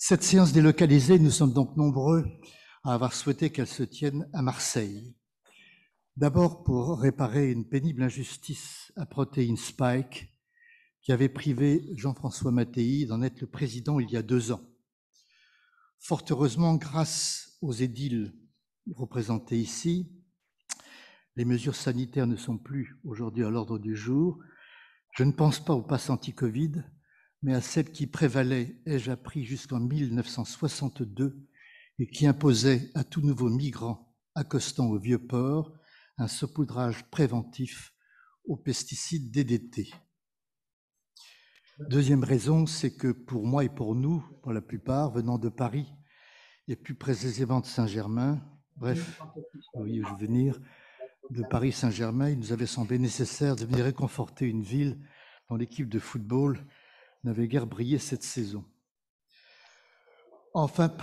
Cette séance délocalisée, nous sommes donc nombreux à avoir souhaité qu'elle se tienne à Marseille. D'abord pour réparer une pénible injustice à Protein Spike qui avait privé Jean-François Mattei d'en être le président il y a deux ans. Fort heureusement, grâce aux édiles représentés ici, les mesures sanitaires ne sont plus aujourd'hui à l'ordre du jour. Je ne pense pas au pass anti-Covid, mais à celle qui prévalait, ai-je appris jusqu'en 1962, et qui imposait à tout nouveau migrant accostant au vieux port un saupoudrage préventif aux pesticides DDT. Deuxième raison, c'est que pour moi et pour nous, pour la plupart, venant de Paris, et plus précisément de Saint-Germain, bref, vous voyez je veux venir, de Paris-Saint-Germain, il nous avait semblé nécessaire de venir réconforter une ville dans l'équipe de football n'avait guère brillé cette saison. Enfin,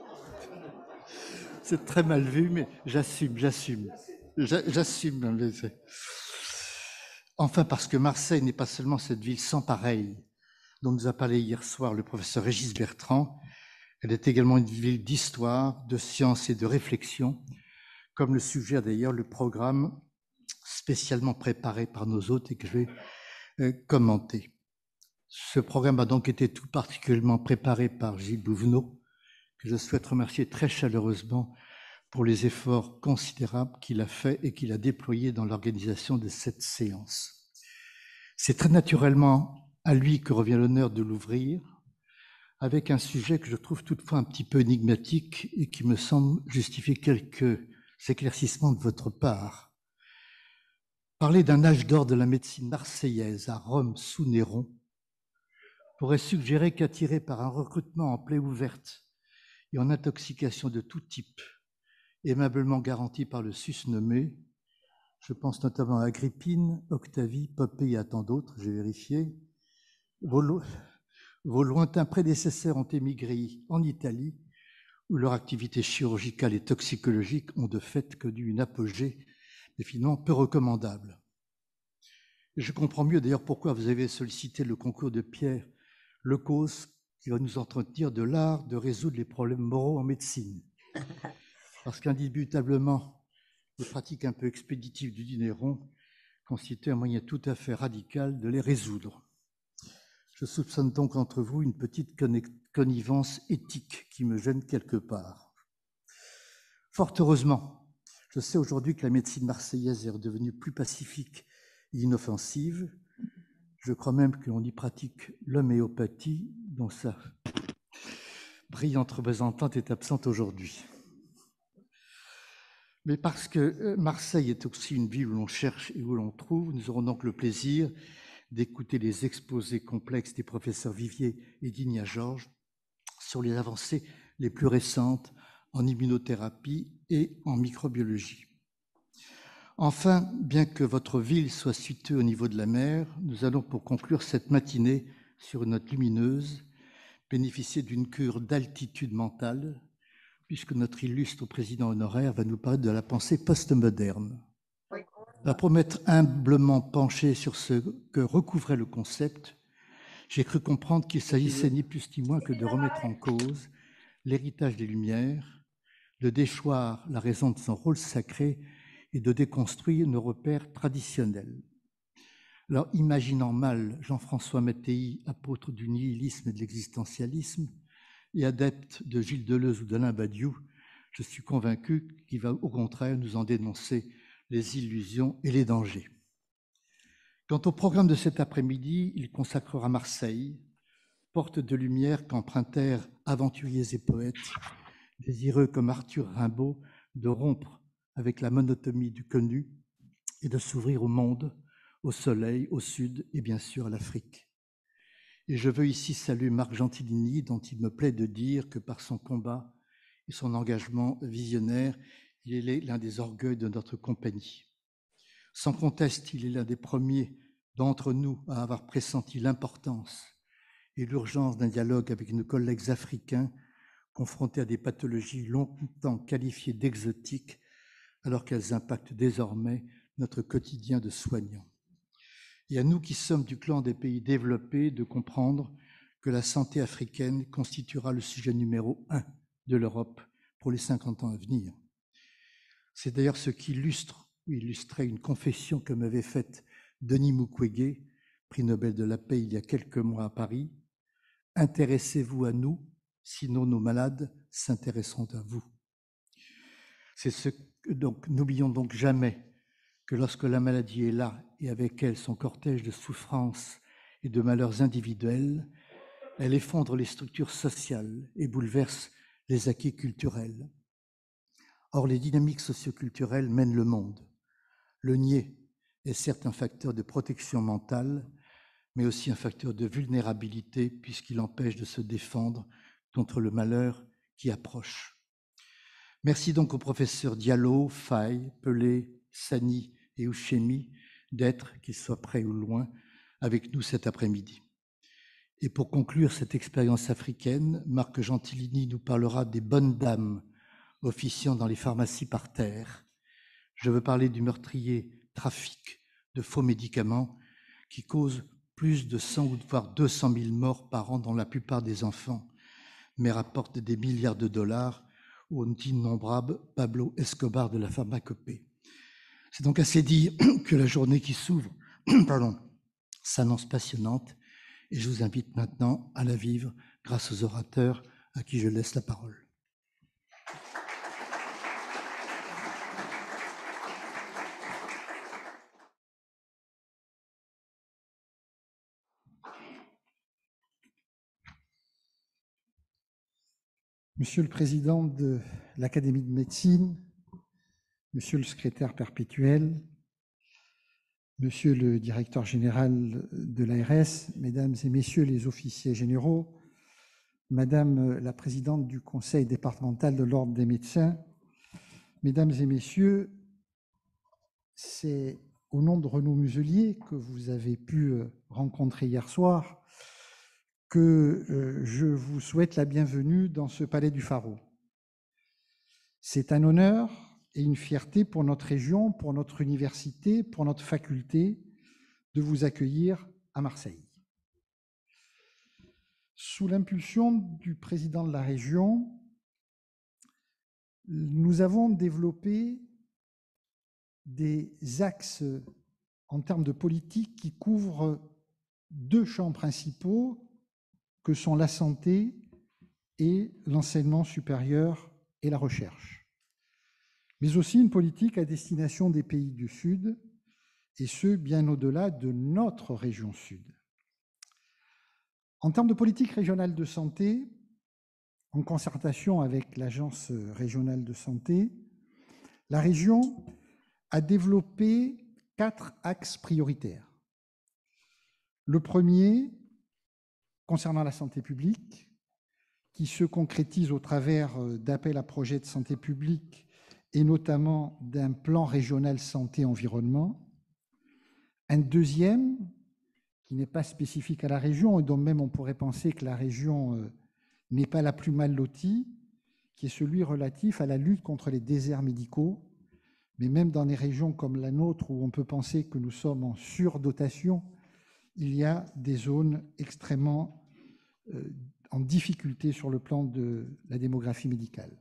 c'est très mal vu, mais j'assume, j'assume. J'assume. Enfin, parce que Marseille n'est pas seulement cette ville sans pareil dont nous a parlé hier soir le professeur Régis Bertrand, elle est également une ville d'histoire, de science et de réflexion, comme le suggère d'ailleurs le programme spécialement préparé par nos hôtes et que je vais euh, commenter. Ce programme a donc été tout particulièrement préparé par Gilles Bouvenot, que je souhaite remercier très chaleureusement pour les efforts considérables qu'il a fait et qu'il a déployés dans l'organisation de cette séance. C'est très naturellement à lui que revient l'honneur de l'ouvrir, avec un sujet que je trouve toutefois un petit peu énigmatique et qui me semble justifier quelques éclaircissements de votre part. Parler d'un âge d'or de la médecine marseillaise à Rome sous Néron pourrait suggérer qu'attiré par un recrutement en plaie ouverte et en intoxication de tout type, aimablement garanti par le sus nommé, je pense notamment à Agrippine, Octavie, Popée et à tant d'autres, j'ai vérifié, vos, vos lointains prédécesseurs ont émigré en Italie, où leur activité chirurgicale et toxicologique ont de fait connu une apogée finalement peu recommandable. Je comprends mieux d'ailleurs pourquoi vous avez sollicité le concours de Pierre Lecausse, qui va nous entretenir de l'art de résoudre les problèmes moraux en médecine. Parce qu'indubitablement, les pratiques un peu expéditives du Dinéron constituent un moyen tout à fait radical de les résoudre. Je soupçonne donc entre vous une petite connivence éthique qui me gêne quelque part. Fort heureusement, je sais aujourd'hui que la médecine marseillaise est redevenue plus pacifique et inoffensive. Je crois même que l'on y pratique l'homéopathie, dont sa brillante représentante est absente aujourd'hui. Mais parce que euh, Marseille est aussi une ville où l'on cherche et où l'on trouve, nous aurons donc le plaisir d'écouter les exposés complexes des professeurs Vivier et Digna Georges sur les avancées les plus récentes en immunothérapie et en microbiologie. Enfin, bien que votre ville soit située au niveau de la mer, nous allons pour conclure cette matinée sur une note lumineuse, bénéficier d'une cure d'altitude mentale, puisque notre illustre président honoraire va nous parler de la pensée postmoderne. Va promettre humblement penché sur ce que recouvrait le concept, j'ai cru comprendre qu'il s'agissait ni plus ni moins que de remettre en cause l'héritage des Lumières, de déchoir la raison de son rôle sacré et de déconstruire nos repères traditionnels. Alors, imaginant mal Jean-François Mattei, apôtre du nihilisme et de l'existentialisme, et adepte de Gilles Deleuze ou d'Alain Badiou, je suis convaincu qu'il va au contraire nous en dénoncer les illusions et les dangers. Quant au programme de cet après-midi, il consacrera Marseille, porte de lumière qu'empruntèrent aventuriers et poètes, désireux comme Arthur Rimbaud de rompre avec la monotomie du connu et de s'ouvrir au monde, au soleil, au sud et bien sûr à l'Afrique. Et je veux ici saluer Marc Gentilini, dont il me plaît de dire que par son combat et son engagement visionnaire, il est l'un des orgueils de notre compagnie. Sans conteste, il est l'un des premiers d'entre nous à avoir pressenti l'importance et l'urgence d'un dialogue avec nos collègues africains confrontés à des pathologies longtemps qualifiées d'exotiques, alors qu'elles impactent désormais notre quotidien de soignants. Et à nous qui sommes du clan des pays développés de comprendre que la santé africaine constituera le sujet numéro un de l'Europe pour les 50 ans à venir. C'est d'ailleurs ce qui illustre ou illustrait une confession que m'avait faite Denis Mukwege, prix Nobel de la paix il y a quelques mois à Paris. Intéressez-vous à nous sinon nos malades s'intéresseront à vous. C'est ce donc n'oublions donc jamais que lorsque la maladie est là et avec elle son cortège de souffrances et de malheurs individuels, elle effondre les structures sociales et bouleverse les acquis culturels. Or, les dynamiques socioculturelles mènent le monde. Le nier est certes un facteur de protection mentale, mais aussi un facteur de vulnérabilité puisqu'il empêche de se défendre contre le malheur qui approche. Merci donc aux professeurs Diallo, Faye, Pelé, Sani et Uchemi d'être, qu'ils soient près ou loin, avec nous cet après-midi. Et pour conclure cette expérience africaine, Marc Gentilini nous parlera des bonnes dames officiant dans les pharmacies par terre. Je veux parler du meurtrier trafic de faux médicaments qui cause plus de 100 ou voire 200 000 morts par an dans la plupart des enfants mais rapporte des milliards de dollars aux innombrable Pablo Escobar de la pharmacopée. C'est donc assez dit que la journée qui s'ouvre s'annonce passionnante et je vous invite maintenant à la vivre grâce aux orateurs à qui je laisse la parole. Monsieur le président de l'Académie de médecine, monsieur le secrétaire perpétuel, monsieur le directeur général de l'ARS, mesdames et messieurs les officiers généraux, madame la présidente du conseil départemental de l'Ordre des médecins, mesdames et messieurs, c'est au nom de Renaud Muselier que vous avez pu euh, rencontrer hier soir que euh, je vous souhaite la bienvenue dans ce palais du Pharaon. C'est un honneur et une fierté pour notre région, pour notre université, pour notre faculté de vous accueillir à Marseille. Sous l'impulsion du président de la région, nous avons développé des axes en termes de politique qui couvrent deux champs principaux sont la santé et l'enseignement supérieur et la recherche, mais aussi une politique à destination des pays du Sud, et ce, bien au-delà de notre région Sud. En termes de politique régionale de santé, en concertation avec l'Agence régionale de santé, la région a développé quatre axes prioritaires. Le premier, concernant la santé publique, qui se concrétise au travers euh, d'appels à projets de santé publique et notamment d'un plan régional santé-environnement. Un deuxième, qui n'est pas spécifique à la région, et dont même on pourrait penser que la région euh, n'est pas la plus mal lotie, qui est celui relatif à la lutte contre les déserts médicaux. Mais même dans des régions comme la nôtre, où on peut penser que nous sommes en surdotation il y a des zones extrêmement euh, en difficulté sur le plan de la démographie médicale.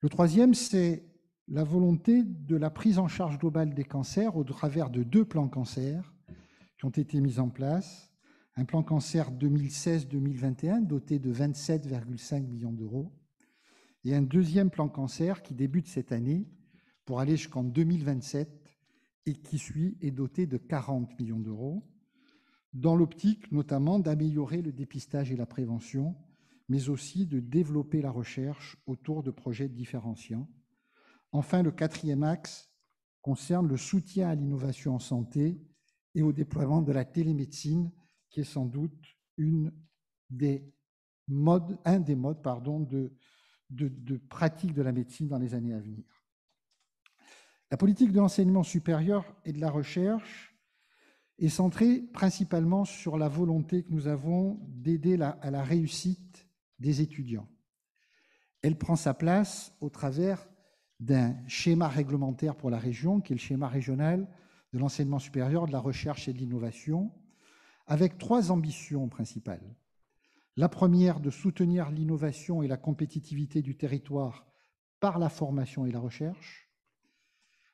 Le troisième, c'est la volonté de la prise en charge globale des cancers au travers de deux plans cancer qui ont été mis en place. Un plan cancer 2016-2021 doté de 27,5 millions d'euros et un deuxième plan cancer qui débute cette année pour aller jusqu'en 2027 et qui suit est doté de 40 millions d'euros dans l'optique notamment d'améliorer le dépistage et la prévention, mais aussi de développer la recherche autour de projets différenciants. Enfin, le quatrième axe concerne le soutien à l'innovation en santé et au déploiement de la télémédecine, qui est sans doute une des modes, un des modes pardon, de pratique de la médecine dans les années à venir. La politique de l'enseignement supérieur et de la recherche est centré principalement sur la volonté que nous avons d'aider à la réussite des étudiants. Elle prend sa place au travers d'un schéma réglementaire pour la région, qui est le schéma régional de l'enseignement supérieur, de la recherche et de l'innovation, avec trois ambitions principales. La première, de soutenir l'innovation et la compétitivité du territoire par la formation et la recherche.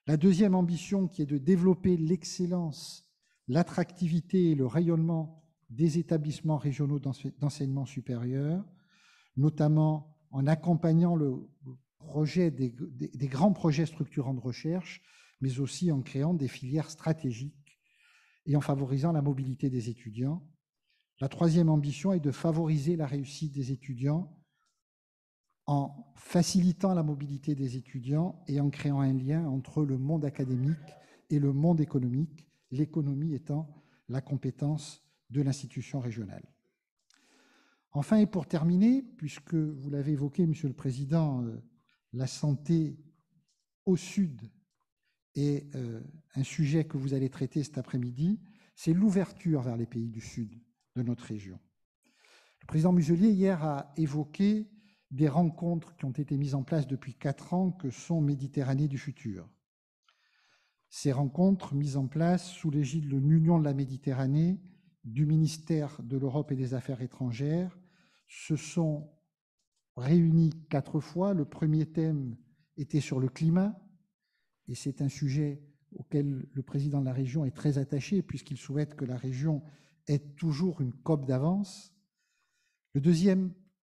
La deuxième ambition, qui est de développer l'excellence l'attractivité et le rayonnement des établissements régionaux d'enseignement supérieur, notamment en accompagnant le projet des, grands projets structurants de recherche, mais aussi en créant des filières stratégiques et en favorisant la mobilité des étudiants. La troisième ambition est de favoriser la réussite des étudiants en facilitant la mobilité des étudiants et en créant un lien entre le monde académique et le monde économique l'économie étant la compétence de l'institution régionale. Enfin, et pour terminer, puisque vous l'avez évoqué, Monsieur le Président, euh, la santé au sud est euh, un sujet que vous allez traiter cet après-midi, c'est l'ouverture vers les pays du sud de notre région. Le président Muselier, hier, a évoqué des rencontres qui ont été mises en place depuis quatre ans, que sont Méditerranée du futur. Ces rencontres, mises en place sous l'égide de l'Union de la Méditerranée, du ministère de l'Europe et des Affaires étrangères, se sont réunies quatre fois. Le premier thème était sur le climat, et c'est un sujet auquel le président de la région est très attaché, puisqu'il souhaite que la région ait toujours une COP d'avance. Le deuxième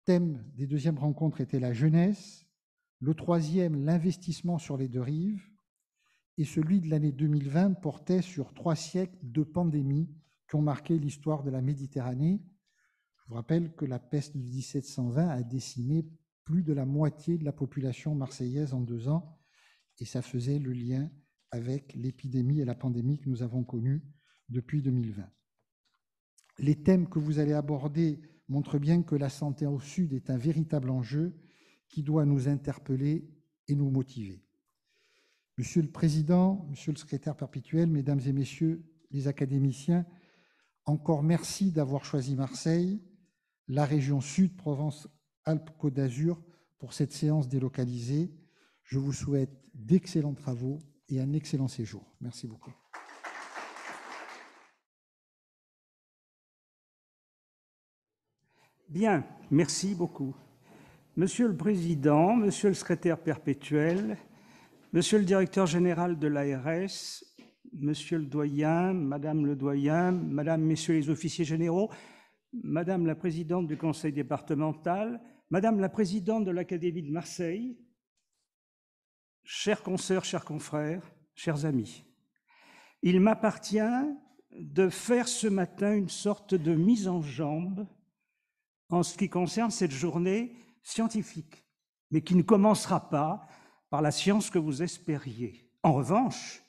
thème des deuxièmes rencontres était la jeunesse, le troisième, l'investissement sur les deux rives, et celui de l'année 2020 portait sur trois siècles de pandémies qui ont marqué l'histoire de la Méditerranée. Je vous rappelle que la peste de 1720 a décimé plus de la moitié de la population marseillaise en deux ans, et ça faisait le lien avec l'épidémie et la pandémie que nous avons connue depuis 2020. Les thèmes que vous allez aborder montrent bien que la santé au Sud est un véritable enjeu qui doit nous interpeller et nous motiver. Monsieur le président, monsieur le secrétaire perpétuel, mesdames, et messieurs les académiciens, encore merci d'avoir choisi Marseille, la région Sud Provence-Alpes-Côte d'Azur pour cette séance délocalisée. Je vous souhaite d'excellents travaux et un excellent séjour. Merci beaucoup. Bien, merci beaucoup. Monsieur le Président, Monsieur le Secrétaire perpétuel, Monsieur le directeur général de l'ARS, monsieur le doyen, madame le doyen, madame, messieurs les officiers généraux, madame la présidente du conseil départemental, madame la présidente de l'Académie de Marseille, chers consoeurs, chers confrères, chers amis, il m'appartient de faire ce matin une sorte de mise en jambe en ce qui concerne cette journée scientifique, mais qui ne commencera pas par la science que vous espériez. En revanche,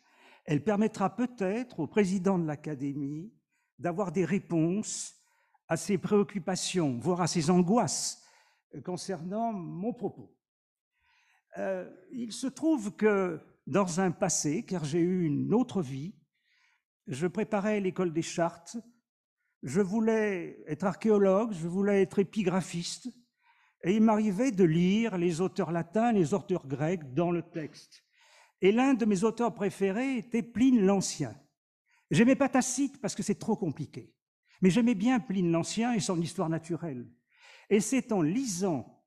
elle permettra peut-être au président de l'Académie d'avoir des réponses à ses préoccupations, voire à ses angoisses euh, concernant mon propos. Euh, il se trouve que dans un passé, car j'ai eu une autre vie, je préparais l'école des chartes, je voulais être archéologue, je voulais être épigraphiste, et il m'arrivait de lire les auteurs latins, les auteurs grecs dans le texte. Et l'un de mes auteurs préférés était Pline l'Ancien. J'aimais pas Tacite parce que c'est trop compliqué. Mais j'aimais bien Pline l'Ancien et son histoire naturelle. Et c'est en lisant,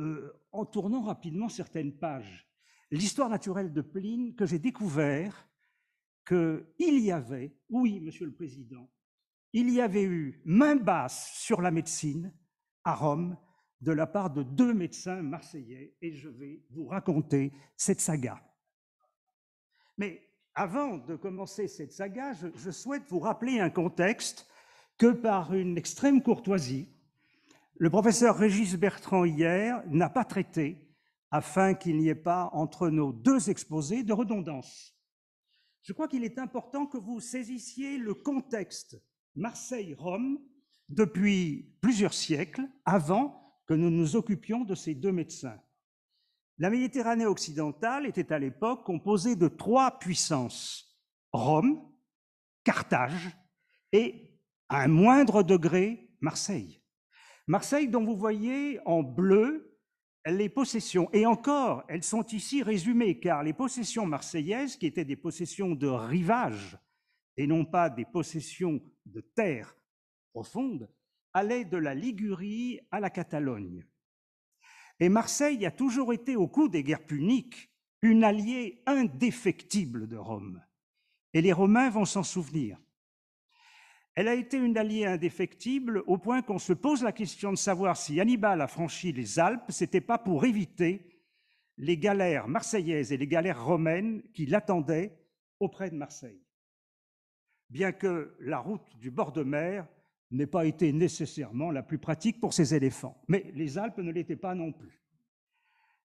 euh, en tournant rapidement certaines pages, l'histoire naturelle de Pline que j'ai découvert qu'il y avait, oui, Monsieur le Président, il y avait eu main basse sur la médecine à Rome de la part de deux médecins marseillais et je vais vous raconter cette saga. Mais avant de commencer cette saga, je, souhaite vous rappeler un contexte que par une extrême courtoisie, le professeur Régis Bertrand hier n'a pas traité afin qu'il n'y ait pas entre nos deux exposés de redondance. Je crois qu'il est important que vous saisissiez le contexte Marseille-Rome depuis plusieurs siècles avant que nous nous occupions de ces deux médecins. La Méditerranée occidentale était à l'époque composée de trois puissances, Rome, Carthage et, à un moindre degré, Marseille. Marseille dont vous voyez en bleu les possessions. Et encore, elles sont ici résumées, car les possessions marseillaises, qui étaient des possessions de rivage et non pas des possessions de terre profondes, allait de la Ligurie à la Catalogne. Et Marseille a toujours été, au coup des guerres puniques, une alliée indéfectible de Rome. Et les Romains vont s'en souvenir. Elle a été une alliée indéfectible au point qu'on se pose la question de savoir si Hannibal a franchi les Alpes, c'était pas pour éviter les galères marseillaises et les galères romaines qui l'attendaient auprès de Marseille. Bien que la route du bord de mer n'ait pas été nécessairement la plus pratique pour ces éléphants. Mais les Alpes ne l'étaient pas non plus.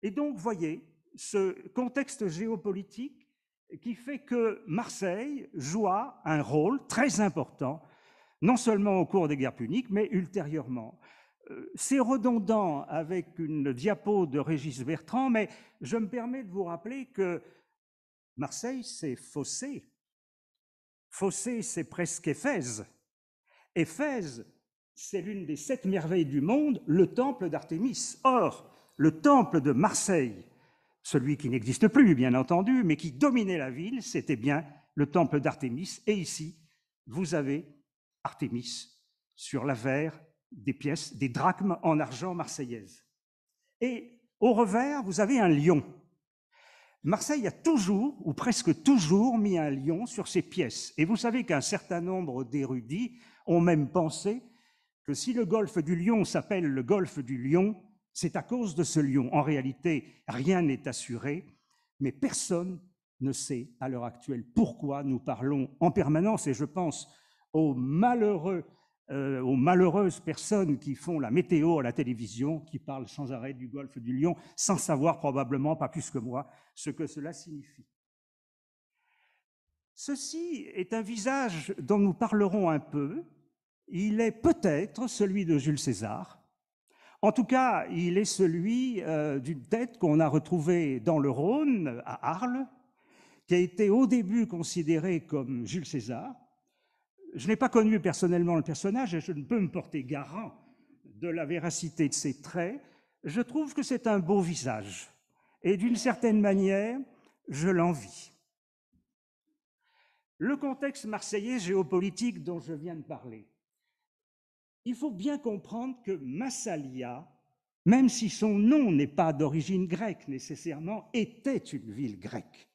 Et donc, voyez, ce contexte géopolitique qui fait que Marseille joua un rôle très important, non seulement au cours des guerres puniques, mais ultérieurement. Euh, c'est redondant avec une diapo de Régis Bertrand, mais je me permets de vous rappeler que Marseille, c'est Fossé. Fossé, c'est presque Éphèse. Éphèse, c'est l'une des sept merveilles du monde, le temple d'Artémis. Or, le temple de Marseille, celui qui n'existe plus, bien entendu, mais qui dominait la ville, c'était bien le temple d'Artémis. Et ici, vous avez Artémis sur la verre des pièces, des drachmes en argent marseillaise. Et au revers, vous avez un lion. Marseille a toujours, ou presque toujours, mis un lion sur ses pièces. Et vous savez qu'un certain nombre d'érudits ont même pensé que si le golfe du Lion s'appelle le golfe du Lion, c'est à cause de ce lion. En réalité, rien n'est assuré, mais personne ne sait à l'heure actuelle pourquoi nous parlons en permanence, et je pense aux malheureux, euh, aux malheureuses personnes qui font la météo à la télévision, qui parlent sans arrêt du golfe du Lion, sans savoir probablement, pas plus que moi, ce que cela signifie. Ceci est un visage dont nous parlerons un peu. Il est peut-être celui de Jules César. En tout cas, il est celui euh, d'une tête qu'on a retrouvée dans le Rhône, à Arles, qui a été au début considérée comme Jules César. Je n'ai pas connu personnellement le personnage et je ne peux me porter garant de la véracité de ses traits. Je trouve que c'est un beau visage et d'une certaine manière, je l'envie. Le contexte marseillais géopolitique dont je viens de parler. Il faut bien comprendre que Massalia, même si son nom n'est pas d'origine grecque nécessairement, était une ville grecque.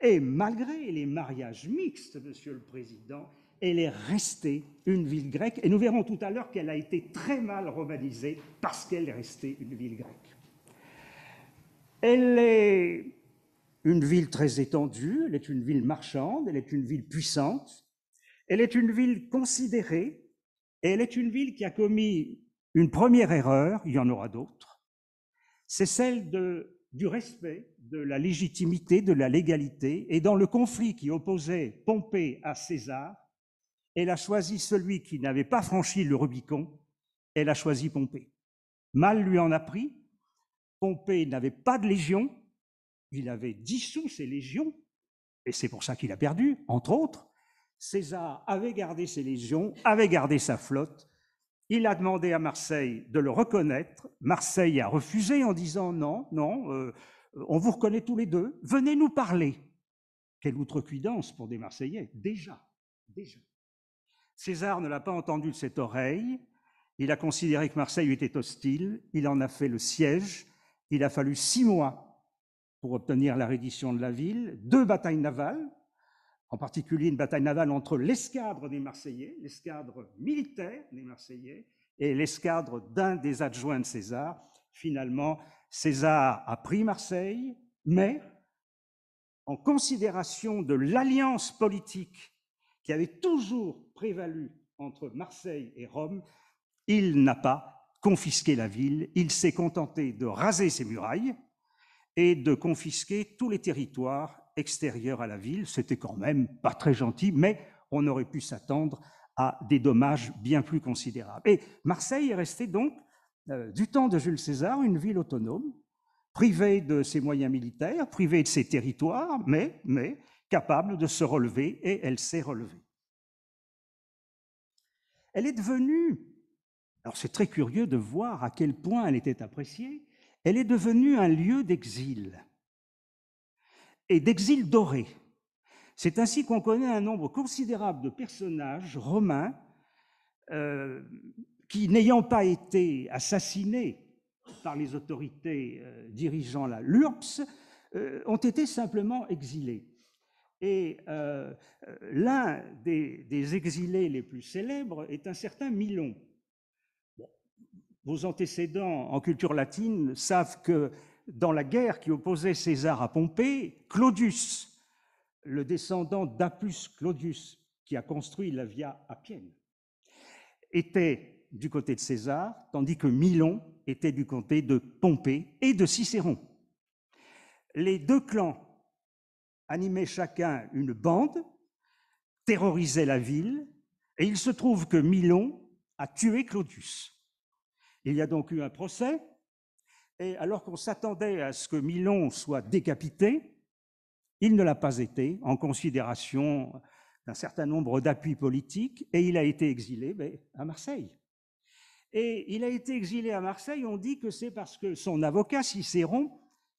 Et malgré les mariages mixtes, Monsieur le Président, elle est restée une ville grecque. Et nous verrons tout à l'heure qu'elle a été très mal romanisée parce qu'elle est restée une ville grecque. Elle est une ville très étendue, elle est une ville marchande, elle est une ville puissante, elle est une ville considérée, et elle est une ville qui a commis une première erreur, il y en aura d'autres, c'est celle du respect de la légitimité, de la légalité, et dans le conflit qui opposait Pompée à César, elle a choisi celui qui n'avait pas franchi le Rubicon, elle a choisi Pompée. Mal lui en a pris, Pompée n'avait pas de légion, il avait dissous ses légions, et c'est pour ça qu'il a perdu, entre autres. César avait gardé ses légions, avait gardé sa flotte. Il a demandé à Marseille de le reconnaître. Marseille a refusé en disant non, non, euh, on vous reconnaît tous les deux, venez nous parler. Quelle outrecuidance pour des Marseillais, déjà, déjà. César ne l'a pas entendu de cette oreille, il a considéré que Marseille était hostile, il en a fait le siège, il a fallu six mois pour obtenir la reddition de la ville, deux batailles navales, en particulier une bataille navale entre l'escadre des Marseillais, l'escadre militaire des Marseillais, et l'escadre d'un des adjoints de César. Finalement, César a pris Marseille, mais en considération de l'alliance politique qui avait toujours prévalu entre Marseille et Rome, il n'a pas confisqué la ville, il s'est contenté de raser ses murailles, et de confisquer tous les territoires extérieurs à la ville. C'était quand même pas très gentil, mais on aurait pu s'attendre à des dommages bien plus considérables. Et Marseille est restée donc, euh, du temps de Jules César, une ville autonome, privée de ses moyens militaires, privée de ses territoires, mais, mais capable de se relever, et elle s'est relevée. Elle est devenue, alors c'est très curieux de voir à quel point elle était appréciée, elle est devenue un lieu d'exil et d'exil doré. C'est ainsi qu'on connaît un nombre considérable de personnages romains euh, qui, n'ayant pas été assassinés par les autorités euh, dirigeant la LURPS, euh, ont été simplement exilés. Et l'un des exilés les plus célèbres est un certain Milon. Vos antécédents en culture latine savent que dans la guerre qui opposait César à Pompée, Claudius, le descendant d'Appius Claudius, qui a construit la Via Appienne, était du côté de César, tandis que Milon était du côté de Pompée et de Cicéron. Les deux clans animaient chacun une bande, terrorisaient la ville, et il se trouve que Milon a tué Claudius. Il y a donc eu un procès, et alors qu'on s'attendait à ce que Milon soit décapité, il ne l'a pas été en considération d'un certain nombre d'appuis politiques, et il a été exilé ben, à Marseille. Et il a été exilé à Marseille, on dit que c'est parce que son avocat, Cicéron,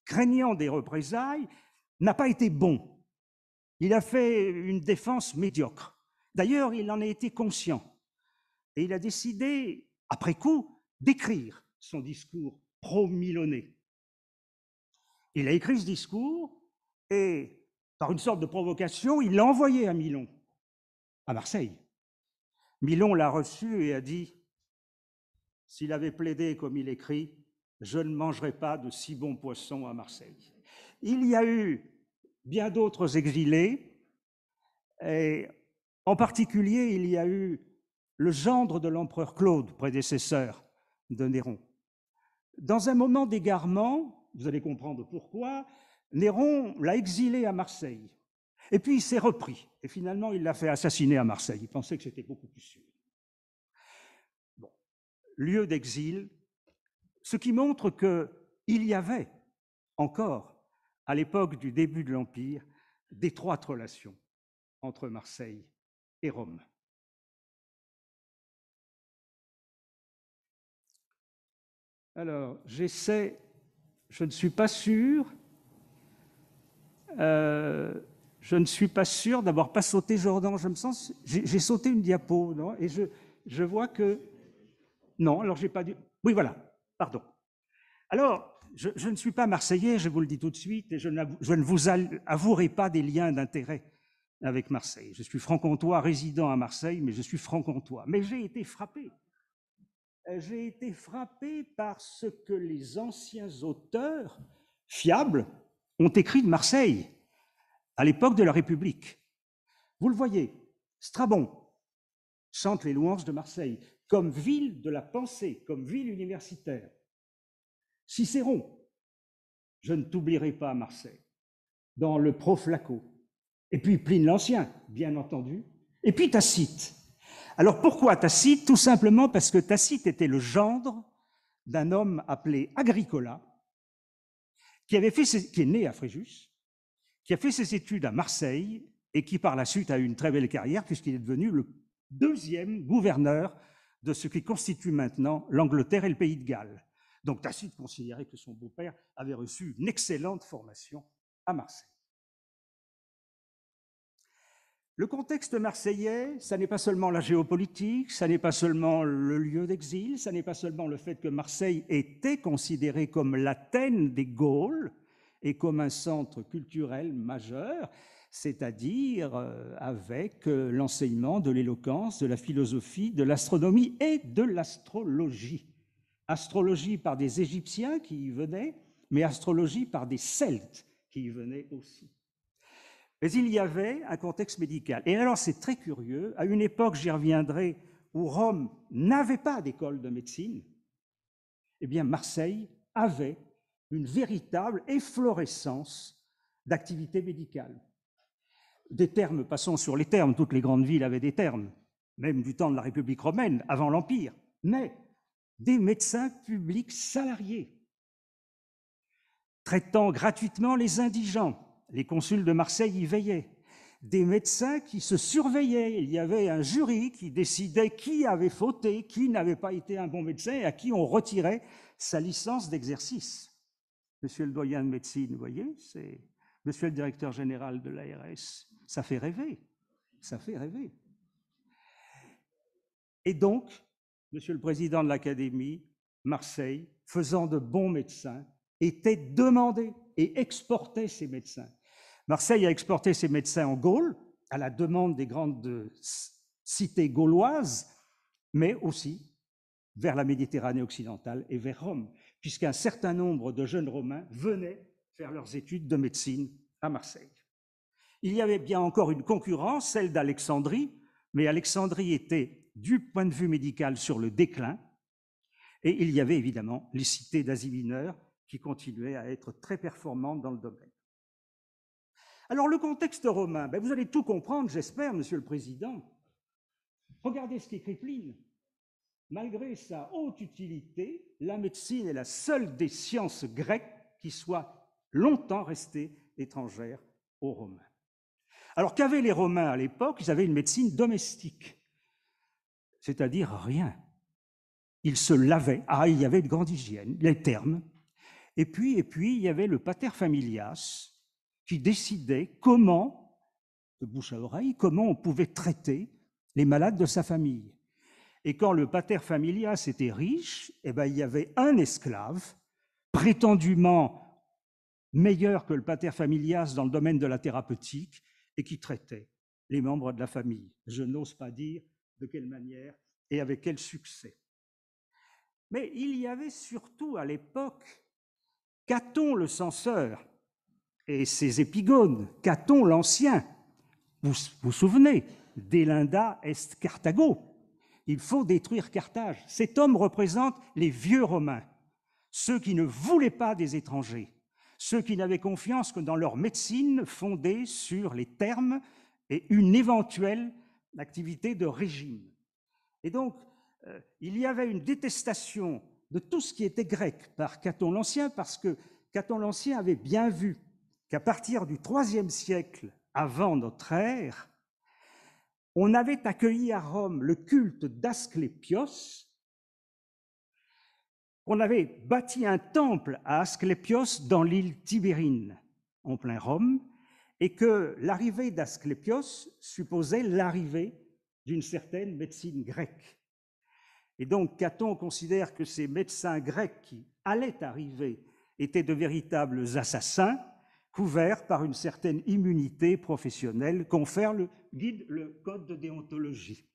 craignant des représailles, n'a pas été bon. Il a fait une défense médiocre. D'ailleurs, il en a été conscient. Et il a décidé, après coup, d'écrire son discours pro-milonais. Il a écrit ce discours et, par une sorte de provocation, il l'a envoyé à Milon, à Marseille. Milon l'a reçu et a dit S'il avait plaidé comme il écrit, je ne mangerai pas de si bons poissons à Marseille. Il y a eu bien d'autres exilés, et en particulier, il y a eu le gendre de l'empereur Claude, prédécesseur, de Néron. Dans un moment d'égarement, vous allez comprendre pourquoi, Néron l'a exilé à Marseille. Et puis il s'est repris. Et finalement, il l'a fait assassiner à Marseille. Il pensait que c'était beaucoup plus sûr. Bon. Lieu d'exil, ce qui montre qu'il y avait encore, à l'époque du début de l'Empire, d'étroites relations entre Marseille et Rome. Alors, j'essaie, je ne suis pas sûr, euh, je ne suis pas sûr d'avoir pas sauté Jordan, j'ai sauté une diapo, non Et je, vois que... Non, alors j'ai pas dû... Oui, voilà, pardon. Alors, je, ne suis pas marseillais, je vous le dis tout de suite, et je, je ne vous avouerai pas des liens d'intérêt avec Marseille. Je suis franc-comtois résident à Marseille, mais je suis franc-comtois. Mais j'ai été frappé euh, j'ai été frappé par ce que les anciens auteurs fiables ont écrit de Marseille à l'époque de la République. Vous le voyez, Strabon chante les louanges de Marseille comme ville de la pensée, comme ville universitaire. Cicéron, je ne t'oublierai pas Marseille, dans le Proflaco. Et puis Pline l'Ancien, bien entendu. Et puis Tacite, alors pourquoi Tacite Tout simplement parce que Tacite était le gendre d'un homme appelé Agricola, qui, avait fait est né à Fréjus, qui a fait ses études à Marseille et qui par la suite a eu une très belle carrière puisqu'il est devenu le deuxième gouverneur de ce qui constitue maintenant l'Angleterre et le pays de Galles. Donc Tacite considérait que son beau-père avait reçu une excellente formation à Marseille. Le contexte marseillais, ça n'est pas seulement la géopolitique, ça n'est pas seulement le lieu d'exil, ça n'est pas seulement le fait que Marseille était considérée comme l'Athènes des Gaules et comme un centre culturel majeur, c'est-à-dire euh, avec euh, l'enseignement de l'éloquence, de la philosophie, de l'astronomie et de l'astrologie. Astrologie par des Égyptiens qui y venaient, mais astrologie par des Celtes qui y venaient aussi. Mais il y avait un contexte médical. Et alors c'est très curieux, à une époque, j'y reviendrai, où Rome n'avait pas d'école de médecine, eh bien Marseille avait une véritable efflorescence d'activités médicales. Des termes, passons sur les termes, toutes les grandes villes avaient des termes, même du temps de la République romaine, avant l'Empire, mais des médecins publics salariés, traitant gratuitement les indigents, les consuls de Marseille y veillaient, des médecins qui se surveillaient. Il y avait un jury qui décidait qui avait fauté, qui n'avait pas été un bon médecin et à qui on retirait sa licence d'exercice. Monsieur le doyen de médecine, vous voyez, c'est monsieur le directeur général de l'ARS. Ça fait rêver. Ça fait rêver. Et donc, monsieur le président de l'Académie, Marseille, faisant de bons médecins, était demandé et exportait ses médecins. Marseille a exporté ses médecins en Gaule, à la demande des grandes cités gauloises, mais aussi vers la Méditerranée occidentale et vers Rome, puisqu'un certain nombre de jeunes Romains venaient faire leurs études de médecine à Marseille. Il y avait bien encore une concurrence, celle d'Alexandrie, mais Alexandrie était, du point de vue médical, sur le déclin, et il y avait évidemment les cités d'Asie mineure, qui continuait à être très performante dans le domaine. Alors le contexte romain, ben, vous allez tout comprendre, j'espère, Monsieur le Président. Regardez ce qu'écrit Pline. Malgré sa haute utilité, la médecine est la seule des sciences grecques qui soit longtemps restée étrangère aux Romains. Alors qu'avaient les Romains à l'époque Ils avaient une médecine domestique, c'est-à-dire rien. Ils se lavaient, ah, il y avait une grande hygiène, les termes, et puis, et puis, il y avait le pater familias qui décidait comment, de bouche à oreille, comment on pouvait traiter les malades de sa famille. Et quand le pater familias était riche, eh ben, il y avait un esclave, prétendument meilleur que le pater familias dans le domaine de la thérapeutique, et qui traitait les membres de la famille. Je n'ose pas dire de quelle manière et avec quel succès. Mais il y avait surtout à l'époque Qu'a-t-on le censeur et ses épigones, Qu'a-t-on l'Ancien, vous vous souvenez, Delinda est Carthago. Il faut détruire Carthage. Cet homme représente les vieux Romains, ceux qui ne voulaient pas des étrangers, ceux qui n'avaient confiance que dans leur médecine fondée sur les termes et une éventuelle activité de régime. Et donc, euh, il y avait une détestation de tout ce qui était grec par Caton l'Ancien, parce que Caton l'Ancien avait bien vu qu'à partir du IIIe siècle avant notre ère, on avait accueilli à Rome le culte d'Asclépios, on avait bâti un temple à Asclépios dans l'île Tibérine, en plein Rome, et que l'arrivée d'Asclépios supposait l'arrivée d'une certaine médecine grecque. Et donc Caton considère que ces médecins grecs qui allaient arriver étaient de véritables assassins, couverts par une certaine immunité professionnelle confère le guide le code de déontologie.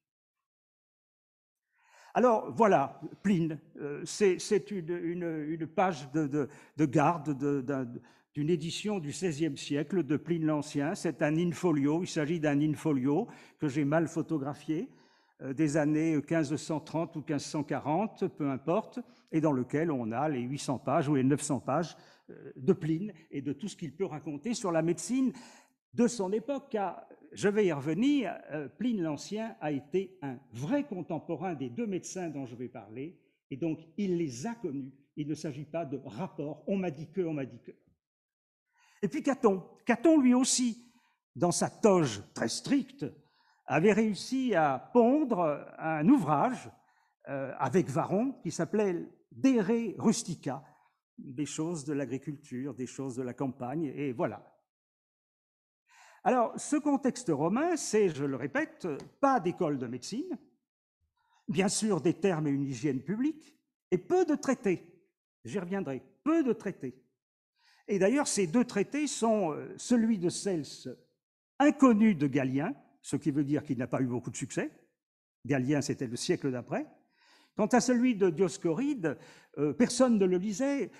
Alors voilà, Pline, euh, c'est une, page de, garde d'une édition du XVIe siècle de Pline l'Ancien. C'est un infolio, il s'agit d'un infolio que j'ai mal photographié, euh, des années 1530 ou 1540, peu importe, et dans lequel on a les 800 pages ou les 900 pages euh, de Pline et de tout ce qu'il peut raconter sur la médecine de son époque, car je vais y revenir, euh, Pline l'Ancien a été un vrai contemporain des deux médecins dont je vais parler, et donc il les a connus. Il ne s'agit pas de rapport, on m'a dit que, on m'a dit que. Et puis Caton, Caton lui aussi, dans sa toge très stricte, avait réussi à pondre un ouvrage euh, avec Varon qui s'appelait Dere Rustica, des choses de l'agriculture, des choses de la campagne, et voilà. Alors, ce contexte romain, c'est, je le répète, pas d'école de médecine, bien sûr des termes et une hygiène publique, et peu de traités. J'y reviendrai, peu de traités. Et d'ailleurs, ces deux traités sont euh, celui de Cels, inconnu de Galien, ce qui veut dire qu'il n'a pas eu beaucoup de succès. Galien, c'était le siècle d'après. Quant à celui de Dioscoride, euh, personne ne le lisait.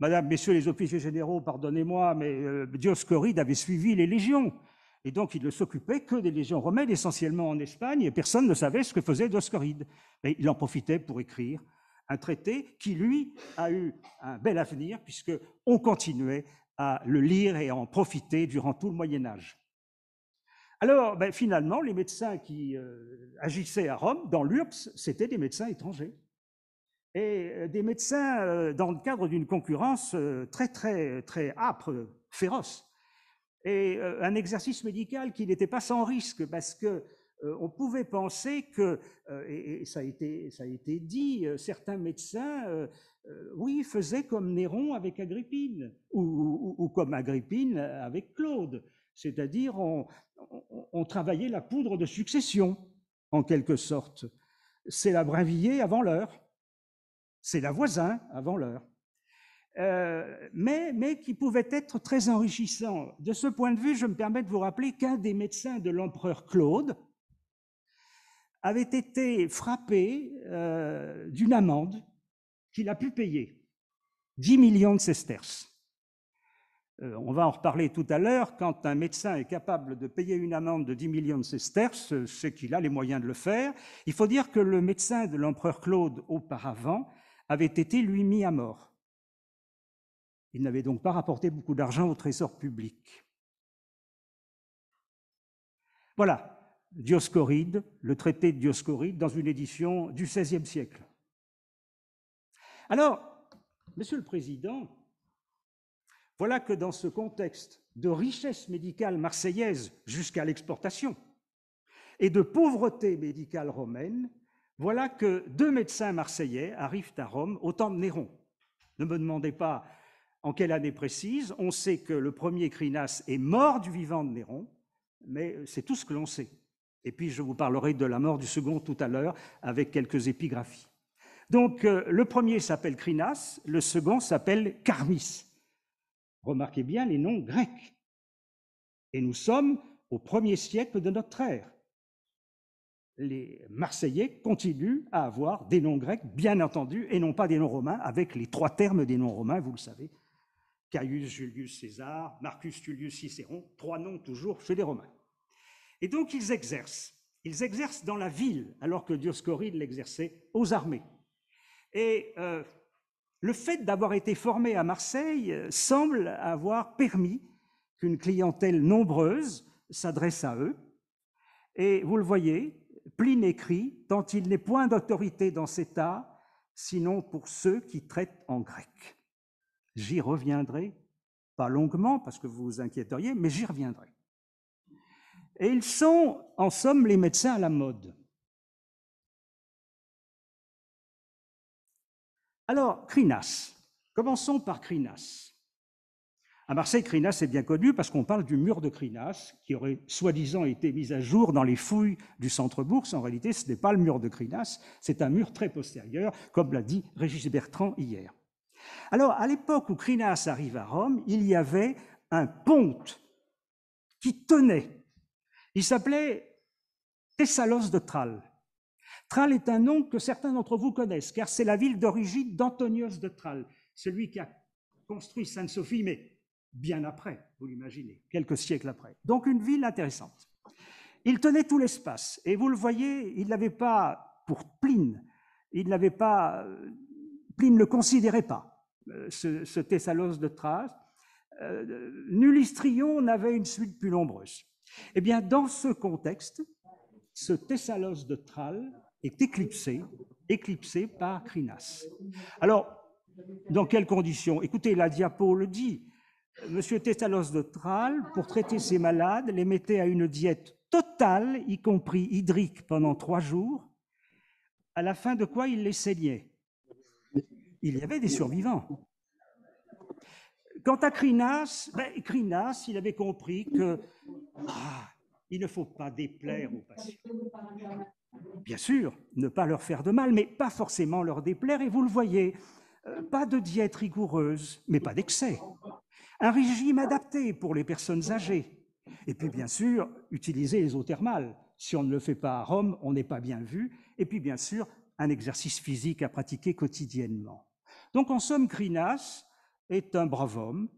Madame, messieurs les officiers généraux, pardonnez-moi, mais euh, Dioscoride avait suivi les légions. Et donc, il ne s'occupait que des légions romaines, essentiellement en Espagne, et personne ne savait ce que faisait Dioscoride. Mais il en profitait pour écrire un traité qui, lui, a eu un bel avenir, puisque on continuait à le lire et à en profiter durant tout le Moyen Âge. Alors, ben, finalement, les médecins qui euh, agissaient à Rome, dans l'URPS, c'étaient des médecins étrangers. Et euh, des médecins euh, dans le cadre d'une concurrence très, très, très âpre, féroce. Et un exercice médical qui n'était pas sans risque, parce qu'on pouvait penser que, et, ça, a été, dit, certains médecins, oui, faisaient comme Néron avec Agrippine, ou comme Agrippine avec Claude c'est-à-dire on, travaillait la poudre de succession, en quelque sorte. C'est la brinvillée avant l'heure, c'est la voisin avant l'heure. Euh, mais, qui pouvait être très enrichissant. De ce point de vue, je me permets de vous rappeler qu'un des médecins de l'empereur Claude avait été frappé euh, d'une amende qu'il a pu payer, 10 millions de sesterces. Euh, on va en reparler tout à l'heure, quand un médecin est capable de payer une amende de 10 millions de sesterces, euh, c'est qu'il a les moyens de le faire. Il faut dire que le médecin de l'empereur Claude auparavant avait été lui mis à mort. Il n'avait donc pas rapporté beaucoup d'argent au trésor public. Voilà, Dioscoride, le traité de Dioscoride, dans une édition du XVIe siècle. Alors, Monsieur le Président, voilà que dans ce contexte de richesse médicale marseillaise jusqu'à l'exportation et de pauvreté médicale romaine, voilà que deux médecins marseillais arrivent à Rome au temps de Néron. Ne me demandez pas en quelle année précise, on sait que le premier Crinas est mort du vivant de Néron, mais c'est tout ce que l'on sait. Et puis je vous parlerai de la mort du second tout à l'heure avec quelques épigraphies. Donc euh, le premier s'appelle Crinas, le second s'appelle Carmis. Remarquez bien les noms grecs. Et nous sommes au premier siècle de notre ère. Les Marseillais continuent à avoir des noms grecs, bien entendu, et non pas des noms romains, avec les trois termes des noms romains, vous le savez. Caius Julius César, Marcus Tullius Cicéron, trois noms toujours chez les Romains. Et donc ils exercent. Ils exercent dans la ville, alors que Dioscoride l'exerçait aux armées. Et euh, le fait d'avoir été formé à Marseille euh, semble avoir permis qu'une clientèle nombreuse s'adresse à eux. Et vous le voyez, Pline écrit, tant il n'est point d'autorité dans cet art, sinon pour ceux qui traitent en grec. J'y reviendrai, pas longuement parce que vous vous inquiéteriez, mais j'y reviendrai. Et ils sont, en somme, les médecins à la mode. Alors, Crinas. Commençons par Crinas. À Marseille, Crinas est bien connu parce qu'on parle du mur de Crinas, qui aurait soi-disant été mis à jour dans les fouilles du centre-bourse. En réalité, ce n'est pas le mur de Crinas, c'est un mur très postérieur, comme l'a dit Régis Bertrand hier. Alors, à l'époque où Crinas arrive à Rome, il y avait un ponte qui tenait. Il s'appelait Thessalos de Tralles. Tralles est un nom que certains d'entre vous connaissent, car c'est la ville d'origine d'Antonios de Tralles, celui qui a construit Sainte-Sophie, mais bien après, vous l'imaginez, quelques siècles après. Donc une ville intéressante. Il tenait tout l'espace, et vous le voyez, il n'avait pas, pour Pline, il n'avait pas, euh, Pline ne le considérait pas, euh, ce, Thessalos de Tralles. Euh, nul histrion n'avait une suite plus nombreuse. Eh bien, dans ce contexte, ce Thessalos de Tralles éclipsé, éclipsé par Crinas. Alors, dans quelles conditions Écoutez, la diapo le dit. Monsieur Tétalos de Tral, pour traiter ses malades, les mettait à une diète totale, y compris hydrique, pendant trois jours, à la fin de quoi il les saignait. Il y avait des survivants. Quant à Crinas, Crinas, ben, il avait compris que ah, il ne faut pas déplaire aux patients bien sûr, ne pas leur faire de mal, mais pas forcément leur déplaire, et vous le voyez, euh, pas de diète rigoureuse, mais pas d'excès. Un régime adapté pour les personnes âgées. Et puis, bien sûr, utiliser les eaux thermales. Si on ne le fait pas à Rome, on n'est pas bien vu. Et puis, bien sûr, un exercice physique à pratiquer quotidiennement. Donc, en somme, Grinas est un brave homme,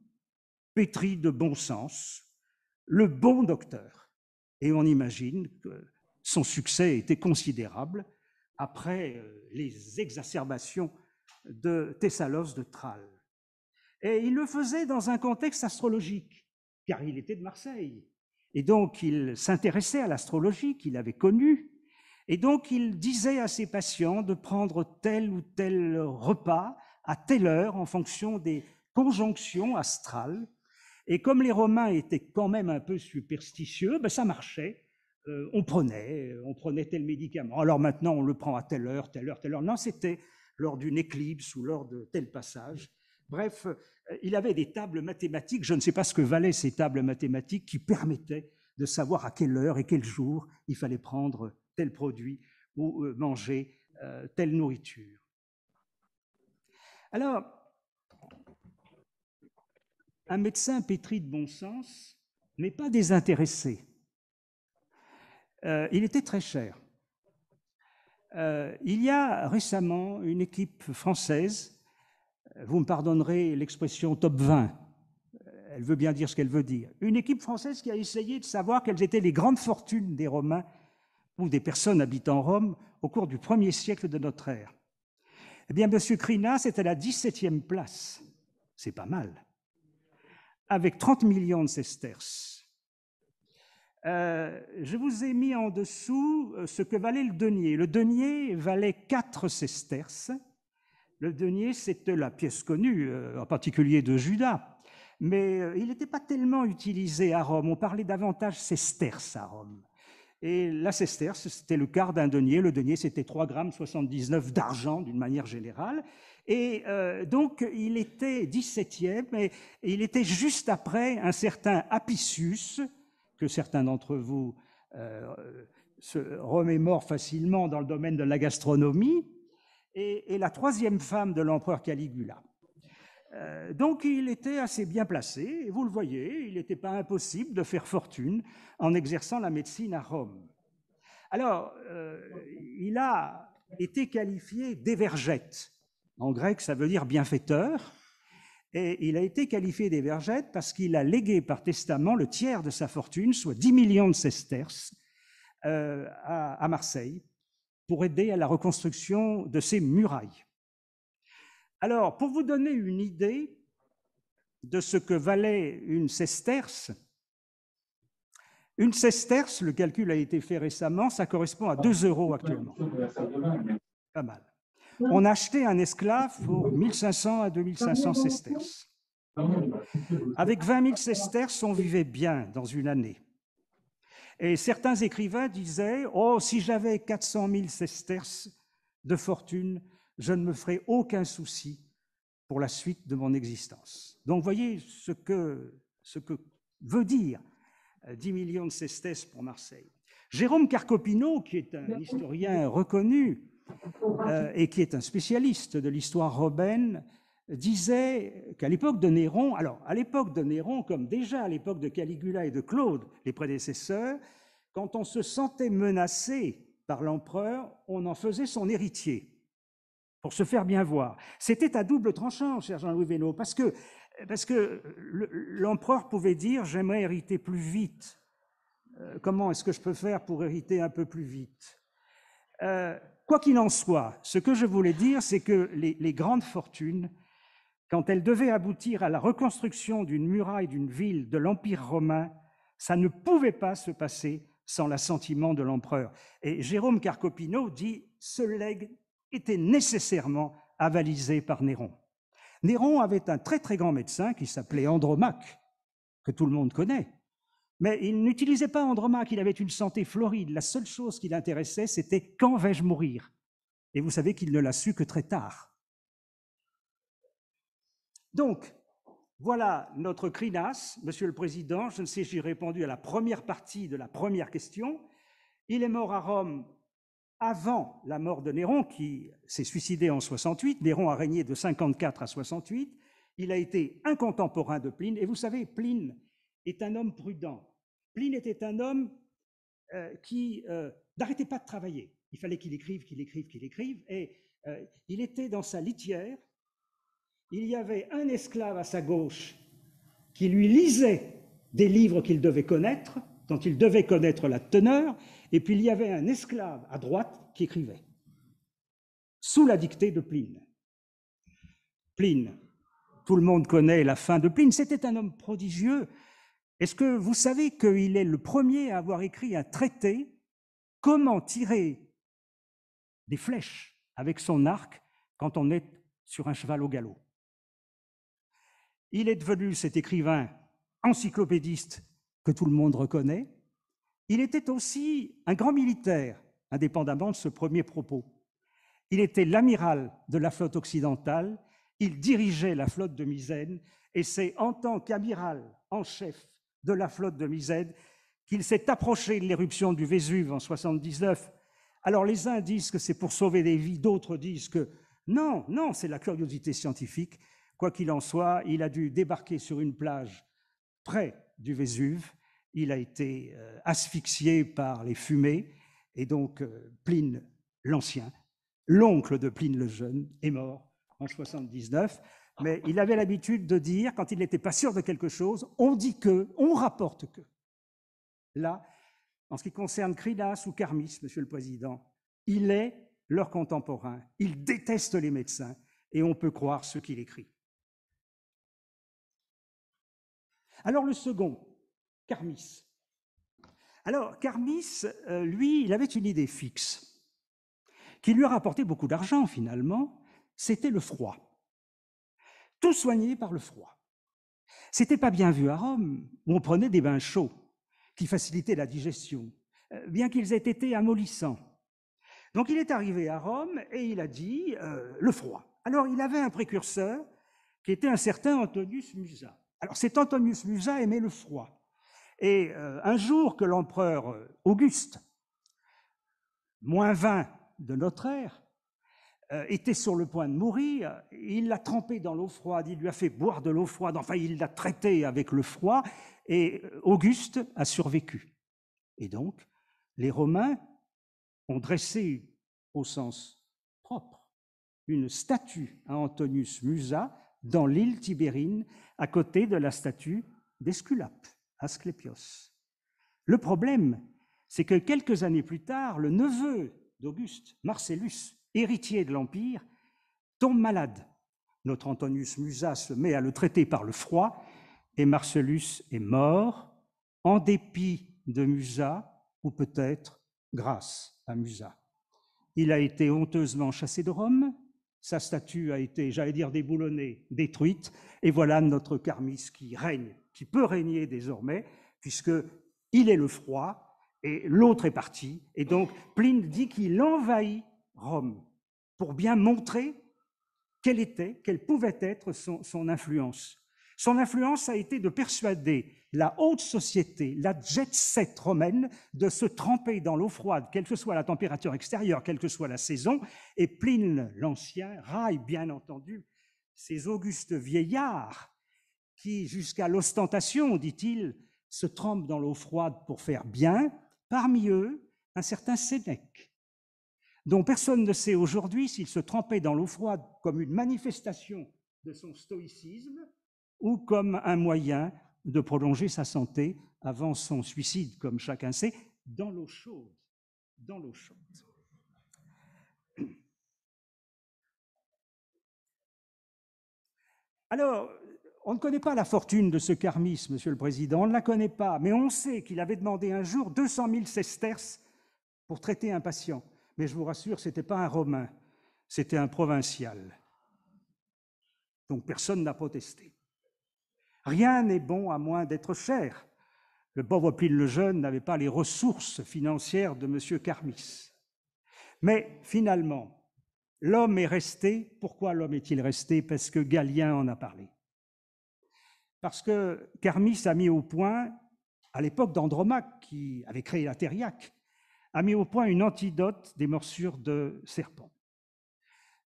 pétri de bon sens, le bon docteur. Et on imagine que son succès était considérable après euh, les exacerbations de Thessalos de Tral, Et il le faisait dans un contexte astrologique, car il était de Marseille. Et donc il s'intéressait à l'astrologie qu'il avait connue. Et donc il disait à ses patients de prendre tel ou tel repas à telle heure en fonction des conjonctions astrales. Et comme les Romains étaient quand même un peu superstitieux, ben ça marchait. Euh, on prenait, euh, on prenait tel médicament, alors maintenant on le prend à telle heure, telle heure, telle heure. Non, c'était lors d'une éclipse ou lors de tel passage. Bref, euh, il avait des tables mathématiques, je ne sais pas ce que valaient ces tables mathématiques qui permettaient de savoir à quelle heure et quel jour il fallait prendre tel produit ou manger telle nourriture. Alors, un médecin pétri de bon sens, mais pas désintéressé, euh, il était très cher. Euh, il y a récemment une équipe française, euh, vous me pardonnerez l'expression top 20, elle veut bien dire ce qu'elle veut dire, une équipe française qui a essayé de savoir quelles étaient les grandes fortunes des Romains ou des personnes habitant Rome au cours du premier siècle de notre ère. Eh bien, M. Crinas est à la 17e place, c'est pas mal, avec 30 millions de sesterces. Euh, je vous ai mis en dessous euh, ce que valait le denier. Le denier valait 4 sesterces. Le denier, c'était la pièce connue, euh, en particulier de Judas. Mais il n'était pas tellement utilisé à Rome. On parlait davantage sesterces à Rome. Et la sesterce, c'était le quart d'un denier. Le denier, c'était 3,79 grammes d'argent d'une manière générale. Et donc, il était 17e et il était juste après un certain Apicius, que certains d'entre vous euh, se remémorent facilement dans le domaine de la gastronomie, et, la troisième femme de l'empereur Caligula. Euh, donc il était assez bien placé, et vous le voyez, il n'était pas impossible de faire fortune en exerçant la médecine à Rome. Alors, euh, il a été qualifié d'évergette, En grec, ça veut dire bienfaiteur. Et il a été qualifié des vergettes parce qu'il a légué par testament le tiers de sa fortune, soit 10 millions de sesterces, euh, à, Marseille, pour aider à la reconstruction de ses murailles. Alors, pour vous donner une idée de ce que valait une sesterce, une sesterce, le calcul a été fait récemment, ça correspond à 2 euros actuellement. Pas mal on achetait un esclave pour 1500 à 2500 sesterces. Avec 20 000 sesterces, on vivait bien dans une année. Et certains écrivains disaient Oh, si j'avais 400 000 sesterces de fortune, je ne me ferais aucun souci pour la suite de mon existence. Donc, voyez ce que, ce que veut dire 10 millions de sesterces pour Marseille. Jérôme Carcopino, qui est un historien reconnu, euh, et qui est un spécialiste de l'histoire romaine, disait qu'à l'époque de Néron, alors à l'époque de Néron, comme déjà à l'époque de Caligula et de Claude, les prédécesseurs, quand on se sentait menacé par l'empereur, on en faisait son héritier, pour se faire bien voir. C'était à double tranchant, cher Jean-Louis Vénaud, parce que, parce que l'empereur pouvait dire j'aimerais hériter plus vite. Euh, comment est-ce que je peux faire pour hériter un peu plus vite euh, Quoi qu'il en soit, ce que je voulais dire, c'est que les, grandes fortunes, quand elles devaient aboutir à la reconstruction d'une muraille d'une ville de l'Empire romain, ça ne pouvait pas se passer sans l'assentiment de l'empereur. Et Jérôme Carcopino dit ce legs était nécessairement avalisé par Néron. Néron avait un très très grand médecin qui s'appelait Andromaque, que tout le monde connaît, mais il n'utilisait pas Andromaque, il avait une santé floride. La seule chose qui l'intéressait, c'était quand vais-je mourir Et vous savez qu'il ne l'a su que très tard. Donc, voilà notre Crinas, Monsieur le Président. Je ne sais si j'ai répondu à la première partie de la première question. Il est mort à Rome avant la mort de Néron, qui s'est suicidé en 68. Néron a régné de 54 à 68. Il a été un contemporain de Pline. Et vous savez, Pline est un homme prudent. Pline était un homme euh, qui euh, n'arrêtait pas de travailler. Il fallait qu'il écrive, qu'il écrive, qu'il écrive. Et euh, il était dans sa litière. Il y avait un esclave à sa gauche qui lui lisait des livres qu'il devait connaître, dont il devait connaître la teneur. Et puis il y avait un esclave à droite qui écrivait, sous la dictée de Pline. Pline, tout le monde connaît la fin de Pline. C'était un homme prodigieux est-ce que vous savez qu'il est le premier à avoir écrit un traité Comment tirer des flèches avec son arc quand on est sur un cheval au galop Il est devenu cet écrivain encyclopédiste que tout le monde reconnaît. Il était aussi un grand militaire, indépendamment de ce premier propos. Il était l'amiral de la flotte occidentale, il dirigeait la flotte de Misène, et c'est en tant qu'amiral en chef de la flotte de Misède, qu'il s'est approché de l'éruption du Vésuve en 79. Alors les uns disent que c'est pour sauver des vies, d'autres disent que non, non, c'est la curiosité scientifique. Quoi qu'il en soit, il a dû débarquer sur une plage près du Vésuve. Il a été euh, asphyxié par les fumées et donc euh, Pline l'Ancien, l'oncle de Pline le Jeune, est mort en 79 mais il avait l'habitude de dire, quand il n'était pas sûr de quelque chose, on dit que, on rapporte que. Là, en ce qui concerne Cridas ou Carmis, Monsieur le Président, il est leur contemporain, il déteste les médecins, et on peut croire ce qu'il écrit. Alors le second, Carmis. Alors Carmis, euh, lui, il avait une idée fixe, qui lui a rapporté beaucoup d'argent finalement, c'était le froid tout soigné par le froid. C'était pas bien vu à Rome, où on prenait des bains chauds qui facilitaient la digestion, euh, bien qu'ils aient été amollissants. Donc il est arrivé à Rome et il a dit euh, le froid. Alors il avait un précurseur qui était un certain Antonius Musa. Alors cet Antonius Musa aimait le froid. Et euh, un jour que l'empereur Auguste, moins 20 de notre ère, euh, était sur le point de mourir, il l'a trempé dans l'eau froide, il lui a fait boire de l'eau froide, enfin il l'a traité avec le froid, et Auguste a survécu. Et donc, les Romains ont dressé, au sens propre, une statue à Antonius Musa dans l'île Tibérine, à côté de la statue d'Esculape, Asclepios. Le problème, c'est que quelques années plus tard, le neveu d'Auguste, Marcellus, héritier de l'Empire, tombe malade. Notre Antonius Musa se met à le traiter par le froid et Marcellus est mort en dépit de Musa ou peut-être grâce à Musa. Il a été honteusement chassé de Rome, sa statue a été, j'allais dire, déboulonnée, détruite, et voilà notre Carmis qui règne, qui peut régner désormais, puisque il est le froid et l'autre est parti, et donc Pline dit qu'il envahit Rome pour bien montrer quelle était, quelle pouvait être son, influence. Son influence a été de persuader la haute société, la jet set romaine, de se tremper dans l'eau froide, quelle que soit la température extérieure, quelle que soit la saison, et Pline l'Ancien raille bien entendu ces augustes vieillards qui, jusqu'à l'ostentation, dit-il, se trempent dans l'eau froide pour faire bien, parmi eux un certain Sénèque, dont personne ne sait aujourd'hui s'il se trempait dans l'eau froide comme une manifestation de son stoïcisme ou comme un moyen de prolonger sa santé avant son suicide, comme chacun sait, dans l'eau chaude. Dans l'eau chaude. Alors, on ne connaît pas la fortune de ce carmis, Monsieur le Président, on ne la connaît pas, mais on sait qu'il avait demandé un jour 200 000 sesterces pour traiter un patient mais je vous rassure, ce n'était pas un Romain, c'était un provincial. Donc personne n'a protesté. Rien n'est bon à moins d'être cher. Le pauvre Pile le Jeune n'avait pas les ressources financières de M. Carmis. Mais finalement, l'homme est resté. Pourquoi l'homme est-il resté Parce que Galien en a parlé. Parce que Carmis a mis au point, à l'époque d'Andromaque, qui avait créé la Thériaque, a mis au point une antidote des morsures de serpent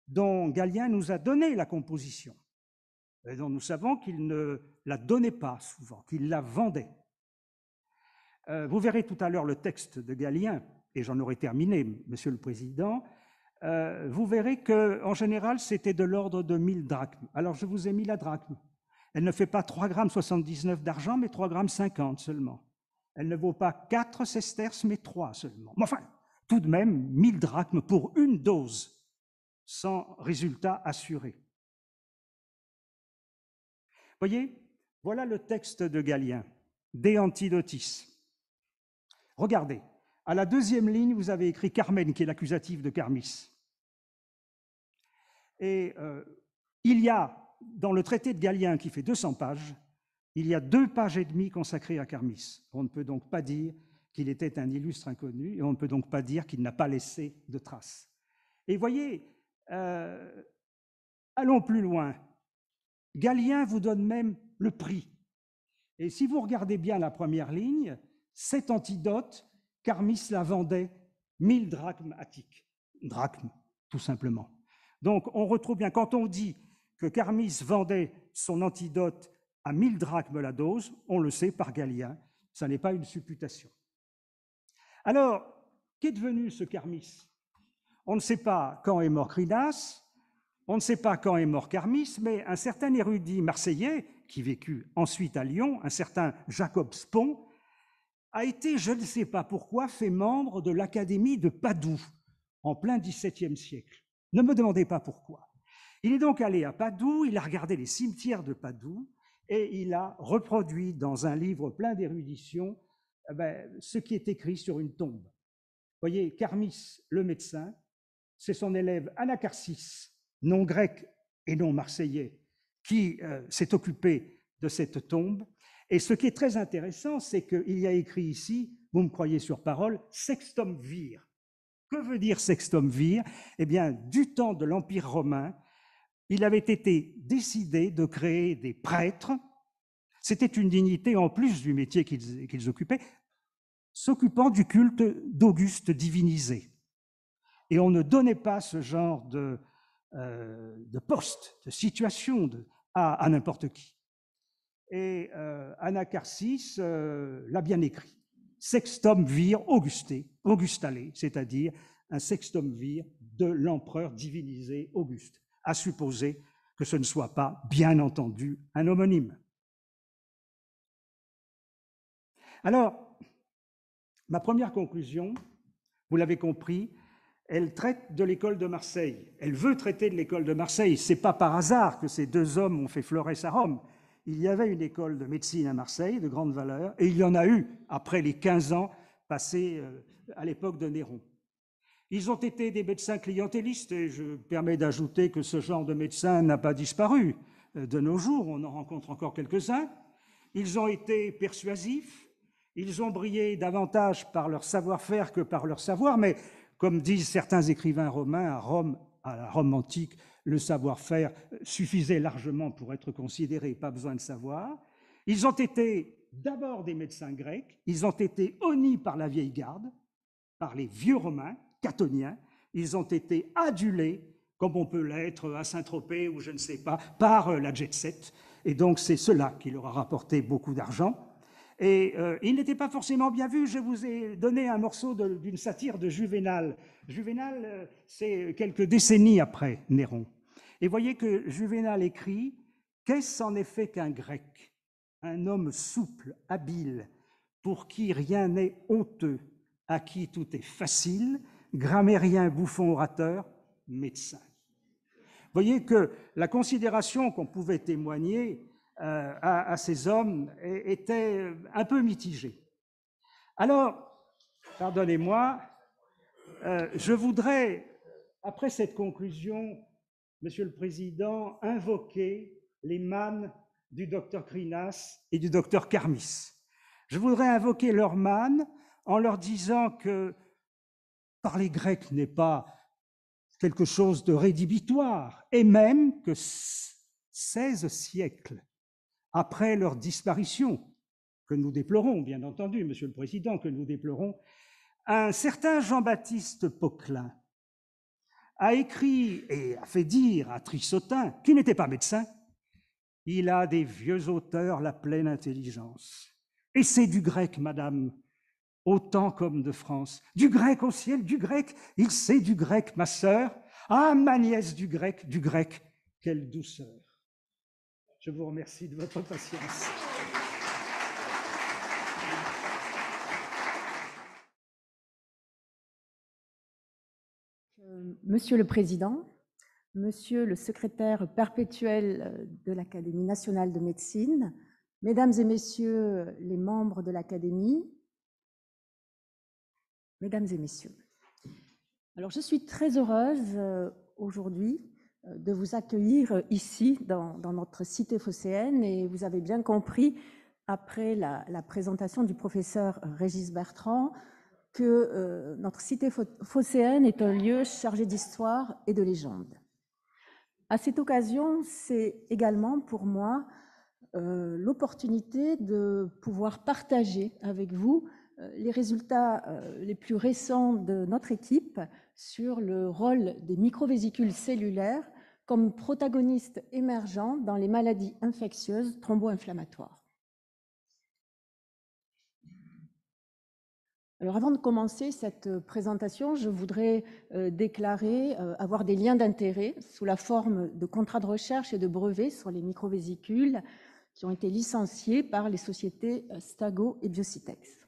dont Galien nous a donné la composition, et dont nous savons qu'il ne la donnait pas souvent, qu'il la vendait. Euh, vous verrez tout à l'heure le texte de Galien, et j'en aurai terminé, Monsieur le Président. Euh, vous verrez que, en général, c'était de l'ordre de 1000 drachmes. Alors, je vous ai mis la drachme. Elle ne fait pas 3,79 grammes d'argent, mais 3,50 grammes seulement. Elle ne vaut pas quatre sesterces, mais trois seulement. Mais enfin, tout de même, 1000 drachmes pour une dose, sans résultat assuré. Voyez, voilà le texte de Galien, De Antidotis. Regardez, à la deuxième ligne, vous avez écrit Carmen, qui est l'accusatif de Carmis. Et euh, il y a, dans le traité de Galien, qui fait 200 pages, il y a deux pages et demie consacrées à Carmis. On ne peut donc pas dire qu'il était un illustre inconnu et on ne peut donc pas dire qu'il n'a pas laissé de traces. Et voyez, euh, allons plus loin. Galien vous donne même le prix. Et si vous regardez bien la première ligne, cet antidote, Carmis la vendait mille drachmes attiques. Drachmes, tout simplement. Donc on retrouve bien, quand on dit que Carmis vendait son antidote à 1000 drachmes la dose, on le sait par Galien, ça n'est pas une supputation. Alors, qu'est devenu ce Carmis On ne sait pas quand est mort Crinas, on ne sait pas quand est mort Carmis, mais un certain érudit marseillais, qui vécut ensuite à Lyon, un certain Jacob Spon, a été, je ne sais pas pourquoi, fait membre de l'Académie de Padoue en plein XVIIe siècle. Ne me demandez pas pourquoi. Il est donc allé à Padoue, il a regardé les cimetières de Padoue, et il a reproduit dans un livre plein d'érudition eh ben, ce qui est écrit sur une tombe. Vous voyez, Carmis, le médecin, c'est son élève Anacharsis, non grec et non marseillais, qui euh, s'est occupé de cette tombe. Et ce qui est très intéressant, c'est qu'il y a écrit ici, vous me croyez sur parole, sextum vir. Que veut dire sextum vir Eh bien, du temps de l'Empire romain, il avait été décidé de créer des prêtres. C'était une dignité en plus du métier qu'ils occupaient, s'occupant du culte d'Auguste divinisé. Et on ne donnait pas ce genre de, euh, poste, de situation à, n'importe qui. Et euh, euh, l'a bien écrit. Sextum vir Auguste, Augustale, c'est-à-dire un sextum vir de l'empereur divinisé Auguste à supposer que ce ne soit pas, bien entendu, un homonyme. Alors, ma première conclusion, vous l'avez compris, elle traite de l'école de Marseille. Elle veut traiter de l'école de Marseille. Ce n'est pas par hasard que ces deux hommes ont fait Florès à Rome. Il y avait une école de médecine à Marseille de grande valeur, et il y en a eu après les 15 ans passés euh, à l'époque de Néron. Ils ont été des médecins clientélistes, et je permets d'ajouter que ce genre de médecin n'a pas disparu euh, de nos jours, on en rencontre encore quelques-uns. Ils ont été persuasifs, ils ont brillé davantage par leur savoir-faire que par leur savoir, mais comme disent certains écrivains romains, à Rome, à la Rome antique, le savoir-faire suffisait largement pour être considéré, pas besoin de savoir. Ils ont été d'abord des médecins grecs, ils ont été honnis par la vieille garde, par les vieux romains, catoniens, ils ont été adulés, comme on peut l'être à Saint-Tropez ou je ne sais pas, par euh, la jet set. Et donc c'est cela qui leur a rapporté beaucoup d'argent. Et euh, ils il n'était pas forcément bien vu. Je vous ai donné un morceau d'une satire de Juvénal. Juvénal, euh, c'est quelques décennies après Néron. Et voyez que Juvénal écrit Qu'est-ce en effet qu'un grec Un homme souple, habile, pour qui rien n'est honteux, à qui tout est facile, grammairien, bouffon, orateur, médecin. voyez que la considération qu'on pouvait témoigner euh, à, ces hommes était euh, un peu mitigée. Alors, pardonnez-moi, euh, je voudrais, après cette conclusion, Monsieur le Président, invoquer les mânes du docteur Grinas et du docteur Carmis. Je voudrais invoquer leurs mânes en leur disant que parler grec n'est pas quelque chose de rédhibitoire, et même que 16 siècles après leur disparition, que nous déplorons, bien entendu, Monsieur le Président, que nous déplorons, un certain Jean-Baptiste Poquelin a écrit et a fait dire à Trissotin, qui n'était pas médecin, il a des vieux auteurs la pleine intelligence. Et c'est du grec, madame autant comme de France. Du grec au ciel, du grec, il sait du grec, ma sœur. Ah, ma nièce, du grec, du grec, quelle douceur. Je vous remercie de votre patience. Euh, monsieur le Président, Monsieur le secrétaire perpétuel euh, de l'Académie nationale de médecine, Mesdames et Messieurs les membres de l'Académie, mesdames et messieurs. Alors, je suis très heureuse euh, aujourd'hui euh, de vous accueillir euh, ici, dans, notre cité phocéenne, et vous avez bien compris, après la, présentation du professeur Régis Bertrand, que notre cité phocéenne est un lieu chargé d'histoire et de légende. À cette occasion, c'est également pour moi l'opportunité de pouvoir partager avec vous les résultats euh, les plus récents de notre équipe sur le rôle des microvésicules cellulaires comme protagonistes émergents dans les maladies infectieuses thrombo-inflammatoires. Alors avant de commencer cette euh, présentation, je voudrais euh, déclarer avoir des liens d'intérêt sous la forme de contrats de recherche et de brevets sur les microvésicules qui ont été licenciés par les sociétés Stago et Biocitex.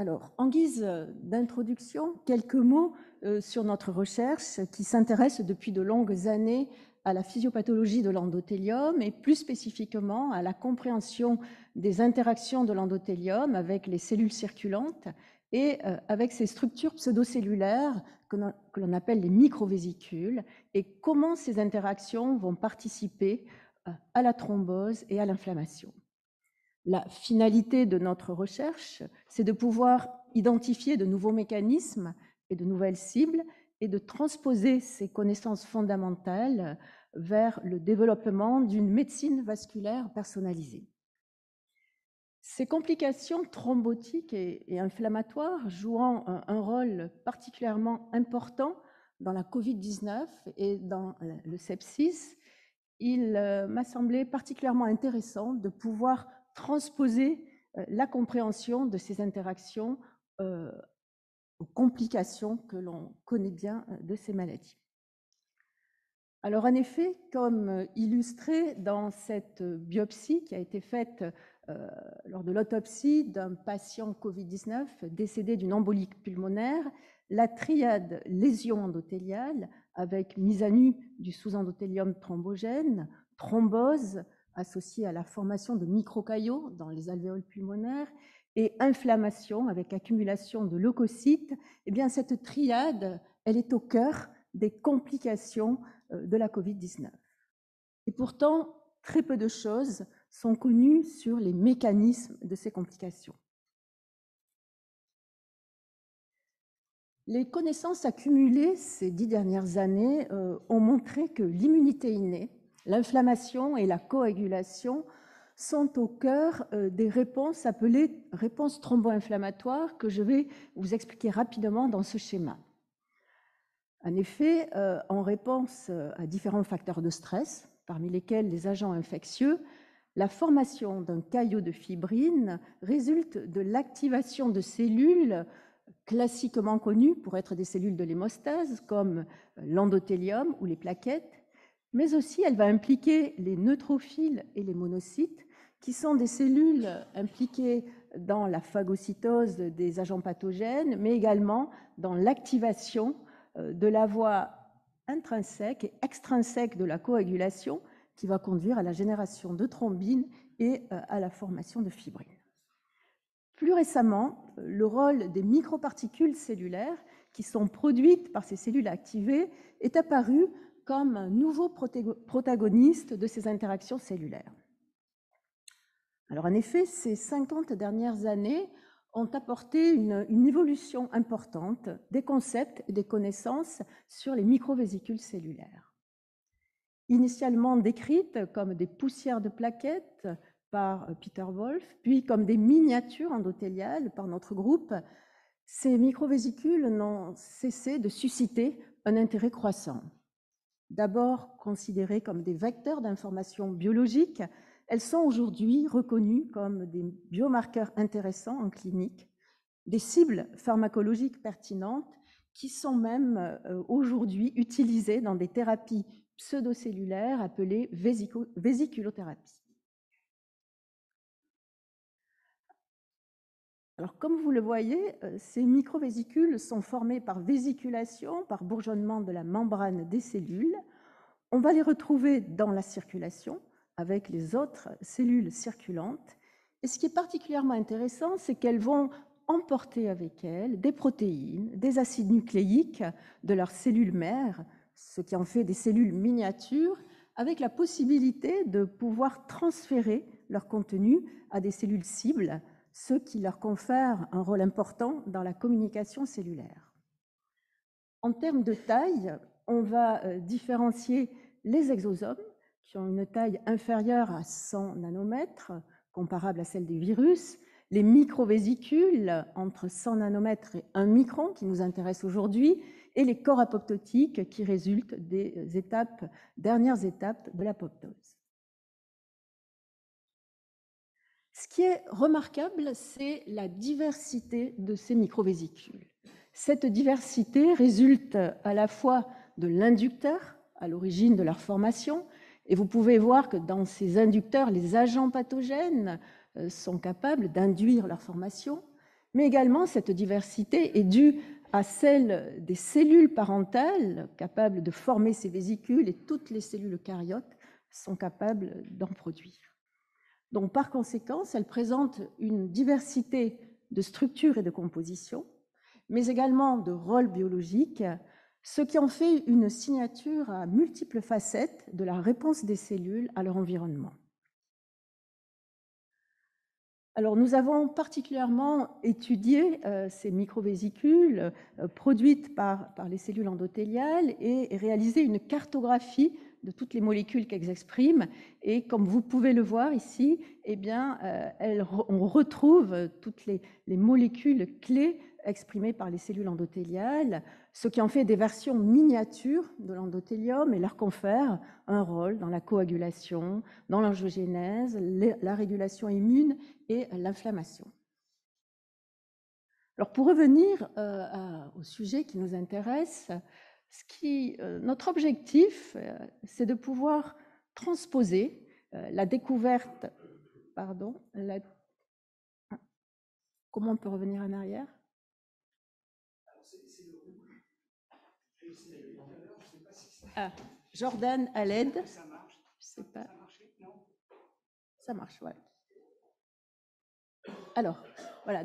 Alors, en guise euh, d'introduction, quelques mots euh, sur notre recherche qui s'intéresse depuis de longues années à la physiopathologie de l'endothélium et plus spécifiquement à la compréhension des interactions de l'endothélium avec les cellules circulantes et euh, avec ces structures pseudocellulaires que l'on appelle les microvésicules et comment ces interactions vont participer à la thrombose et à l'inflammation la finalité de notre recherche, c'est de pouvoir identifier de nouveaux mécanismes et de nouvelles cibles et de transposer ces connaissances fondamentales vers le développement d'une médecine vasculaire personnalisée. Ces complications thrombotiques et, inflammatoires jouant un, rôle particulièrement important dans la COVID-19 et dans euh, le sepsis, il euh, m'a semblé particulièrement intéressant de pouvoir transposer euh, la compréhension de ces interactions euh, aux complications que l'on connaît bien euh, de ces maladies. Alors en effet, comme illustré dans cette biopsie qui a été faite lors de l'autopsie d'un patient Covid-19 décédé d'une embolique pulmonaire, la triade lésion endothéliale avec mise à nu du sous-endothélium thrombogène, thrombose associée à la formation de microcaillots dans les alvéoles pulmonaires et inflammation avec accumulation de leucocytes, eh bien cette triade, elle est au cœur des complications euh, de la COVID-19. Et pourtant, très peu de choses sont connues sur les mécanismes de ces complications. Les connaissances accumulées ces dix dernières années euh, ont montré que l'immunité innée, L'inflammation et la coagulation sont au cœur euh, des réponses appelées réponses thrombo-inflammatoires que je vais vous expliquer rapidement dans ce schéma. En effet, euh, en réponse euh, à différents facteurs de stress, parmi lesquels les agents infectieux, la formation d'un caillot de fibrine résulte de l'activation de cellules classiquement connues pour être des cellules de l'hémostase, comme l'endothélium ou les plaquettes, mais aussi elle va impliquer les neutrophiles et les monocytes, qui sont des cellules impliquées dans la phagocytose des agents pathogènes, mais également dans l'activation euh, de la voie intrinsèque et extrinsèque de la coagulation qui va conduire à la génération de thrombines et euh, à la formation de fibrines. Plus récemment, le rôle des microparticules cellulaires qui sont produites par ces cellules activées est apparu comme nouveau protagoniste de ces interactions cellulaires. Alors en effet, ces 50 dernières années ont apporté une, une évolution importante des concepts et des connaissances sur les microvésicules cellulaires. Initialement décrites comme des poussières de plaquettes par Peter Wolf, puis comme des miniatures endothéliales par notre groupe, ces microvésicules n'ont cessé de susciter un intérêt croissant. D'abord considérées comme des vecteurs d'information biologique, elles sont aujourd'hui reconnues comme des biomarqueurs intéressants en clinique, des cibles pharmacologiques pertinentes qui sont même euh, aujourd'hui utilisées dans des thérapies pseudocellulaires appelées vésiculothérapies. comme vous le voyez, euh, ces microvésicules sont formées par vésiculation, par bourgeonnement de la membrane des cellules. On va les retrouver dans la circulation avec les autres cellules circulantes. Et ce qui est particulièrement intéressant, c'est qu'elles vont emporter avec elles des protéines, des acides nucléiques de leurs cellules mères, ce qui en fait des cellules miniatures, avec la possibilité de pouvoir transférer leur contenu à des cellules cibles ce qui leur confère un rôle important dans la communication cellulaire. En termes de taille, on va euh, différencier les exosomes, qui ont une taille inférieure à 100 nanomètres, comparable à celle des virus, les microvésicules entre 100 nanomètres et 1 micron, qui nous intéressent aujourd'hui, et les corps apoptotiques qui résultent des euh, dernières étapes de l'apoptose. Ce qui est remarquable, c'est la diversité de ces microvésicules. Cette diversité résulte à la fois de l'inducteur, à l'origine de leur formation, et vous pouvez voir que dans ces inducteurs, les agents pathogènes euh, sont capables d'induire leur formation, mais également cette diversité est due à celle des cellules parentales capables de former ces vésicules et toutes les cellules eucaryotes sont capables d'en produire. Donc, par conséquent, elles présentent une diversité de structures et de compositions, mais également de rôles biologiques, ce qui en fait une signature à multiples facettes de la réponse des cellules à leur environnement. Alors, nous avons particulièrement étudié euh, ces microvésicules euh, produites par, les cellules endothéliales et réalisé une cartographie de toutes les molécules qu'elles expriment. Et comme vous pouvez le voir ici, eh bien, euh, on retrouve euh, toutes les, molécules clés exprimées par les cellules endothéliales, ce qui en fait des versions miniatures de l'endothélium et leur confère un rôle dans la coagulation, dans l'angiogénèse, la régulation immune et l'inflammation. Alors pour revenir euh, au sujet qui nous intéresse, qui, euh, notre objectif, euh, c'est de pouvoir transposer euh, la découverte, pardon, comment on peut revenir en arrière ah, Jordan à l'aide. Ça marche. Ça marche, Alors,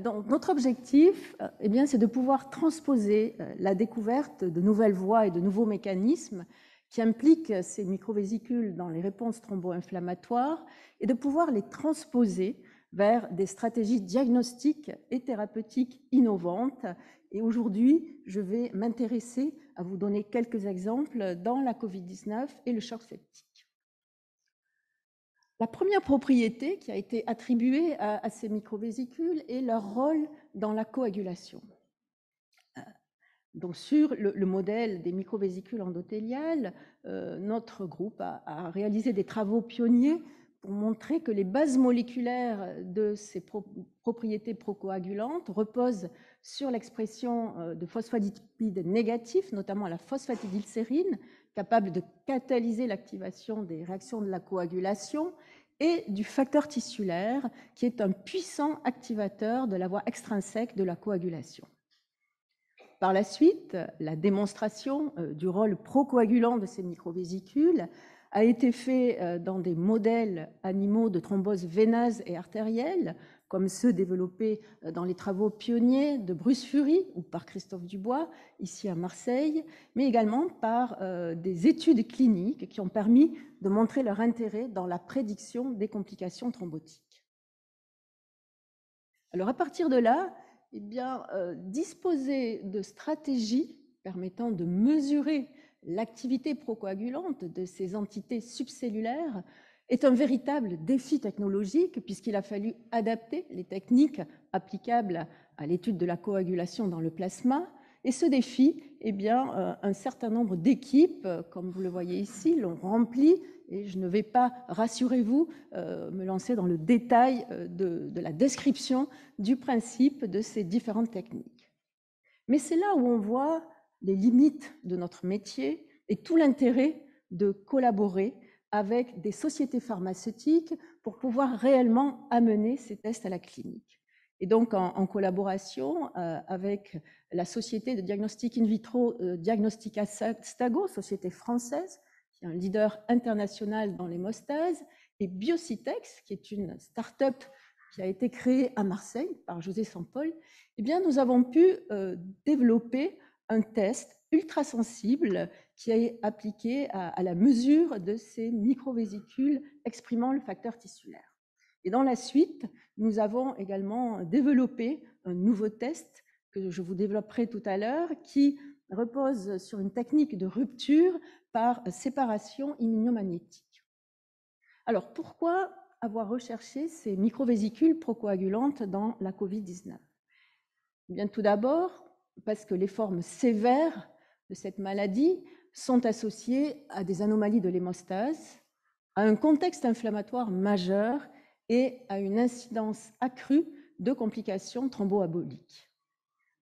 donc notre objectif, euh, eh bien, c'est de pouvoir transposer euh, la découverte de nouvelles voies et de nouveaux mécanismes qui impliquent ces microvésicules dans les réponses thrombo-inflammatoires et de pouvoir les transposer vers des stratégies diagnostiques et thérapeutiques innovantes. Et aujourd'hui, je vais m'intéresser à vous donner quelques exemples dans la COVID-19 et le choc septique. La première propriété qui a été attribuée à, ces microvésicules est leur rôle dans la coagulation. Euh, sur le, modèle des microvésicules endothéliales, euh, notre groupe a, réalisé des travaux pionniers pour montrer que les bases moléculaires de ces propriétés procoagulantes reposent sur l'expression euh, de phosphatipides négatifs, notamment la phosphatidylsérine, capable de catalyser l'activation des réactions de la coagulation et du facteur tissulaire, qui est un puissant activateur de la voie extrinsèque de la coagulation. Par la suite, la démonstration euh, du rôle procoagulant de ces microvésicules a été faite euh, dans des modèles animaux de thrombose veineuse et artérielle, comme ceux développés euh, dans les travaux pionniers de Bruce Fury ou par Christophe Dubois, ici à Marseille, mais également par euh, des études cliniques qui ont permis de montrer leur intérêt dans la prédiction des complications thrombotiques. Alors à partir de là, eh euh, disposer de stratégies permettant de mesurer l'activité procoagulante de ces entités subcellulaires est un véritable défi technologique puisqu'il a fallu adapter les techniques applicables à l'étude de la coagulation dans le plasma. Et ce défi, eh bien, euh, un certain nombre d'équipes, euh, comme vous le voyez ici, l'ont rempli. Et je ne vais pas, rassurez-vous, euh, me lancer dans le détail de la description du principe de ces différentes techniques. Mais c'est là où on voit les limites de notre métier et tout l'intérêt de collaborer avec des sociétés pharmaceutiques pour pouvoir réellement amener ces tests à la clinique. Et donc, en, collaboration euh, avec la société de diagnostic in vitro, euh, Diagnostica Stago, société française, qui est un leader international dans l'hémostase, et Biocitex, qui est une start-up qui a été créée à Marseille par José Sampol, eh bien, nous avons pu euh, développer un test ultra sensible qui est appliqué à, la mesure de ces microvésicules exprimant le facteur tissulaire. Et dans la suite, nous avons également développé un nouveau test que je vous développerai tout à l'heure qui repose sur une technique de rupture par séparation immunomagnétique. Alors pourquoi avoir recherché ces microvésicules procoagulantes dans la COVID-19 eh Bien tout d'abord parce que les formes sévères de cette maladie sont associées à des anomalies de l'hémostase, à un contexte inflammatoire majeur et à une incidence accrue de complications thromboaboliques.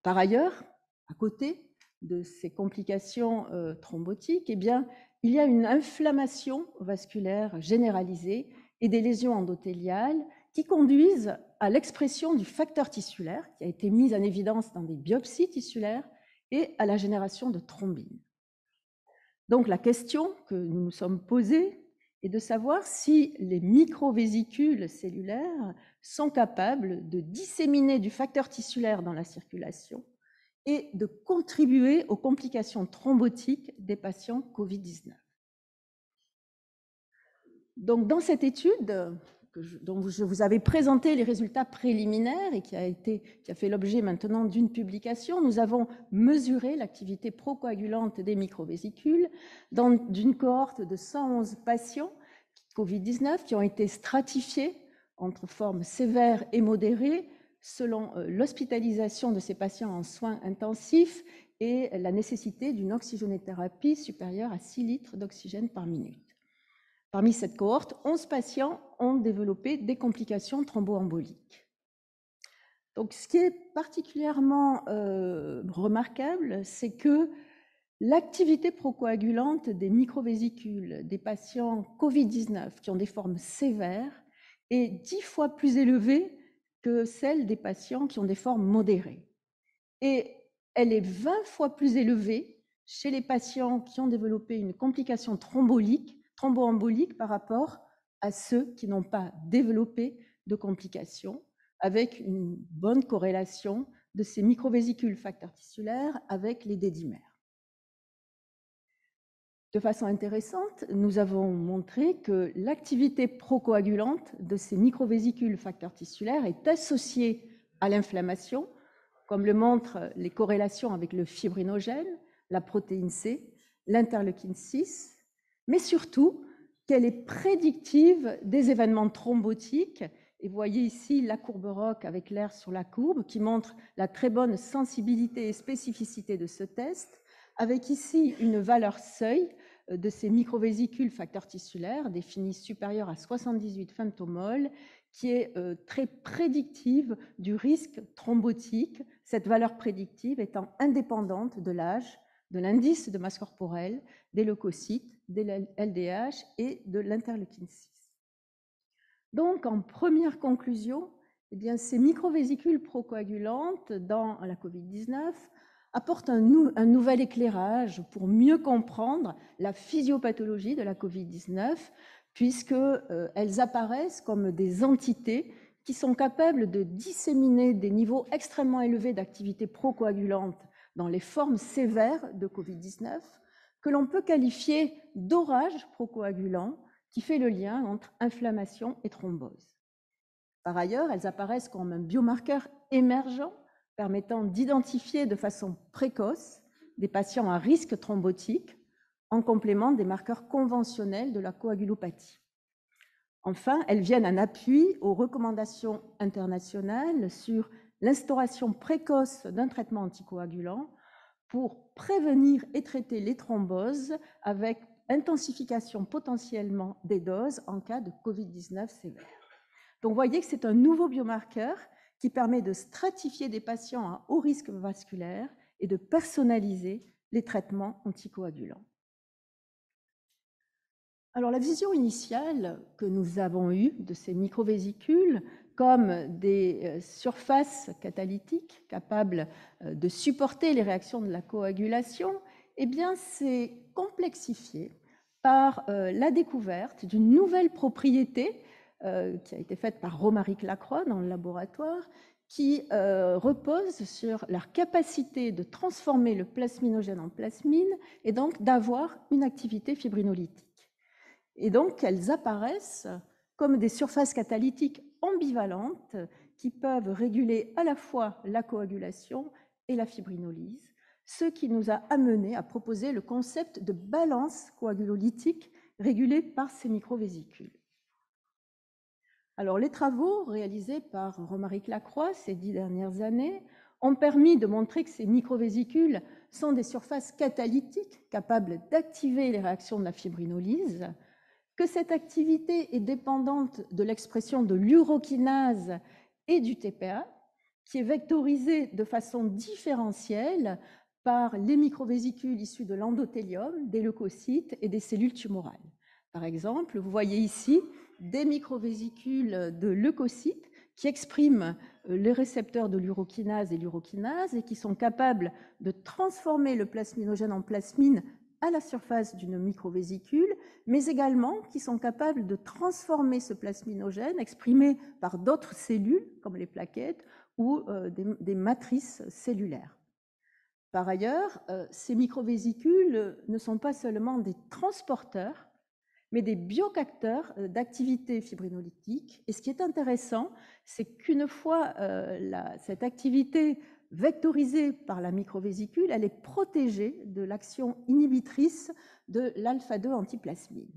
Par ailleurs, à côté de ces complications euh, thrombotiques, eh bien, il y a une inflammation vasculaire généralisée et des lésions endothéliales qui conduisent à l'expression du facteur tissulaire qui a été mise en évidence dans des biopsies tissulaires et à la génération de thrombine. Donc la question que nous nous sommes posée est de savoir si les microvésicules cellulaires sont capables de disséminer du facteur tissulaire dans la circulation et de contribuer aux complications thrombotiques des patients COVID-19. Donc, dans cette étude, dont je vous avais présenté les résultats préliminaires et qui a, fait l'objet maintenant d'une publication, nous avons mesuré l'activité procoagulante des microvésicules dans d'une cohorte de 111 patients Covid-19 qui ont été stratifiés entre formes sévères et modérées selon euh, l'hospitalisation de ces patients en soins intensifs et la nécessité d'une oxygénothérapie supérieure à 6 litres d'oxygène par minute. Parmi cette cohorte, 11 patients ont développé des complications thromboemboliques. ce qui est particulièrement euh, remarquable, c'est que l'activité procoagulante des microvésicules des patients COVID-19 qui ont des formes sévères est 10 fois plus élevée que celle des patients qui ont des formes modérées. Et elle est 20 fois plus élevée chez les patients qui ont développé une complication thrombolique thromboemboliques par rapport à ceux qui n'ont pas développé de complications, avec une bonne corrélation de ces microvésicules facteurs tissulaires avec les dédimères. De façon intéressante, nous avons montré que l'activité procoagulante de ces microvésicules facteurs tissulaires est associée à l'inflammation, comme le montrent les corrélations avec le fibrinogène, la protéine C, l'interleukine 6 mais surtout qu'elle est prédictive des événements thrombotiques. Et vous voyez ici la courbe ROC avec l'air sur la courbe qui montre la très bonne sensibilité et spécificité de ce test, avec ici une valeur seuil euh, de ces microvésicules facteurs tissulaires définie supérieure à 78 femtomoles qui est euh, très prédictive du risque thrombotique, cette valeur prédictive étant indépendante de l'âge, de l'indice de masse corporelle, des leucocytes de l'LDH et de l'interleukine 6. Donc, en première conclusion, eh ces microvésicules procoagulantes dans la COVID-19 apportent un, nouvel éclairage pour mieux comprendre la physiopathologie de la COVID-19, puisqu'elles euh, elles apparaissent comme des entités qui sont capables de disséminer des niveaux extrêmement élevés d'activité procoagulante dans les formes sévères de COVID-19, que l'on peut qualifier d'orage procoagulant qui fait le lien entre inflammation et thrombose. Par ailleurs, elles apparaissent comme un biomarqueur émergent permettant d'identifier de façon précoce des patients à risque thrombotique en complément des marqueurs conventionnels de la coagulopathie. Enfin, elles viennent en appui aux recommandations internationales sur l'instauration précoce d'un traitement anticoagulant pour prévenir et traiter les thromboses avec intensification potentiellement des doses en cas de COVID-19 sévère. Donc, vous voyez que c'est un nouveau biomarqueur qui permet de stratifier des patients à haut risque vasculaire et de personnaliser les traitements anticoagulants. Alors, la vision initiale que nous avons eue de ces microvésicules, comme des euh, surfaces catalytiques capables euh, de supporter les réactions de la coagulation, eh bien, c'est complexifié par euh, la découverte d'une nouvelle propriété qui a été faite par Romaric Lacroix dans le laboratoire, qui repose sur leur capacité de transformer le plasminogène en plasmine et donc d'avoir une activité fibrinolytique. Et donc elles apparaissent comme des surfaces catalytiques ambivalentes qui peuvent réguler à la fois la coagulation et la fibrinolyse, ce qui nous a amené à proposer le concept de balance coagulolytique régulée par ces microvésicules. Alors, les travaux réalisés par Romaric Lacroix ces dix dernières années ont permis de montrer que ces microvésicules sont des surfaces catalytiques capables d'activer les réactions de la fibrinolyse, que cette activité est dépendante de l'expression de l'urokinase et du TPA, qui est vectorisée de façon différentielle par les microvésicules issues de l'endothélium, des leucocytes et des cellules tumorales. Par exemple, vous voyez ici des microvésicules de leucocytes qui expriment euh, les récepteurs de l'urokinase et l'urokinase et qui sont capables de transformer le plasminogène en plasmine à la surface d'une microvésicule, mais également qui sont capables de transformer ce plasminogène exprimé par d'autres cellules, comme les plaquettes ou euh, des, matrices cellulaires. Par ailleurs, euh, ces microvésicules ne sont pas seulement des transporteurs, mais des biocacteurs euh, d'activité fibrinolytique. Et ce qui est intéressant, c'est qu'une fois cette activité vectorisée par la microvésicule, elle est protégée de l'action inhibitrice de l'alpha-2 antiplasmine.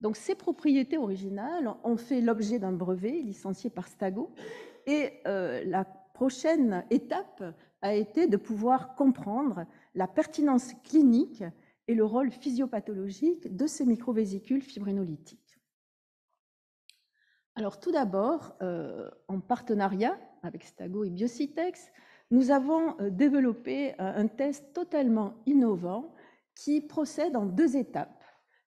Donc ces propriétés originales ont fait l'objet d'un brevet licencié par Stago et euh, la prochaine étape a été de pouvoir comprendre la pertinence clinique et le rôle physiopathologique de ces microvésicules fibrinolytiques. Alors tout d'abord, euh, en partenariat avec Stago et Biocitex, nous avons euh, développé euh, un test totalement innovant qui procède en deux étapes.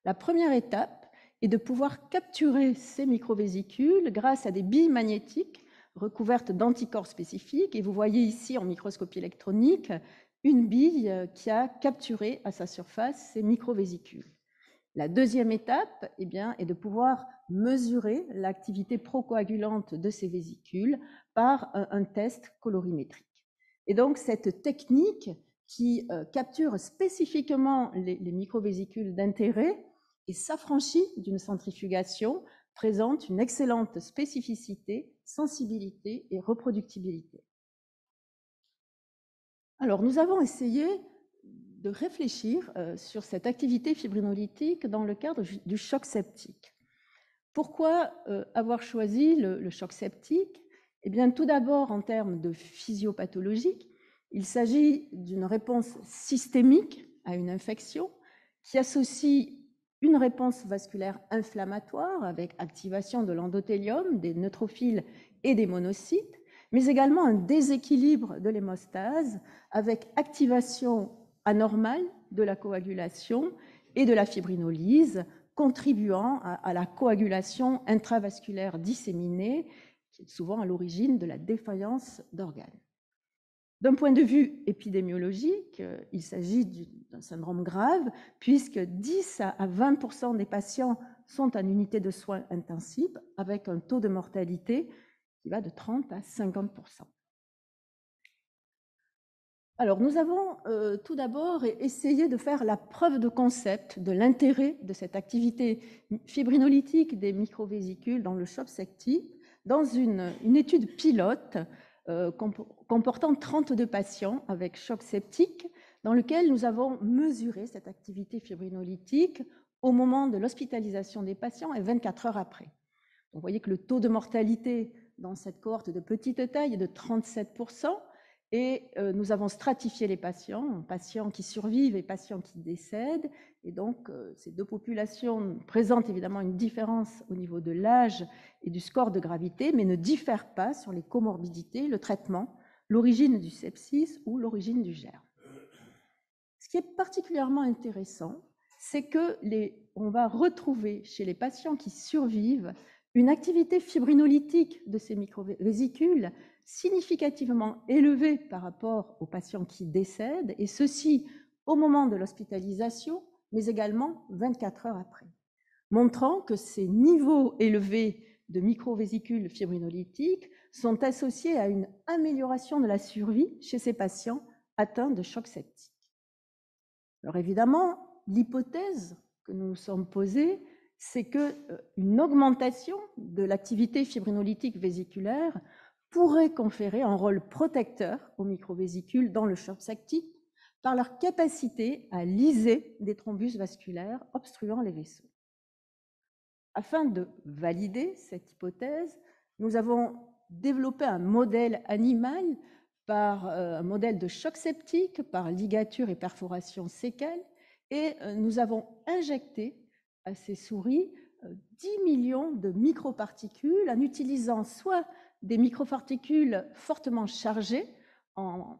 La première étape est de pouvoir capturer ces microvésicules grâce à des billes magnétiques recouvertes d'anticorps spécifiques. Et vous voyez ici en microscopie électronique une bille euh, qui a capturé à sa surface ces microvésicules. La deuxième étape eh bien, est de pouvoir mesurer l'activité procoagulante de ces vésicules par un test colorimétrique. Et donc, cette technique qui euh, capture spécifiquement les, les microvésicules d'intérêt et s'affranchit d'une centrifugation présente une excellente spécificité, sensibilité et reproductibilité. Alors, nous avons essayé de réfléchir euh, sur cette activité fibrinolytique dans le cadre du choc septique. Pourquoi euh, avoir choisi le, le choc septique eh tout d'abord, en termes de physiopathologique, il s'agit d'une réponse systémique à une infection qui associe une réponse vasculaire inflammatoire avec activation de l'endothélium, des neutrophiles et des monocytes, mais également un déséquilibre de l'hémostase avec activation anormale de la coagulation et de la fibrinolyse, contribuant à la coagulation intravasculaire disséminée qui est souvent à l'origine de la défaillance d'organes. D'un point de vue épidémiologique, euh, il s'agit d'un syndrome grave, puisque 10 à 20 des patients sont en unité de soins intensifs, avec un taux de mortalité qui va de 30 à 50 alors, nous avons euh, tout d'abord essayé de faire la preuve de concept de l'intérêt de cette activité fibrinolytique des microvésicules dans le choc septique dans une, étude pilote euh, comportant 32 patients avec choc septique, dans lequel nous avons mesuré cette activité fibrinolytique au moment de l'hospitalisation des patients et 24 heures après. vous voyez que le taux de mortalité dans cette cohorte de petite taille est de 37 et euh, nous avons stratifié les patients, patients qui survivent et patients qui décèdent. Et donc, euh, ces deux populations présentent évidemment une différence au niveau de l'âge et du score de gravité, mais ne diffèrent pas sur les comorbidités, le traitement, l'origine du sepsis ou l'origine du germe. Ce qui est particulièrement intéressant, c'est que on va retrouver chez les patients qui survivent une activité fibrinolytique de ces microvésicules significativement élevé par rapport aux patients qui décèdent, et ceci au moment de l'hospitalisation, mais également 24 heures après, montrant que ces niveaux élevés de microvésicules fibrinolytiques sont associés à une amélioration de la survie chez ces patients atteints de choc septique. Alors évidemment, l'hypothèse que nous nous sommes posée, c'est qu'une euh, augmentation de l'activité fibrinolytique vésiculaire pourraient conférer un rôle protecteur aux microvésicules dans le choc septique par leur capacité à liser des thrombus vasculaires obstruant les vaisseaux. Afin de valider cette hypothèse, nous avons développé un modèle animal par euh, un modèle de choc septique, par ligature et perforation séquelle et euh, nous avons injecté à ces souris 10 euh, millions de microparticules en utilisant soit des microparticules fortement chargées en,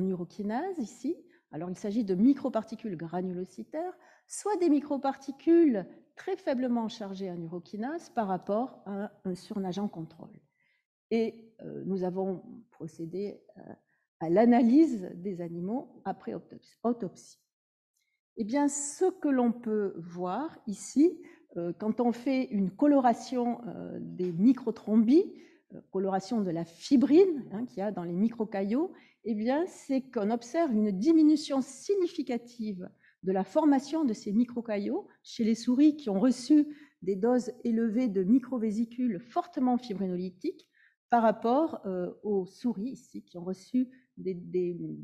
urokinase ici. Alors il s'agit de microparticules granulocytaires, soit des microparticules très faiblement chargées en urokinase par rapport à un surnageant contrôle. Et euh, nous avons procédé euh, à l'analyse des animaux après autopsie. Eh bien, ce que l'on peut voir ici, euh, quand on fait une coloration des microthrombies, euh, coloration de la fibrine hein, qu'il y a dans les microcaillots, eh c'est qu'on observe une diminution significative de la formation de ces microcaillots chez les souris qui ont reçu des doses élevées de microvésicules fortement fibrinolytiques par rapport euh, aux souris ici qui ont reçu des,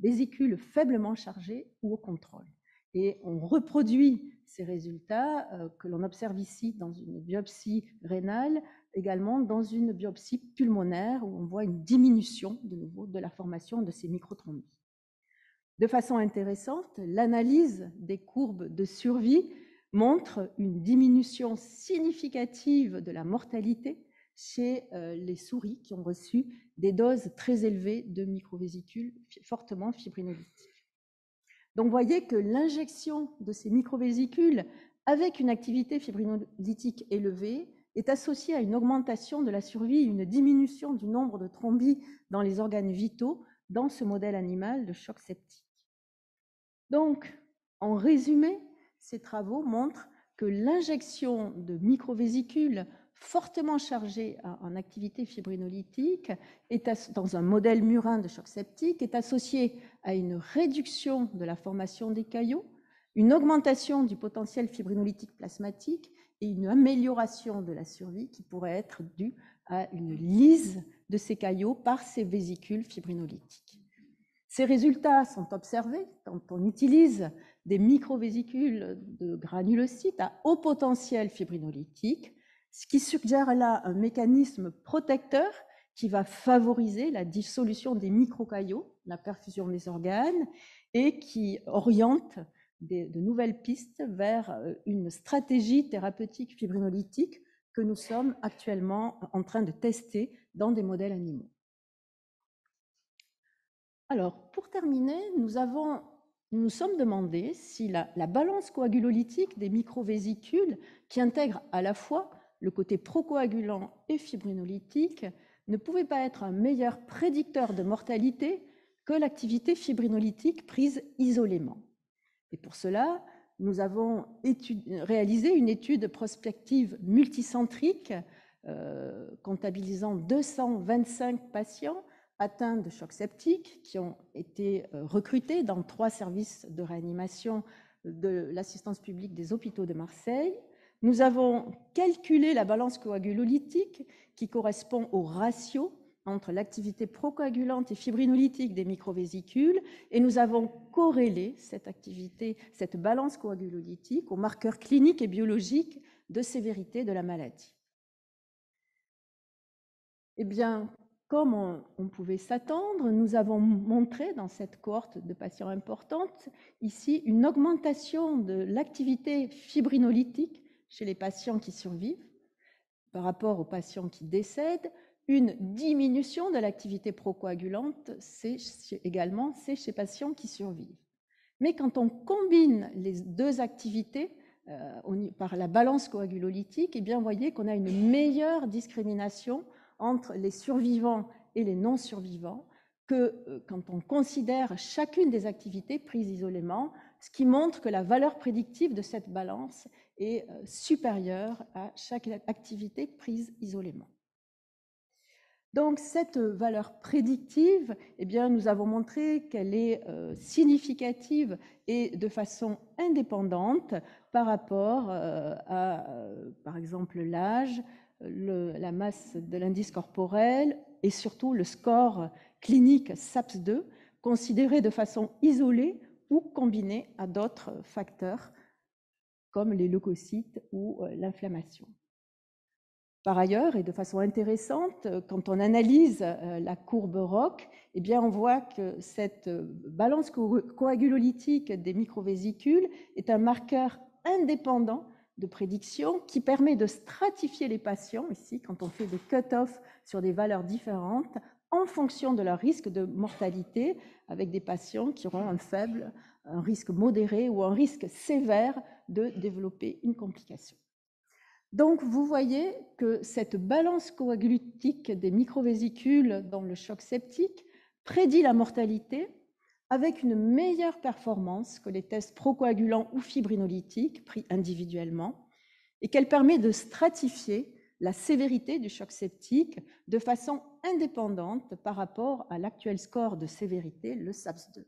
vésicules faiblement chargées ou au contrôle. Et on reproduit ces résultats euh, que l'on observe ici dans une biopsie rénale également dans une biopsie pulmonaire où on voit une diminution de nouveau de la formation de ces microthrombies. De façon intéressante, l'analyse des courbes de survie montre une diminution significative de la mortalité chez euh, les souris qui ont reçu des doses très élevées de microvésicules fortement fibrinolytiques. Donc, vous voyez que l'injection de ces microvésicules avec une activité fibrinolytique élevée est associée à une augmentation de la survie et une diminution du nombre de thrombies dans les organes vitaux dans ce modèle animal de choc septique. Donc, en résumé, ces travaux montrent que l'injection de microvésicules fortement chargées en activité fibrinolytique est dans un modèle murin de choc septique est associée à une réduction de la formation des caillots, une augmentation du potentiel fibrinolytique plasmatique et une amélioration de la survie qui pourrait être due à une lise de ces caillots par ces vésicules fibrinolytiques. Ces résultats sont observés quand on utilise des microvésicules de granulocytes à haut potentiel fibrinolytique, ce qui suggère là un mécanisme protecteur qui va favoriser la dissolution des microcaillots, la perfusion des organes, et qui oriente de nouvelles pistes vers euh, une stratégie thérapeutique fibrinolytique que nous sommes actuellement en train de tester dans des modèles animaux. Alors, pour terminer, nous nous, sommes demandé si la, la balance coagulolytique des microvésicules, qui intègre à la fois le côté procoagulant et fibrinolytique, ne pouvait pas être un meilleur prédicteur de mortalité que l'activité fibrinolytique prise isolément. Et pour cela, nous avons réalisé une étude prospective multicentrique euh, comptabilisant 225 patients atteints de choc septique qui ont été euh, recrutés dans trois services de réanimation de l'assistance publique des hôpitaux de Marseille. Nous avons calculé la balance coagulolytique qui correspond au ratio entre l'activité procoagulante et fibrinolytique des microvésicules et nous avons corrélé cette activité, cette balance coagulolytique aux marqueurs cliniques et biologiques de sévérité de la maladie. Eh bien, comme on, pouvait s'attendre, nous avons montré dans cette cohorte de patients importantes ici une augmentation de l'activité fibrinolytique chez les patients qui survivent par rapport aux patients qui décèdent, une diminution de l'activité procoagulante c'est également chez patients qui survivent. Mais quand on combine les deux activités euh, par la balance coagulolytique, et eh bien, vous voyez qu'on a une meilleure discrimination entre les survivants et les non-survivants que euh, quand on considère chacune des activités prises isolément, ce qui montre que la valeur prédictive de cette balance est euh, supérieure à chaque activité prise isolément. Donc cette valeur prédictive, eh nous avons montré qu'elle est euh, significative et de façon indépendante par rapport euh, à, euh, par exemple, l'âge, la masse de l'indice corporel et surtout le score clinique SAPS2, considéré de façon isolée ou combinée à d'autres facteurs comme les leucocytes ou l'inflammation. Par ailleurs, et de façon intéressante, quand on analyse euh, la courbe ROC, eh bien, on voit que cette euh, balance coagulolytique des microvésicules est un marqueur indépendant de prédiction qui permet de stratifier les patients, ici, quand on fait des cut offs sur des valeurs différentes, en fonction de leur risque de mortalité, avec des patients qui auront un faible, un risque modéré ou un risque sévère de développer une complication. Donc, vous voyez que cette balance coagulitique des microvésicules dans le choc septique prédit la mortalité avec une meilleure performance que les tests procoagulants ou fibrinolytiques pris individuellement et qu'elle permet de stratifier la sévérité du choc septique de façon indépendante par rapport à l'actuel score de sévérité, le SAPS2.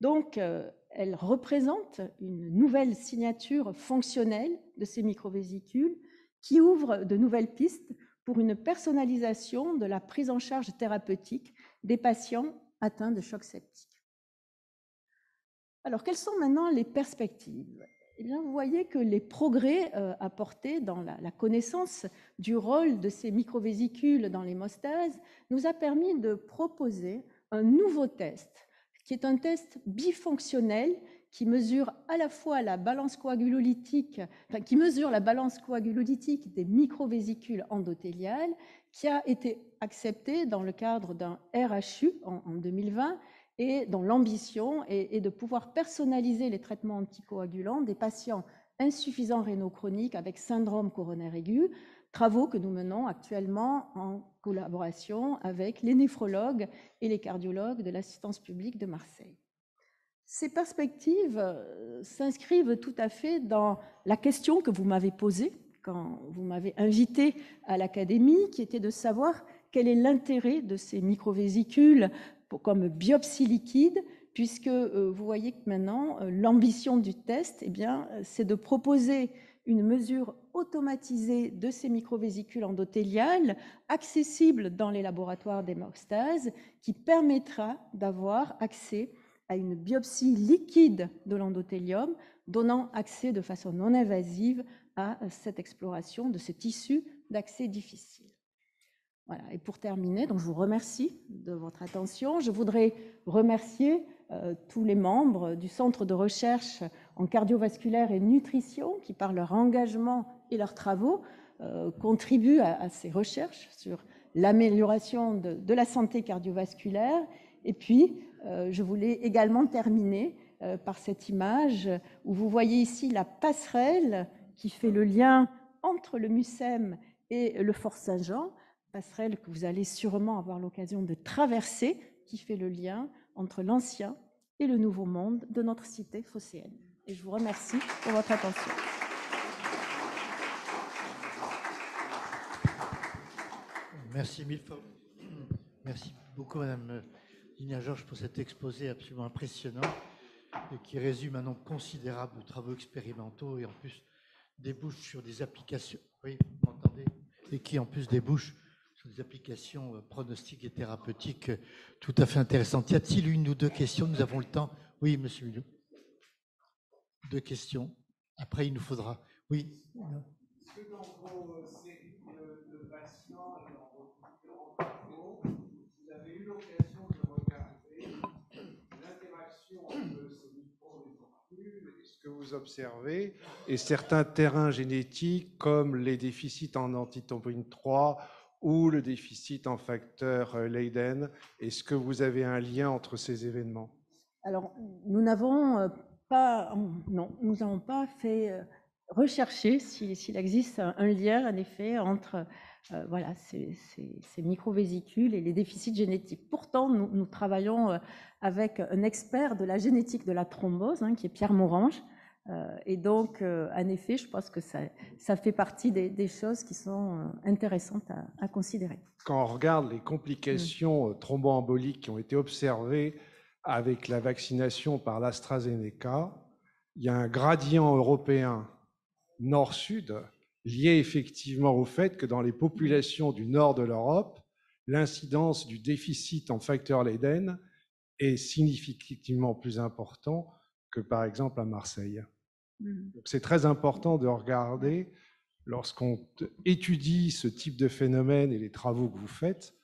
Donc, euh, elle représente une nouvelle signature fonctionnelle de ces microvésicules qui ouvre de nouvelles pistes pour une personnalisation de la prise en charge thérapeutique des patients atteints de choc septique. Alors, quelles sont maintenant les perspectives eh bien, Vous voyez que les progrès euh, apportés dans la, connaissance du rôle de ces microvésicules dans l'hémostase nous a permis de proposer un nouveau test qui est un test bifonctionnel qui mesure à la fois la balance coagulolytique, qui mesure la balance coagulolytique des microvésicules endothéliales, qui a été accepté dans le cadre d'un RHU en, 2020 et dont l'ambition est, de pouvoir personnaliser les traitements anticoagulants des patients insuffisants rénaux chroniques avec syndrome coronaire aigu Travaux que nous menons actuellement en collaboration avec les néphrologues et les cardiologues de l'assistance publique de Marseille. Ces perspectives euh, s'inscrivent tout à fait dans la question que vous m'avez posée quand vous m'avez invité à l'Académie, qui était de savoir quel est l'intérêt de ces microvésicules comme biopsie liquide, puisque euh, vous voyez que maintenant, euh, l'ambition du test, et eh bien, c'est de proposer une mesure automatisée de ces microvésicules endothéliales, accessibles dans les laboratoires d'hémostase, qui permettra d'avoir accès à une biopsie liquide de l'endothélium, donnant accès de façon non invasive à cette exploration de ce tissu d'accès difficile. Voilà, et pour terminer, donc je vous remercie de votre attention. Je voudrais remercier euh, tous les membres du Centre de recherche en cardiovasculaire et nutrition, qui par leur engagement et leurs travaux euh, contribuent à, ces recherches sur l'amélioration de, la santé cardiovasculaire. Et puis, euh, je voulais également terminer par cette image où vous voyez ici la passerelle qui fait le lien entre le MUSEM et le Fort Saint-Jean, passerelle que vous allez sûrement avoir l'occasion de traverser, qui fait le lien entre l'ancien et le nouveau monde de notre cité phocéenne. Et je vous remercie pour votre attention. Merci mille fois. Merci beaucoup, Madame Lina Georges, pour cet exposé absolument impressionnant et qui résume un nombre considérable de travaux expérimentaux et en plus débouche sur des applications. Oui, vous m'entendez Et qui en plus débouche des applications euh, pronostiques et thérapeutiques euh, tout à fait intéressantes. Y a-t-il une ou deux questions Nous avons le temps. Oui, monsieur Deux questions. Après, il nous faudra. Oui. ce dans vos euh, séries de, vous avez eu l'occasion de regarder l'interaction entre ces et ce que vous observez, et certains terrains génétiques comme les déficits en antithrombine 3 ou le déficit en facteur euh, Leiden. Est-ce que vous avez un lien entre ces événements Alors, nous n'avons euh, pas, non, nous n'avons pas fait euh, rechercher s'il existe un lien, en effet, entre voilà, ces, microvésicules et les déficits génétiques. Pourtant, nous, travaillons avec un expert de la génétique de la thrombose, hein, qui est Pierre Morange, euh, et donc, euh, en effet, je pense que ça, fait partie des, choses qui sont euh, intéressantes à, considérer. Quand on regarde les complications mm. thromboemboliques qui ont été observées avec la vaccination par l'AstraZeneca, il y a un gradient européen nord-sud lié effectivement au fait que dans les populations du nord de l'Europe, l'incidence du déficit en facteur Leiden est significativement plus important que par exemple à Marseille. Mm. C'est très important de regarder, lorsqu'on étudie ce type de phénomène et les travaux que vous faites,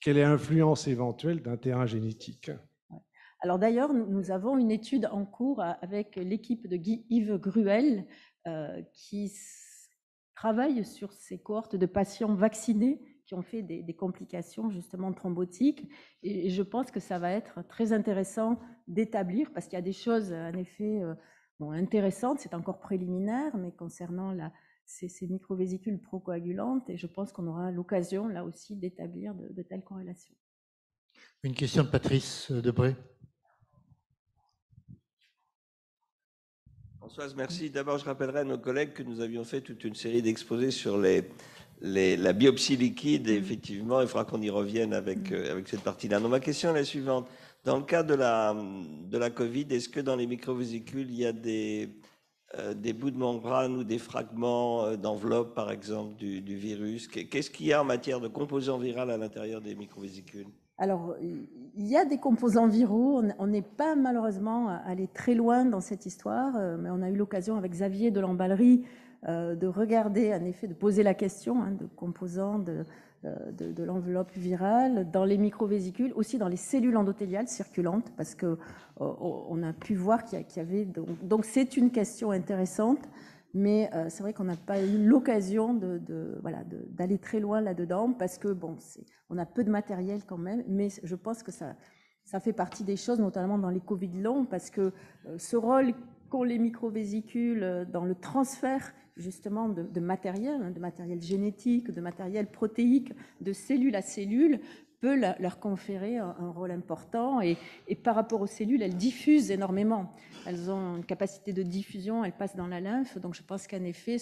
quelle est l'influence éventuelle d'un terrain génétique. Alors d'ailleurs, nous avons une étude en cours euh, avec l'équipe de Guy-Yves Gruel euh, qui travaille sur ces cohortes de patients vaccinés qui ont fait des, des, complications justement thrombotiques. Et je pense que ça va être très intéressant d'établir, parce qu'il y a des choses, en effet, euh, bon, c'est encore préliminaire, mais concernant la, ces, ces microvésicules procoagulantes, et je pense qu'on aura l'occasion là aussi d'établir de, telles corrélations. Une question de Patrice euh, Debré. Françoise, merci. D'abord, je rappellerai à nos collègues que nous avions fait toute une série d'exposés sur la biopsie liquide, et mmh. effectivement, il faudra qu'on y revienne avec, mmh. euh, avec cette partie-là. ma question est la suivante. Dans le cas de la, de la Covid, est-ce que dans les microvésicules, il y a des, euh, des bouts de membrane ou des fragments euh, d'enveloppe, par exemple, du, du virus Qu'est-ce qu'il y a en matière de composants virales à l'intérieur des microvésicules alors, il y a des composants viraux. On n'est pas malheureusement allé très loin dans cette histoire, euh, mais on a eu l'occasion avec Xavier de l'emballerie de regarder, en effet, de poser la question hein, de composants, de, euh, de, l'enveloppe virale, dans les microvésicules, aussi dans les cellules endothéliales circulantes, parce qu'on euh, oh, a pu voir qu'il y, avait. Donc c'est une question intéressante, mais euh, c'est vrai qu'on n'a pas eu l'occasion de, voilà, d'aller très loin là-dedans, parce que bon, on a peu de matériel quand même, mais je pense que ça, ça fait partie des choses, notamment dans les Covid longs, parce que ce rôle qu'ont les microvésicules dans le transfert justement de, matériel, hein, de matériel génétique, de matériel protéique, de cellule à cellule, peut leur conférer un, rôle important. Et, par rapport aux cellules, elles diffusent énormément. Elles ont une capacité de diffusion, elles passent dans la lymphe. Donc je pense qu'en effet,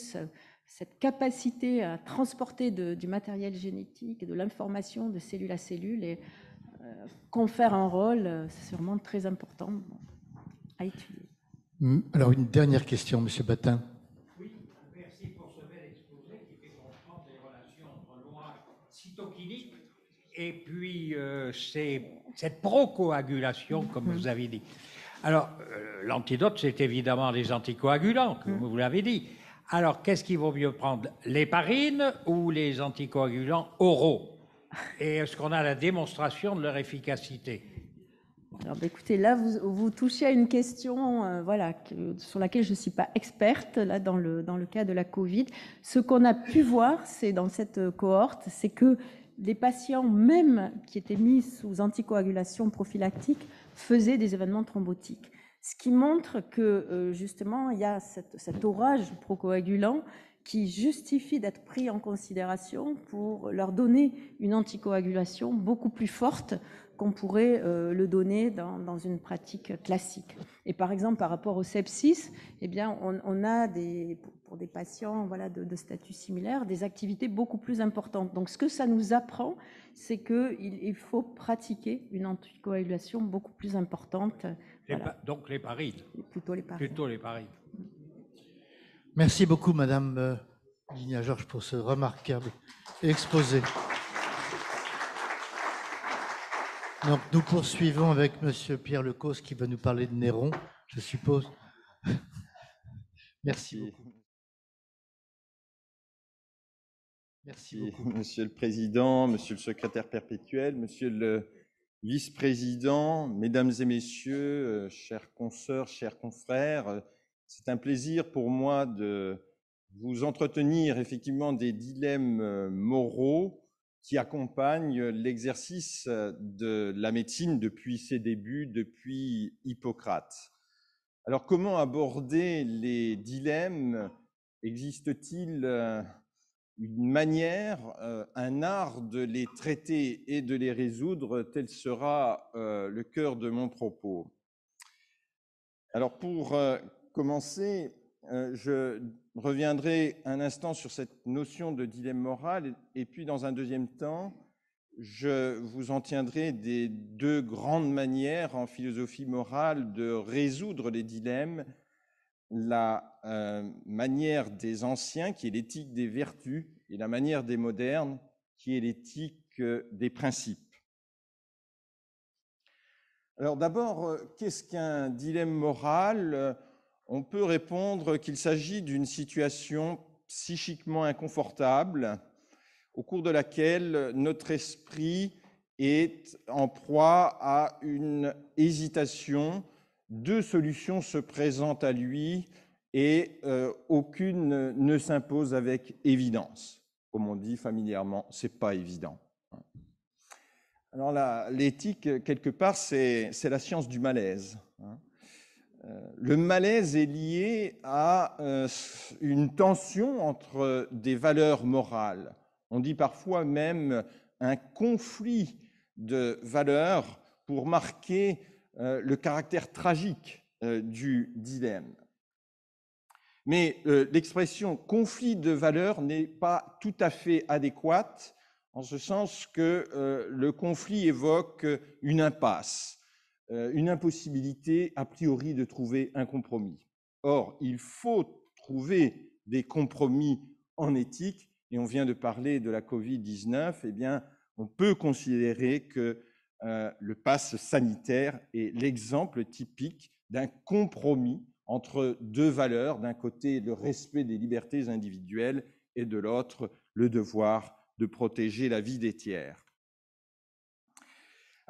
cette capacité à transporter du matériel génétique et de l'information de cellule à cellule et euh, confère un rôle euh, c'est sûrement très important à étudier. Hmm, alors une dernière question, Monsieur Batin. et puis euh, c'est cette procoagulation, comme vous avez dit. Alors, euh, l'antidote, c'est évidemment les anticoagulants, comme mm. vous l'avez dit. Alors, qu'est-ce qu'il vaut mieux prendre L'héparine ou les anticoagulants oraux Et est-ce qu'on a la démonstration de leur efficacité alors, bah, écoutez, là, vous, touchez à une question euh, voilà, sur laquelle je ne suis pas experte, là, dans le, dans le cas de la Covid. Ce qu'on a pu voir, c'est dans cette cohorte, c'est que les patients même qui étaient mis sous anticoagulation prophylactique faisaient des événements thrombotiques. Ce qui montre que euh, justement, il y a cet orage procoagulant qui justifie d'être pris en considération pour leur donner une anticoagulation beaucoup plus forte on pourrait euh, le donner dans, une pratique classique. Et par exemple, par rapport au sepsis, eh bien, on, a des, pour des patients voilà, de, statut similaire des activités beaucoup plus importantes. Donc, ce que ça nous apprend, c'est qu'il faut pratiquer une anticoagulation beaucoup plus importante. donc, les parides. Plutôt les parides. Plutôt les parides. Merci beaucoup, Madame Ligna-Georges, euh, pour ce remarquable exposé. Donc, nous poursuivons avec M. Pierre Lecos qui va nous parler de Néron, je suppose. Merci beaucoup. Merci beaucoup. Monsieur le Président, Monsieur le Secrétaire perpétuel, Monsieur le Vice-président, Mesdames et Messieurs, euh, chers consoeurs, chers confrères, euh, c'est un plaisir pour moi de vous entretenir effectivement des dilemmes euh, moraux qui accompagne l'exercice euh, de la médecine depuis ses débuts, depuis Hippocrate. Alors comment aborder les dilemmes Existe-t-il euh, une manière, euh, un art de les traiter et de les résoudre Tel sera le cœur de mon propos. Alors pour commencer, euh, je reviendrai un instant sur cette notion de dilemme moral et puis dans un deuxième temps, je vous en tiendrai des deux grandes manières en philosophie morale de résoudre les dilemmes. La euh, manière des anciens, qui est l'éthique des vertus, et la manière des modernes, qui est l'éthique euh, des principes. Alors d'abord, qu'est-ce qu'un dilemme moral on peut répondre qu'il s'agit d'une situation psychiquement inconfortable au cours de laquelle notre esprit est en proie à une hésitation. Deux solutions se présentent à lui et euh, aucune ne s'impose avec évidence. Comme on dit familièrement, c'est pas évident. Alors l'éthique, quelque part, c'est la science du malaise. Hein. Euh, le malaise est lié à euh, une tension entre des valeurs morales. On dit parfois même un conflit de valeurs pour marquer euh, le caractère tragique du dilemme. Mais l'expression conflit de valeurs n'est pas tout à fait adéquate en ce sens que le conflit évoque une impasse euh, une impossibilité a priori de trouver un compromis. Or, il faut trouver des compromis en éthique, et on vient de parler de la Covid-19, eh bien, on peut considérer que euh, le passe sanitaire est l'exemple typique d'un compromis entre deux valeurs, d'un côté le respect des libertés individuelles et de l'autre le devoir de protéger la vie des tiers.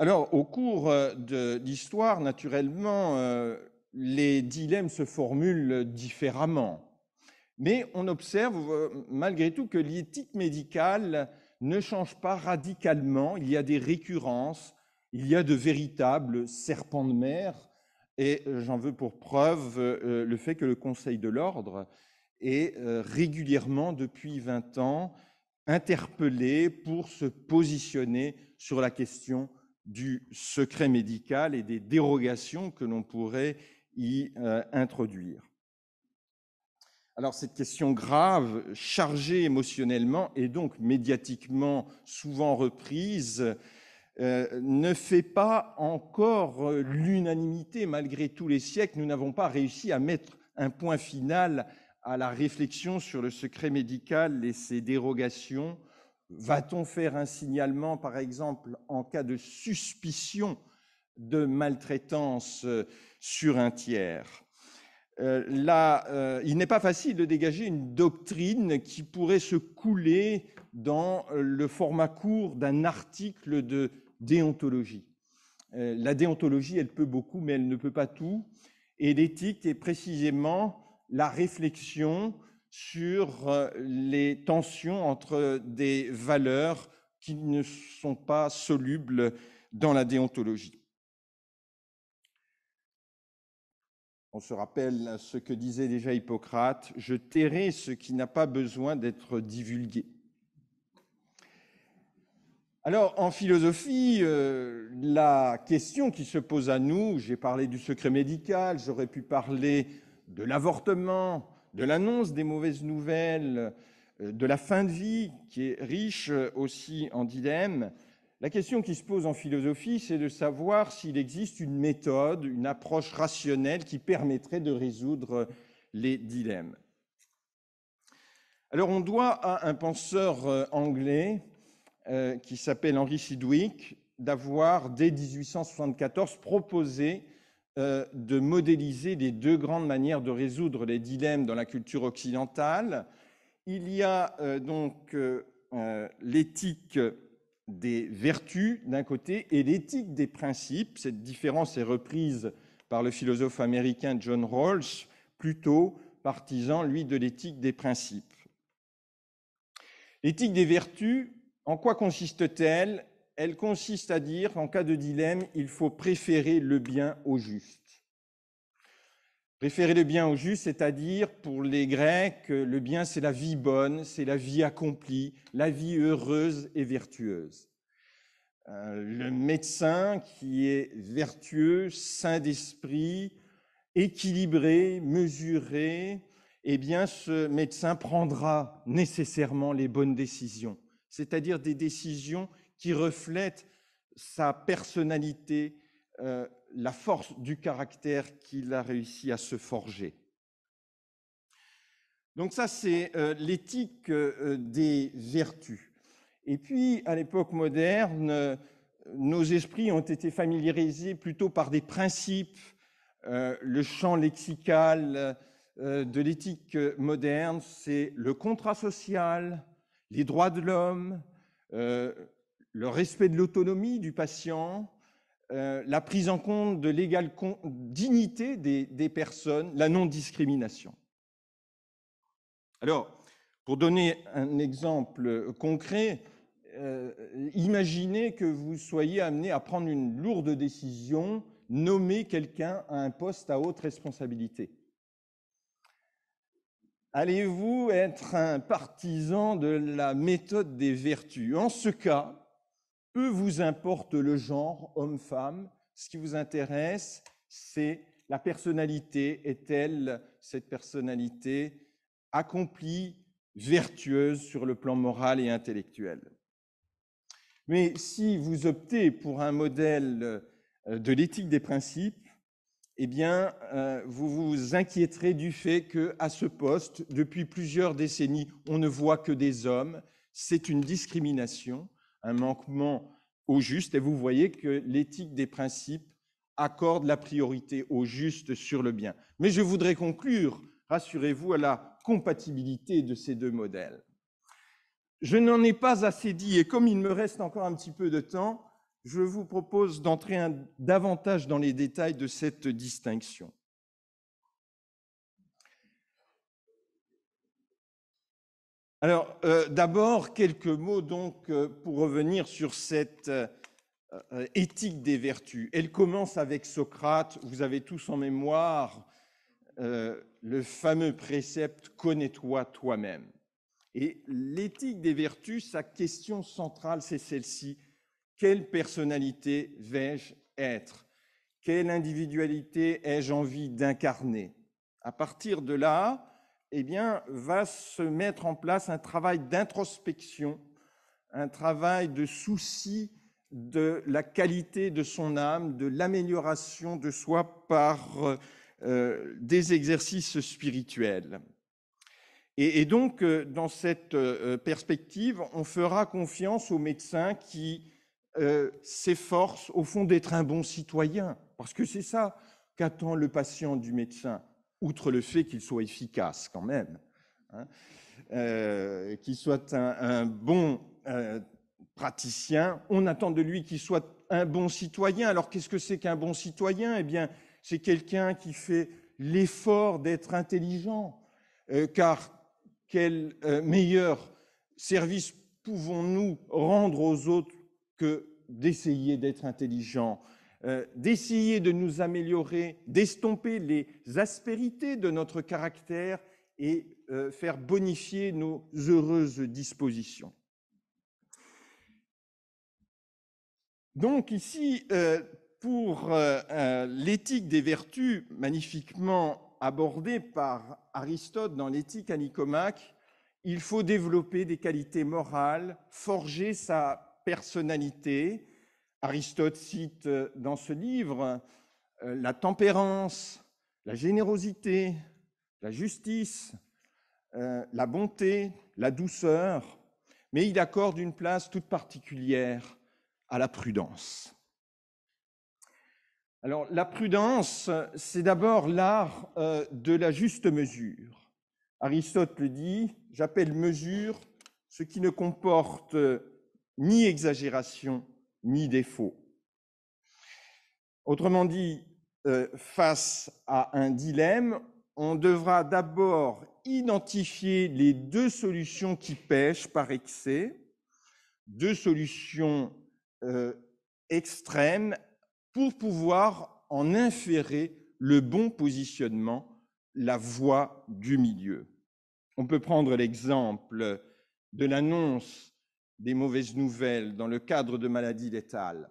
Alors, au cours euh, de l'histoire, naturellement, euh, les dilemmes se formulent différemment. Mais on observe euh, malgré tout que l'éthique médicale ne change pas radicalement. Il y a des récurrences, il y a de véritables serpents de mer. Et j'en veux pour preuve le fait que le Conseil de l'ordre est régulièrement, depuis 20 ans, interpellé pour se positionner sur la question du secret médical et des dérogations que l'on pourrait y euh, introduire. Alors cette question grave, chargée émotionnellement et donc médiatiquement souvent reprise, euh, ne fait pas encore euh, l'unanimité malgré tous les siècles. Nous n'avons pas réussi à mettre un point final à la réflexion sur le secret médical et ses dérogations Va-t-on faire un signalement, par exemple, en cas de suspicion de maltraitance euh, sur un tiers euh, là, euh, il n'est pas facile de dégager une doctrine qui pourrait se couler dans le format court d'un article de déontologie. la déontologie, elle peut beaucoup, mais elle ne peut pas tout. Et l'éthique est précisément la réflexion sur euh, les tensions entre des valeurs qui ne sont pas solubles dans la déontologie. On se rappelle ce que disait déjà Hippocrate, je tairai ce qui n'a pas besoin d'être divulgué. Alors, en philosophie, euh, la question qui se pose à nous, j'ai parlé du secret médical, j'aurais pu parler de l'avortement, de l'annonce des mauvaises nouvelles, euh, de la fin de vie qui est riche euh, aussi en dilemmes, la question qui se pose en philosophie, c'est de savoir s'il existe une méthode, une approche rationnelle qui permettrait de résoudre les dilemmes. Alors on doit à un penseur euh, anglais qui s'appelle Henry Sidwick d'avoir, dès 1874, proposé euh, de modéliser les deux grandes manières de résoudre les dilemmes dans la culture occidentale. Il y a euh, donc euh, l'éthique des vertus d'un côté et l'éthique des principes. Cette différence est reprise par le philosophe américain John Rawls, plutôt partisan, lui, de l'éthique des principes. L'éthique des vertus, en quoi consiste-t-elle elle consiste à dire qu'en cas de dilemme, il faut préférer le bien au juste. Préférer le bien au juste, c'est-à-dire pour les Grecs, le bien c'est la vie bonne, c'est la vie accomplie, la vie heureuse et vertueuse. Euh, le médecin qui est vertueux, saint d'esprit, équilibré, mesuré, eh bien ce médecin prendra nécessairement les bonnes décisions, c'est-à-dire des décisions qui reflète sa personnalité, euh, la force du caractère qu'il a réussi à se forger. Donc ça, c'est euh, l'éthique euh, des vertus. Et puis, à l'époque moderne, nos esprits ont été familiarisés plutôt par des principes, le champ lexical de l'éthique moderne, c'est le contrat social, les droits de l'homme, le respect de l'autonomie du patient, euh, la prise en compte de l'égale dignité des, personnes, la non-discrimination. Alors, pour donner un exemple concret, euh, imaginez que vous soyez amené à prendre une lourde décision, nommer quelqu'un à un poste à haute responsabilité. Allez-vous être un partisan de la méthode des vertus En ce cas, peu vous importe le genre, homme-femme, ce qui vous intéresse, c'est la personnalité. Est-elle cette personnalité accomplie, vertueuse sur le plan moral et intellectuel Mais si vous optez pour un modèle euh, de l'éthique des principes, eh bien, euh, vous vous inquiéterez du fait que, à ce poste, depuis plusieurs décennies, on ne voit que des hommes. C'est une discrimination un manquement au juste. Et vous voyez que l'éthique des principes accorde la priorité au juste sur le bien. Mais je voudrais conclure, rassurez-vous, à la compatibilité de ces deux modèles. Je n'en ai pas assez dit et comme il me reste encore un petit peu de temps, je vous propose d'entrer davantage dans les détails de cette distinction. Alors, euh, d'abord, quelques mots donc euh, pour revenir sur cette euh, éthique des vertus. Elle commence avec Socrate. Vous avez tous en mémoire le fameux précepte Connais-toi toi-même. Et l'éthique des vertus, sa question centrale, c'est celle-ci. Quelle personnalité vais-je être Quelle individualité ai-je envie d'incarner À partir de là, eh bien, va se mettre en place un travail d'introspection, un travail de souci de la qualité de son âme, de l'amélioration de soi par euh, des exercices spirituels. Et, donc, euh, dans cette euh, perspective, on fera confiance au médecin qui s'efforce au fond, d'être un bon citoyen, parce que c'est ça qu'attend le patient du médecin outre le fait qu'il soit efficace quand même, hein, euh, qu'il soit un, bon euh, praticien, on attend de lui qu'il soit un bon citoyen. Alors qu'est-ce que c'est qu'un bon citoyen Eh bien, c'est quelqu'un qui fait l'effort d'être intelligent, euh, car quel meilleur service pouvons-nous rendre aux autres que d'essayer d'être intelligent euh, d'essayer de nous améliorer, d'estomper les aspérités de notre caractère et euh, faire bonifier nos heureuses dispositions. Donc ici, euh, pour l'éthique des vertus, magnifiquement abordée par Aristote dans l'éthique à Nicomaque, il faut développer des qualités morales, forger sa personnalité, Aristote cite euh, dans ce livre euh, la tempérance, la générosité, la justice, euh, la bonté, la douceur, mais il accorde une place toute particulière à la prudence. Alors la prudence, c'est d'abord l'art de la juste mesure. Aristote le dit, j'appelle mesure ce qui ne comporte ni exagération ni défaut. Autrement dit, euh, face à un dilemme, on devra d'abord identifier les deux solutions qui pêchent par excès, deux solutions euh, extrêmes, pour pouvoir en inférer le bon positionnement, la voie du milieu. On peut prendre l'exemple de l'annonce des mauvaises nouvelles dans le cadre de maladies létales.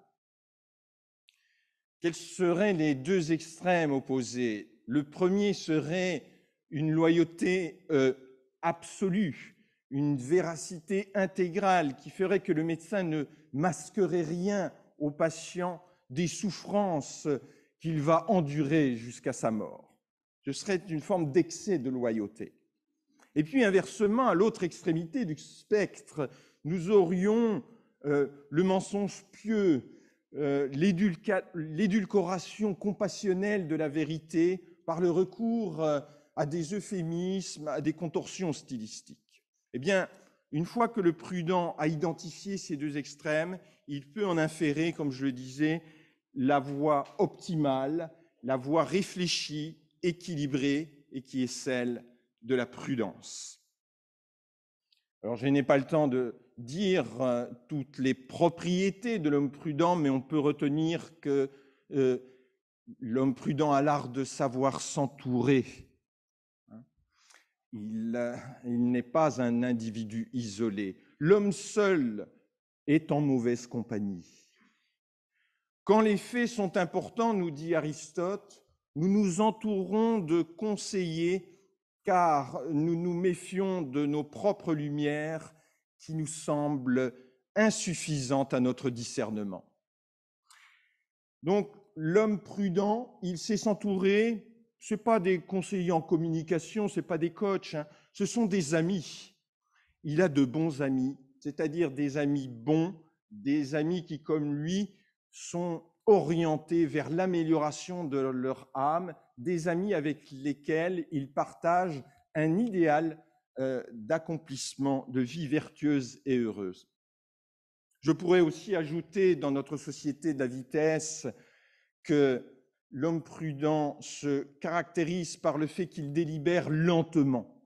Quels seraient les deux extrêmes opposés Le premier serait une loyauté euh, absolue, une véracité intégrale qui ferait que le médecin ne masquerait rien au patient des souffrances qu'il va endurer jusqu'à sa mort. Ce serait une forme d'excès de loyauté. Et puis inversement, à l'autre extrémité du spectre, nous aurions euh, le mensonge pieux, euh, l'édulcoration compassionnelle de la vérité par le recours euh, à des euphémismes, à des contorsions stylistiques. Eh bien, une fois que le prudent a identifié ces deux extrêmes, il peut en inférer, comme je le disais, la voie optimale, la voie réfléchie, équilibrée, et qui est celle de la prudence. Alors, je n'ai pas le temps de dire euh, toutes les propriétés de l'homme prudent, mais on peut retenir que euh, l'homme prudent a l'art de savoir s'entourer. Hein. Euh, il n'est pas un individu isolé. L'homme seul est en mauvaise compagnie. Quand les faits sont importants, nous dit Aristote, nous nous entourons de conseillers car nous nous méfions de nos propres lumières qui nous semble insuffisante à notre discernement. Donc, l'homme prudent, il sait s'entourer, ce pas des conseillers en communication, ce pas des coachs, hein. ce sont des amis. Il a de bons amis, c'est-à-dire des amis bons, des amis qui, comme lui, sont orientés vers l'amélioration de leur âme, des amis avec lesquels il partage un idéal euh, d'accomplissement, de vie vertueuse et heureuse. Je pourrais aussi ajouter dans notre société de la vitesse que l'homme prudent se caractérise par le fait qu'il délibère lentement.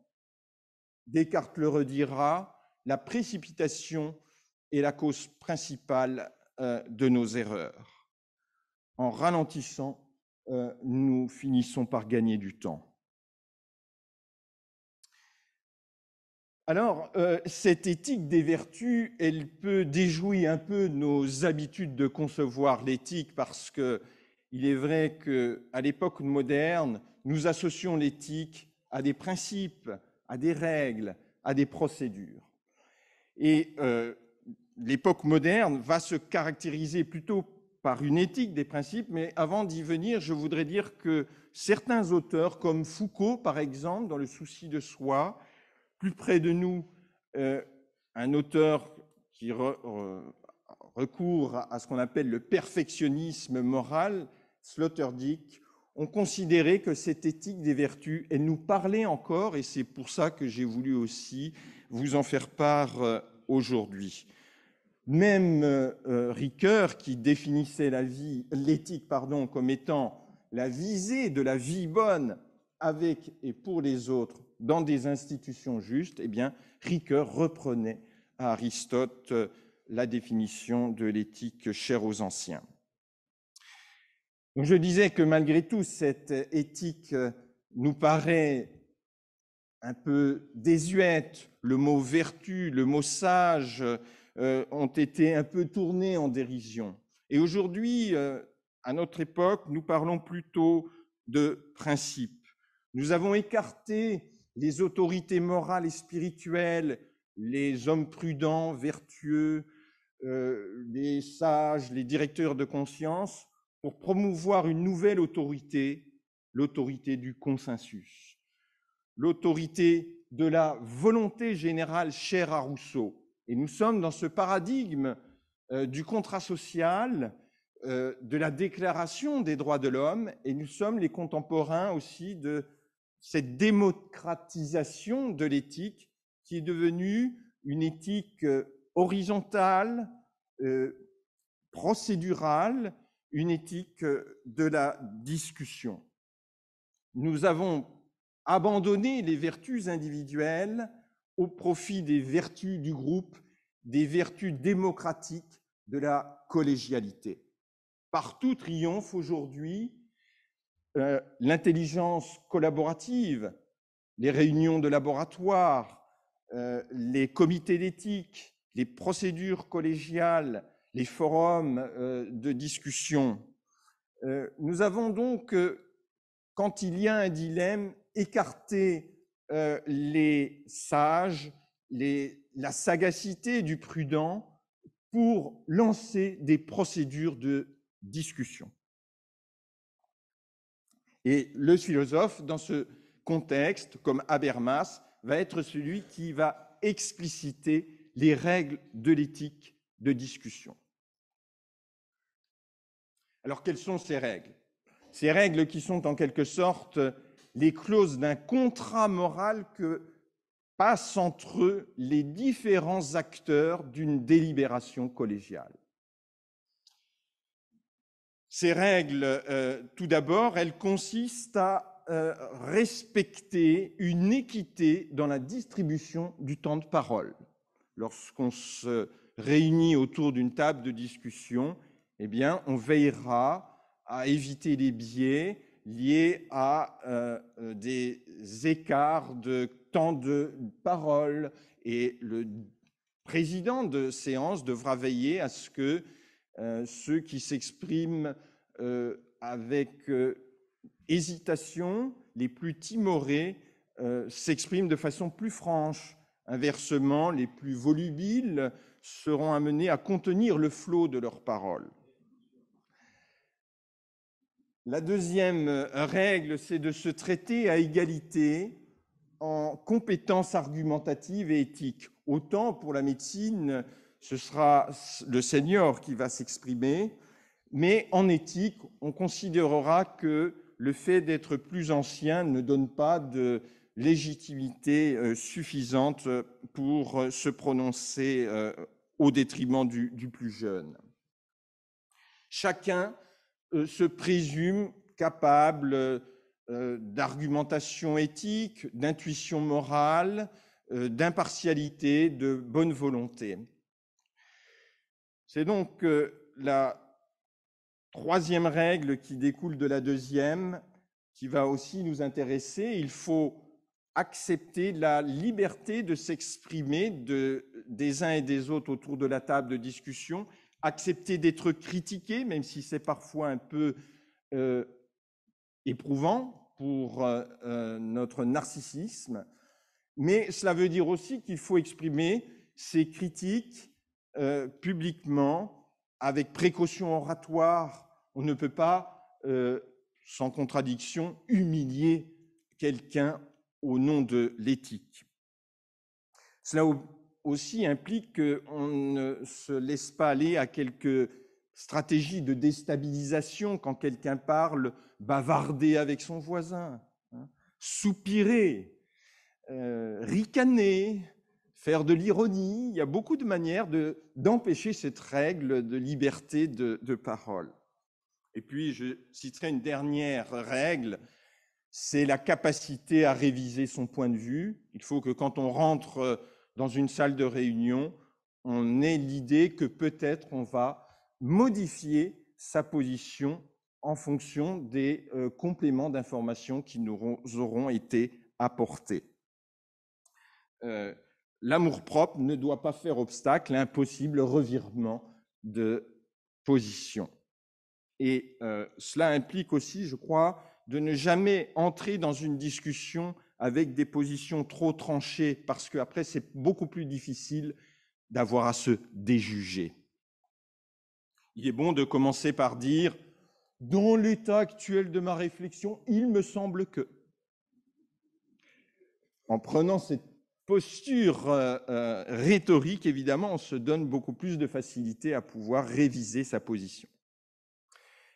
Descartes le redira, la précipitation est la cause principale euh, de nos erreurs. En ralentissant, euh, nous finissons par gagner du temps. Alors, euh, cette éthique des vertus, elle peut déjouer un peu nos habitudes de concevoir l'éthique parce que il est vrai qu'à l'époque moderne, nous associons l'éthique à des principes, à des règles, à des procédures. Et euh, l'époque moderne va se caractériser plutôt par une éthique des principes, mais avant d'y venir, je voudrais dire que certains auteurs, comme Foucault par exemple, dans le souci de soi, plus près de nous euh, un auteur qui recourt à ce qu'on appelle le perfectionnisme moral, Sloterdijk, ont considéré que cette éthique des vertus, elle nous parlait encore, et c'est pour ça que j'ai voulu aussi vous en faire part euh, aujourd'hui. Même euh, Ricoeur, qui définissait la vie, l'éthique pardon, comme étant la visée de la vie bonne avec et pour les autres, dans des institutions justes, eh bien, Ricoeur reprenait à Aristote euh, la définition de l'éthique chère aux anciens. Donc je disais que malgré tout, cette éthique euh, nous paraît un peu désuète. Le mot vertu, le mot sage euh, ont été un peu tournés en dérision. Et aujourd'hui, à notre époque, nous parlons plutôt de principes. Nous avons écarté les autorités morales et spirituelles, les hommes prudents, vertueux, euh, les sages, les directeurs de conscience, pour promouvoir une nouvelle autorité, l'autorité du consensus, l'autorité de la volonté générale chère à Rousseau. Et nous sommes dans ce paradigme euh, du contrat social, euh, de la déclaration des droits de l'homme, et nous sommes les contemporains aussi de cette démocratisation de l'éthique qui est devenue une éthique euh, horizontale, euh, procédurale, une éthique euh, de la discussion. Nous avons abandonné les vertus individuelles au profit des vertus du groupe, des vertus démocratiques de la collégialité. Partout triomphe aujourd'hui euh, l'intelligence collaborative, les réunions de laboratoire, euh, les comités d'éthique, les procédures collégiales, les forums euh, de discussion. nous avons donc, quand il y a un dilemme, écarté les sages, la sagacité du prudent pour lancer des procédures de discussion. Et le philosophe, dans ce contexte, comme Habermas, va être celui qui va expliciter les règles de l'éthique de discussion. Alors quelles sont ces règles Ces règles qui sont en quelque sorte les clauses d'un contrat moral que passent entre eux les différents acteurs d'une délibération collégiale. Ces règles, euh, tout d'abord, elles consistent à euh, respecter une équité dans la distribution du temps de parole. Lorsqu'on se réunit autour d'une table de discussion, eh bien, on veillera à éviter les biais liés à euh, des écarts de temps de parole et le président de séance devra veiller à ce que euh, ceux qui s'expriment euh, avec euh, hésitation, les plus timorés s'expriment de façon plus franche. Inversement, les plus volubiles seront amenés à contenir le flot de leurs paroles. La deuxième règle, c'est de se traiter à égalité en compétences argumentatives et éthiques, autant pour la médecine ce sera le Seigneur qui va s'exprimer, mais en éthique, on considérera que le fait d'être plus ancien ne donne pas de légitimité euh, suffisante pour euh, se prononcer euh, au détriment du, du plus jeune. Chacun se présume capable d'argumentation éthique, d'intuition morale, d'impartialité, de bonne volonté. C'est donc euh, la troisième règle qui découle de la deuxième, qui va aussi nous intéresser. Il faut accepter la liberté de s'exprimer des uns et des autres autour de la table de discussion, accepter d'être critiqué, même si c'est parfois un peu euh, éprouvant pour euh, notre narcissisme. Mais cela veut dire aussi qu'il faut exprimer ses critiques, euh, publiquement, avec précaution oratoire. On ne peut pas, euh, sans contradiction, humilier quelqu'un au nom de l'éthique. Cela aussi implique qu'on ne se laisse pas aller à quelques stratégies de déstabilisation quand quelqu'un parle, bavarder avec son voisin, hein, soupirer, euh, ricaner, faire de l'ironie. Il y a beaucoup de manières d'empêcher cette règle de liberté de, parole. Et puis, je citerai une dernière règle, c'est la capacité à réviser son point de vue. Il faut que quand on rentre dans une salle de réunion, on ait l'idée que peut-être on va modifier sa position en fonction des euh, compléments d'informations qui nous auront été apportés. Euh, l'amour-propre ne doit pas faire obstacle à un possible revirement de position. Et euh, cela implique aussi, je crois, de ne jamais entrer dans une discussion avec des positions trop tranchées, parce qu'après, c'est beaucoup plus difficile d'avoir à se déjuger. Il est bon de commencer par dire, dans l'état actuel de ma réflexion, il me semble que... En prenant cette posture euh, euh, rhétorique, évidemment, on se donne beaucoup plus de facilité à pouvoir réviser sa position.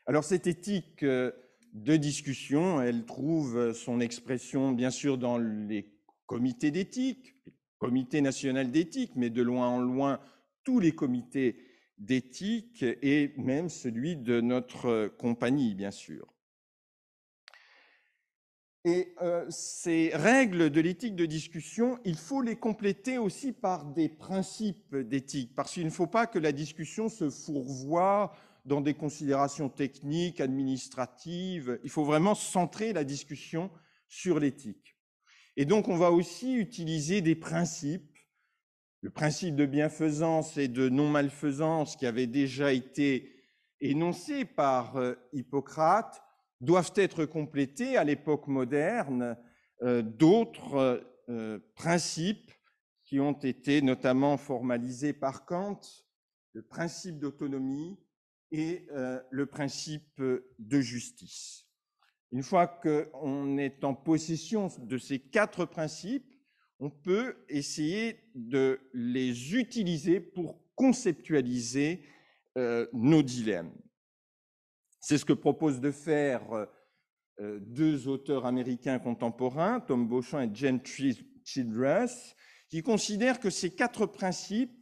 Alors cette éthique euh, de discussion, elle trouve son expression, bien sûr, dans les comités d'éthique, les comité national d'éthique, mais de loin en loin, tous les comités d'éthique et même celui de notre compagnie, bien sûr. Et euh, ces règles de l'éthique de discussion, il faut les compléter aussi par des principes d'éthique, parce qu'il ne faut pas que la discussion se fourvoie dans des considérations techniques, administratives. Il faut vraiment centrer la discussion sur l'éthique. Et donc, on va aussi utiliser des principes, le principe de bienfaisance et de non-malfaisance qui avait déjà été énoncé par euh, Hippocrate, doivent être complétés à l'époque moderne euh, d'autres euh, principes qui ont été notamment formalisés par Kant, le principe d'autonomie et euh, le principe de justice. Une fois qu'on est en possession de ces quatre principes, on peut essayer de les utiliser pour conceptualiser nos dilemmes. C'est ce que proposent de faire euh, euh, deux auteurs américains contemporains, Tom Beauchamp et Jane Childress, qui considèrent que ces quatre principes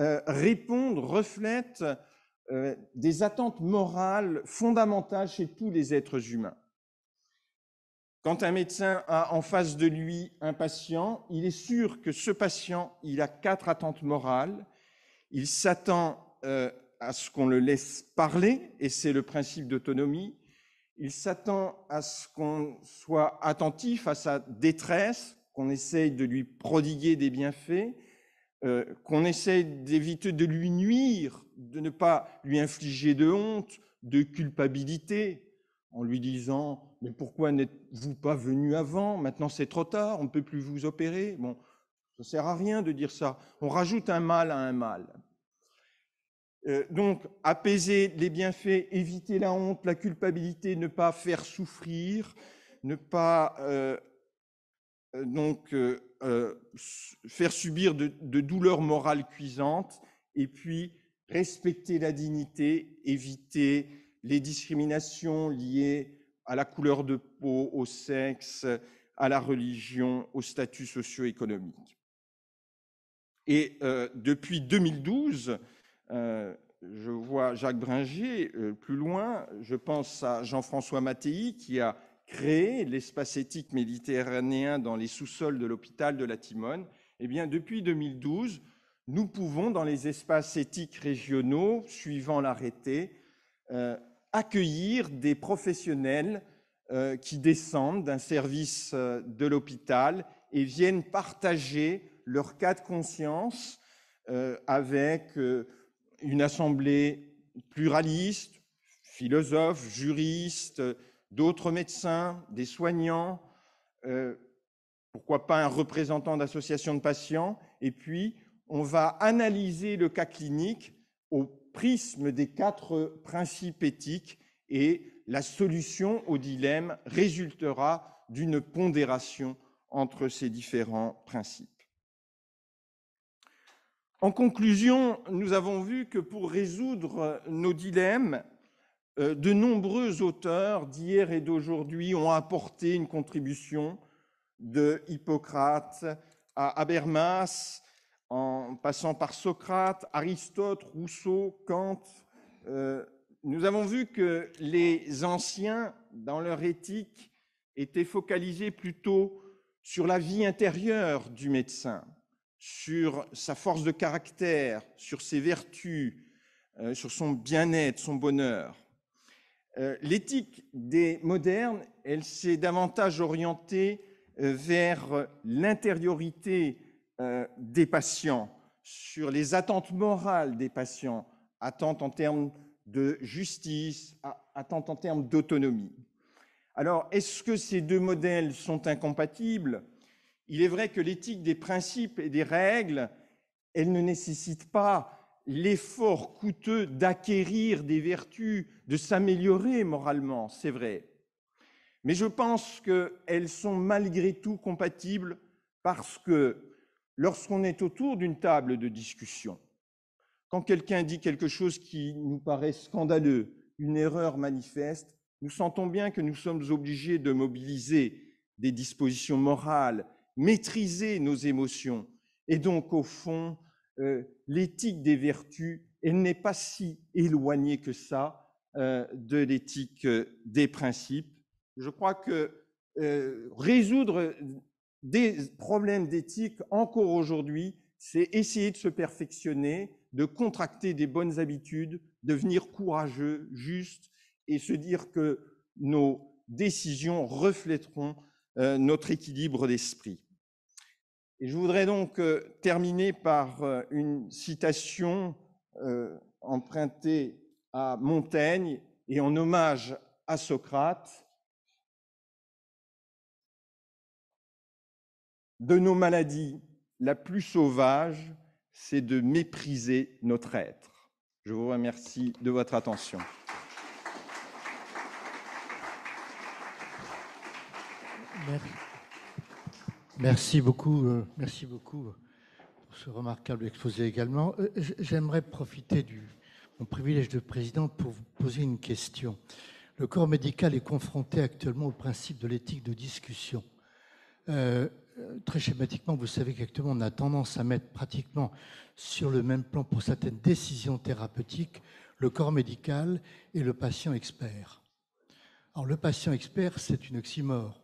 euh, répondent, reflètent des attentes morales fondamentales chez tous les êtres humains. Quand un médecin a en face de lui un patient, il est sûr que ce patient, il a quatre attentes morales. Il s'attend à ce qu'on le laisse parler, et c'est le principe d'autonomie. Il s'attend à ce qu'on soit attentif à sa détresse, qu'on essaye de lui prodiguer des bienfaits, euh, qu'on essaye d'éviter de lui nuire, de ne pas lui infliger de honte, de culpabilité, en lui disant mais pourquoi n'êtes-vous pas venu avant Maintenant c'est trop tard, on ne peut plus vous opérer. Bon, ça sert à rien de dire ça. On rajoute un mal à un mal. Euh, donc, apaiser les bienfaits, éviter la honte, la culpabilité, ne pas faire souffrir, ne pas euh, euh, donc faire subir de, de, douleurs morales cuisantes, et puis respecter la dignité, éviter les discriminations liées à la couleur de peau, au sexe, à la religion, au statut socio-économique. Et depuis 2012, euh, je vois Jacques Bringer euh, plus loin, je pense à Jean-François Mattei qui a créé l'espace éthique méditerranéen dans les sous-sols de l'hôpital de la Timone. Eh bien, depuis 2012, nous pouvons, dans les espaces éthiques régionaux, suivant l'arrêté, euh, accueillir des professionnels qui descendent d'un service de l'hôpital et viennent partager leur cas de conscience avec une assemblée pluraliste, philosophes, juristes, d'autres médecins, des soignants, euh, pourquoi pas un représentant d'associations de patients, et puis on va analyser le cas clinique au prisme des quatre principes éthiques et la solution au dilemme résultera d'une pondération entre ces différents principes. En conclusion, nous avons vu que pour résoudre nos dilemmes, euh, de nombreux auteurs d'hier et d'aujourd'hui ont apporté une contribution de Hippocrate à Habermas, en passant par Socrate, Aristote, Rousseau, Kant. Euh, nous avons vu que les anciens, dans leur éthique, étaient focalisés plutôt sur la vie intérieure du médecin, sur sa force de caractère, sur ses vertus, euh, sur son bien-être, son bonheur. Euh, l'éthique des modernes, elle s'est davantage orientée euh, vers l'intériorité des patients, sur les attentes morales des patients, attentes en termes de justice, attentes en termes d'autonomie. Alors, est-ce que ces deux modèles sont incompatibles il est vrai que l'éthique des principes et des règles, elle ne nécessite pas l'effort coûteux d'acquérir des vertus, de s'améliorer moralement, c'est vrai. Mais je pense qu'elles sont malgré tout compatibles parce que lorsqu'on est autour d'une table de discussion, quand quelqu'un dit quelque chose qui nous paraît scandaleux, une erreur manifeste, nous sentons bien que nous sommes obligés de mobiliser des dispositions morales, maîtriser nos émotions. Et donc, au fond, euh, l'éthique des vertus, elle n'est pas si éloignée que ça euh, de l'éthique euh, des principes. Je crois que résoudre des problèmes d'éthique encore aujourd'hui, c'est essayer de se perfectionner, de contracter des bonnes habitudes, devenir courageux, juste, et se dire que nos décisions reflèteront notre équilibre d'esprit. Et je voudrais donc euh, terminer par euh, une citation euh, empruntée à Montaigne et en hommage à Socrate. De nos maladies, la plus sauvage, c'est de mépriser notre être. Je vous remercie de votre attention. Merci beaucoup, euh, merci beaucoup pour ce remarquable exposé également. Euh, j'aimerais profiter du mon privilège de président pour vous poser une question. Le corps médical est confronté actuellement au principe de l'éthique de discussion. Euh, très schématiquement, vous savez qu'actuellement, on a tendance à mettre pratiquement sur le même plan pour certaines décisions thérapeutiques le corps médical et le patient expert. Alors, le patient expert, c'est une oxymore.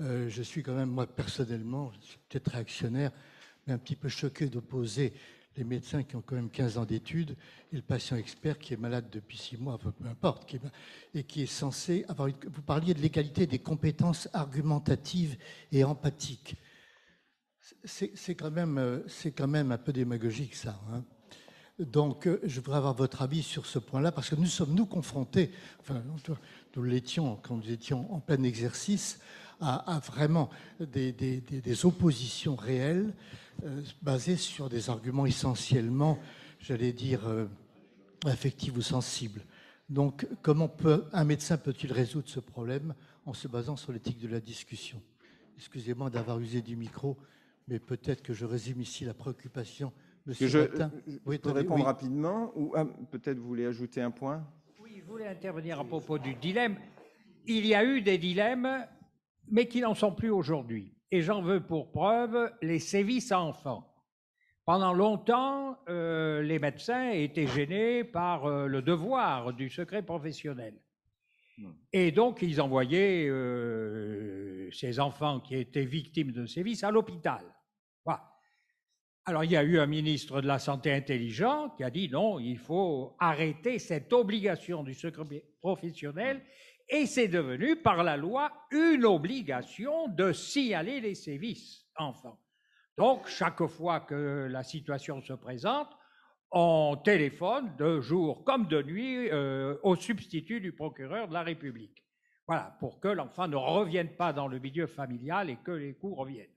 Euh, je suis quand même, moi personnellement, peut-être réactionnaire, mais un petit peu choqué d'opposer les médecins qui ont quand même 15 ans d'études et le patient expert qui est malade depuis 6 mois, peu importe, et qui est censé avoir Vous parliez de l'égalité des compétences argumentatives et empathiques. C'est quand, même, euh, quand même un peu démagogique, ça. Hein. donc, euh, je voudrais avoir votre avis sur ce point-là, parce que nous sommes, nous, confrontés, enfin, nous l'étions quand nous étions en plein exercice, à, vraiment des, oppositions réelles euh, basées sur des arguments essentiellement, j'allais dire, euh, affectifs ou sensibles. Donc, comment peut, un médecin peut-il résoudre ce problème en se basant sur l'éthique de la discussion Excusez-moi d'avoir usé du micro, mais peut-être que je résume ici la préoccupation. Monsieur je, Martin. Euh, je oui, peux répondre rapidement ou ah, peut-être vous voulez ajouter un point Oui, je voulais intervenir à propos du dilemme. Il y a eu des dilemmes mais qui n'en sont plus aujourd'hui. Et j'en veux pour preuve les sévices à enfants. Pendant longtemps, euh, les médecins étaient gênés par euh, le devoir du secret professionnel. Hmm. Et donc, ils envoyaient euh, ces enfants qui étaient victimes de sévices à l'hôpital. Alors, il y a eu un ministre de la Santé intelligent qui a dit non, il faut arrêter cette obligation du secret professionnel hmm. Et c'est devenu par la loi une obligation de signaler les sévices enfants. Donc, chaque fois que la situation se présente, on téléphone de jour comme de nuit euh, au substitut du procureur de la République. Voilà, pour que l'enfant ne revienne pas dans le milieu familial et que les coups reviennent.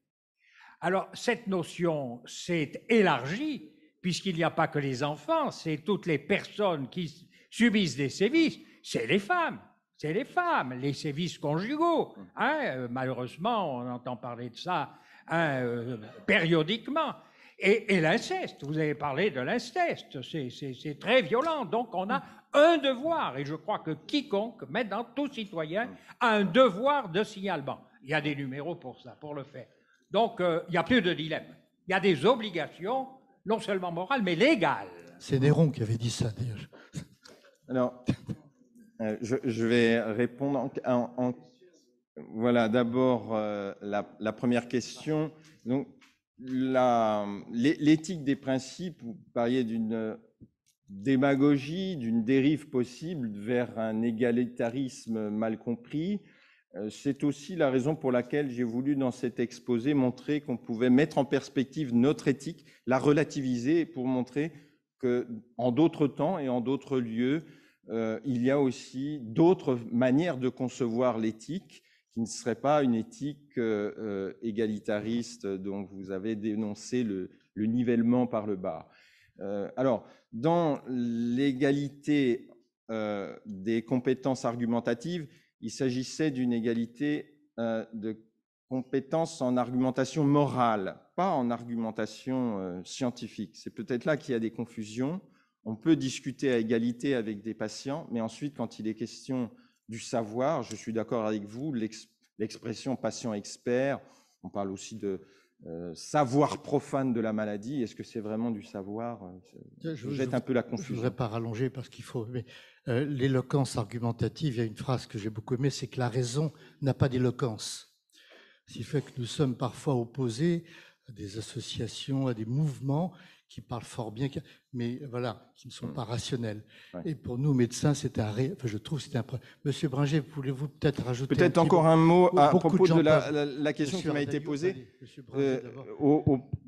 Alors, cette notion s'est élargie, puisqu'il n'y a pas que les enfants, c'est toutes les personnes qui subissent des sévices, c'est les femmes, c'est les femmes, les sévices conjugaux. Hum. Hein, euh, malheureusement, on entend parler de ça hein, euh, périodiquement. Et, l'inceste, vous avez parlé de l'inceste, c'est très violent. Donc on a hum. un devoir, et je crois que quiconque, maintenant tout citoyen, hum. a un devoir de signalement. Il y a des numéros pour ça, pour le faire. Donc euh, il n'y a plus de dilemme. Il y a des obligations, non seulement morales, mais légales. C'est Néron qui avait dit ça, d'ailleurs. Alors, euh, je, vais répondre en. voilà, d'abord euh, la, première question. Donc, l'éthique des principes, vous parliez d'une démagogie, d'une dérive possible vers un égalitarisme mal compris. Euh, c'est aussi la raison pour laquelle j'ai voulu dans cet exposé montrer qu'on pouvait mettre en perspective notre éthique, la relativiser pour montrer que en d'autres temps et en d'autres lieux, euh, il y a aussi d'autres manières de concevoir l'éthique qui ne serait pas une éthique euh, euh, égalitariste dont vous avez dénoncé le, nivellement par le bas. alors, dans l'égalité des compétences argumentatives, il s'agissait d'une égalité de compétences en argumentation morale, pas en argumentation scientifique. C'est peut-être là qu'il y a des confusions on peut discuter à égalité avec des patients, mais ensuite, quand il est question du savoir, je suis d'accord avec vous, l'expression patient-expert, on parle aussi de euh, savoir profane de la maladie, est-ce que c'est vraiment du savoir euh, Je, vous jette un peu la confusion. Je ne voudrais pas rallonger parce qu'il faut, euh, l'éloquence argumentative, il y a une phrase que j'ai beaucoup aimée, c'est que la raison n'a pas d'éloquence. Ce qui fait que nous sommes parfois opposés à des associations, à des mouvements qui parlent fort bien, mais voilà, qui ne sont mm. pas rationnels. Et pour nous, médecins, c'est un je trouve c'est un Monsieur Bringer, voulez-vous peut-être rajouter Peut-être encore un mot à propos de, la, question qui m'a été posée euh,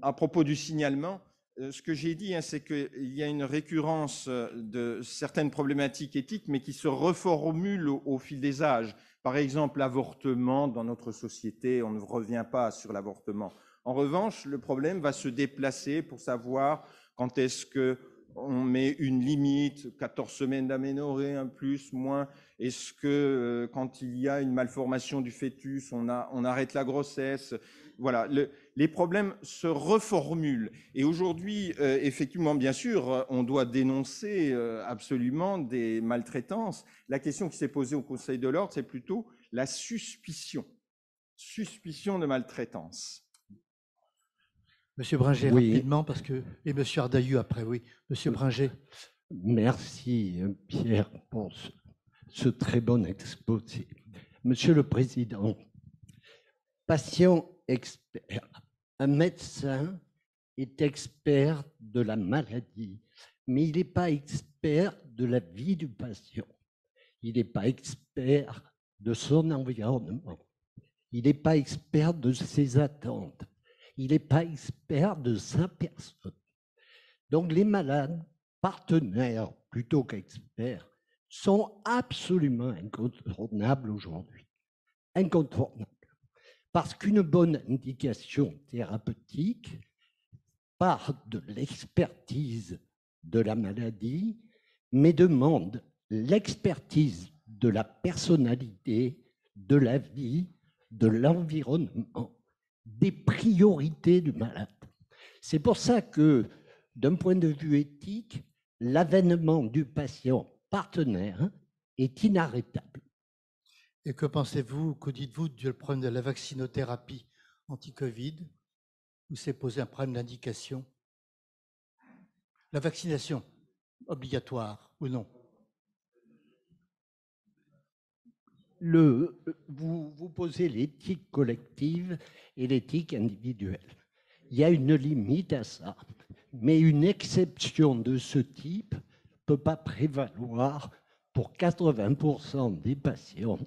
à propos du signalement. Euh, ce que j'ai dit, hein, c'est qu'il y a une récurrence euh, de certaines problématiques éthiques, mais qui se reformulent au fil des âges. Par exemple, l'avortement, dans notre société, on ne revient pas sur l'avortement. En revanche, le problème va se déplacer pour savoir quand est-ce que on met une limite, 14 semaines d'aménorrhée, un plus, moins. Est-ce que euh, quand il y a une malformation du fœtus, on, arrête la grossesse Voilà, les problèmes se reformulent. Et aujourd'hui, euh, effectivement, bien sûr, on doit dénoncer euh, absolument des maltraitances. La question qui s'est posée au Conseil de l'ordre, c'est plutôt la suspicion. Suspicion de maltraitance. Monsieur Bringer, rapidement, parce que. Et monsieur Ardaillou après, oui. Monsieur Bringer. Merci, Pierre, pour ce, ce très bon exposé. Monsieur le Président, patient expert, un médecin est expert de la maladie, mais il n'est pas expert de la vie du patient. Il n'est pas expert de son environnement. Il n'est pas expert de ses attentes il n'est pas expert de sa personne. Donc les malades partenaires plutôt qu'experts sont absolument incontournables aujourd'hui. Incontournables. Parce qu'une bonne indication thérapeutique part de l'expertise de la maladie, mais demande l'expertise de la personnalité, de la vie, de l'environnement des priorités du malade. C'est pour ça que, d'un point de vue éthique, l'avènement du patient partenaire est inarrêtable. Et que pensez-vous, que dites-vous du problème de la vaccinothérapie anti-Covid, Vous s'est posé un problème d'indication La vaccination obligatoire ou non le, vous, posez l'éthique collective et l'éthique individuelle. Il y a une limite à ça, mais une exception de ce type ne peut pas prévaloir pour 80% des patients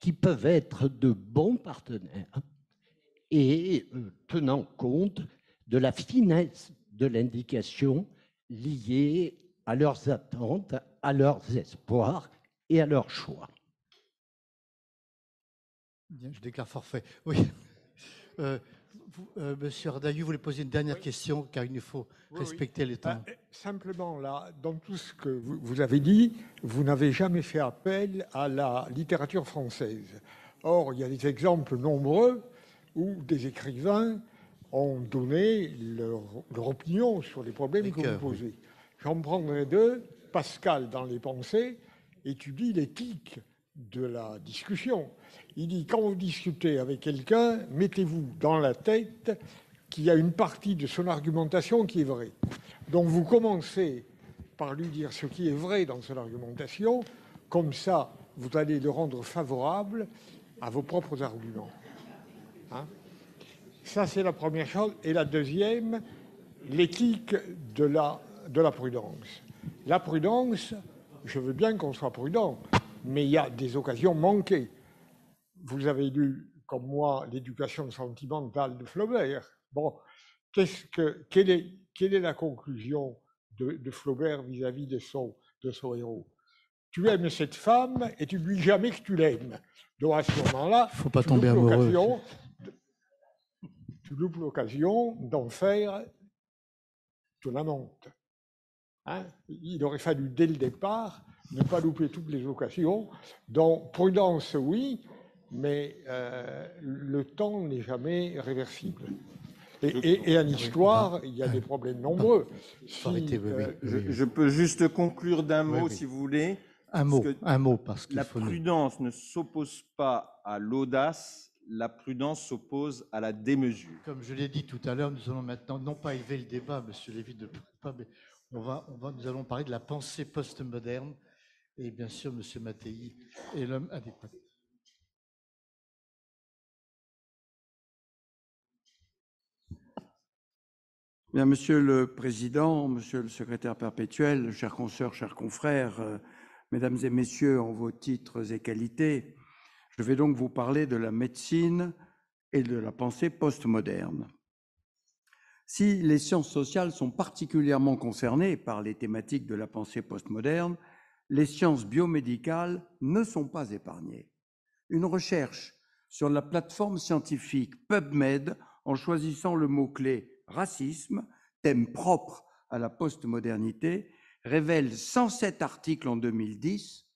qui peuvent être de bons partenaires et euh, tenant compte de la finesse de l'indication liée à leurs attentes, à leurs espoirs et à leurs choix. Je déclare forfait. Oui. Euh, euh, monsieur Ardaillou, vous voulez poser une dernière question, car il nous faut respecter les temps. Bah, simplement, dans tout ce que vous, avez dit, vous n'avez jamais fait appel à la littérature française. Or, il y a des exemples nombreux où des écrivains ont donné leur, opinion sur les problèmes que vous posez. J'en prendrai deux. Pascal, dans Les Pensées, étudie l'éthique de la discussion. Il dit quand vous discutez avec quelqu'un, mettez-vous dans la tête qu'il y a une partie de son argumentation qui est vraie. Donc vous commencez par lui dire ce qui est vrai dans son argumentation, comme ça vous allez le rendre favorable à vos propres arguments. Hein ça c'est la première chose. Et la deuxième, l'éthique de la, de la prudence. La prudence, je veux bien qu'on soit prudent, mais il y a des occasions manquées. Vous avez lu, comme moi, l'éducation sentimentale de Flaubert. Bon, quelle, est, la conclusion de, Flaubert vis-à-vis de, son, de son héros Tu aimes cette femme et tu ne lui dis jamais que tu l'aimes. Donc à ce moment-là, faut pas tu tomber amoureux. tu loupes l'occasion d'en faire ton amante. Hein il aurait fallu dès le départ ne pas louper toutes les occasions. Donc, prudence, oui, mais euh, le temps n'est jamais réversible. Et, en histoire, il y a des problèmes nombreux. Euh, je, peux juste conclure d'un mot, si vous voulez. Un mot, un mot, parce que la prudence ne s'oppose pas à l'audace, la prudence s'oppose à la démesure. Comme je l'ai dit tout à l'heure, nous allons maintenant non pas élever le débat, Monsieur Lévy, de, mais on va, on va, nous allons parler de la pensée postmoderne et bien sûr M. Mattei est l'homme adéquat. Bien, monsieur le Président, Monsieur le Secrétaire perpétuel, chers consoeurs, chers confrères, euh, Mesdames et Messieurs, en vos titres et qualités, je vais donc vous parler de la médecine et de la pensée postmoderne. Si les sciences sociales sont particulièrement concernées par les thématiques de la pensée postmoderne, les sciences biomédicales ne sont pas épargnées. Une recherche sur la plateforme scientifique PubMed en choisissant le mot-clé racisme, thème propre à la postmodernité, révèle 107 articles en 2010.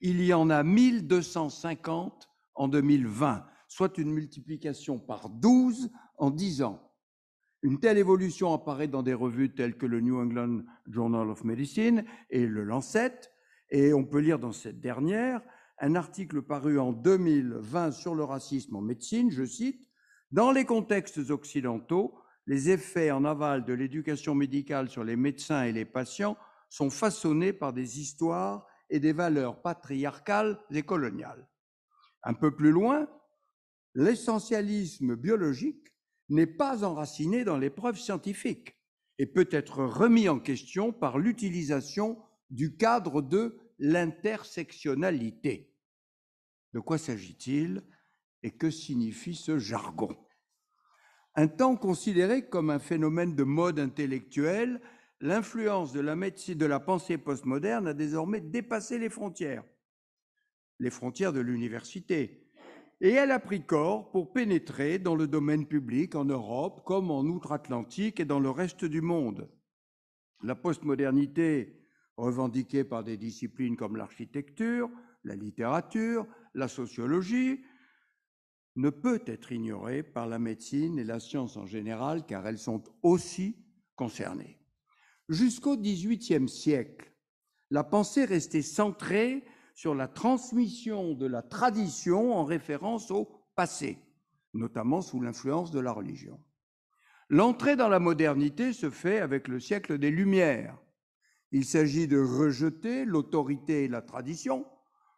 Il y en a 1250 en 2020, soit une multiplication par 12 en 10 ans. Une telle évolution apparaît dans des revues telles que le New England Journal of Medicine et le Lancet, et on peut lire dans cette dernière un article paru en 2020 sur le racisme en médecine, je cite, Dans les contextes occidentaux, les effets en aval de l'éducation médicale sur les médecins et les patients sont façonnés par des histoires et des valeurs patriarcales et coloniales. Un peu plus loin, l'essentialisme biologique n'est pas enraciné dans les preuves scientifiques et peut être remis en question par l'utilisation du cadre de l'intersectionnalité. De quoi s'agit-il et que signifie ce jargon Un temps considéré comme un phénomène de mode intellectuel, l'influence de la médecine de la pensée postmoderne a désormais dépassé les frontières, les frontières de l'université, et elle a pris corps pour pénétrer dans le domaine public en Europe comme en Outre-Atlantique et dans le reste du monde. La postmodernité revendiquée par des disciplines comme l'architecture, la littérature, la sociologie, ne peut être ignorée par la médecine et la science en général, car elles sont aussi concernées. Jusqu'au XVIIIe siècle, la pensée restait centrée sur la transmission de la tradition en référence au passé, notamment sous l'influence de la religion. L'entrée dans la modernité se fait avec le siècle des Lumières, il s'agit de rejeter l'autorité et la tradition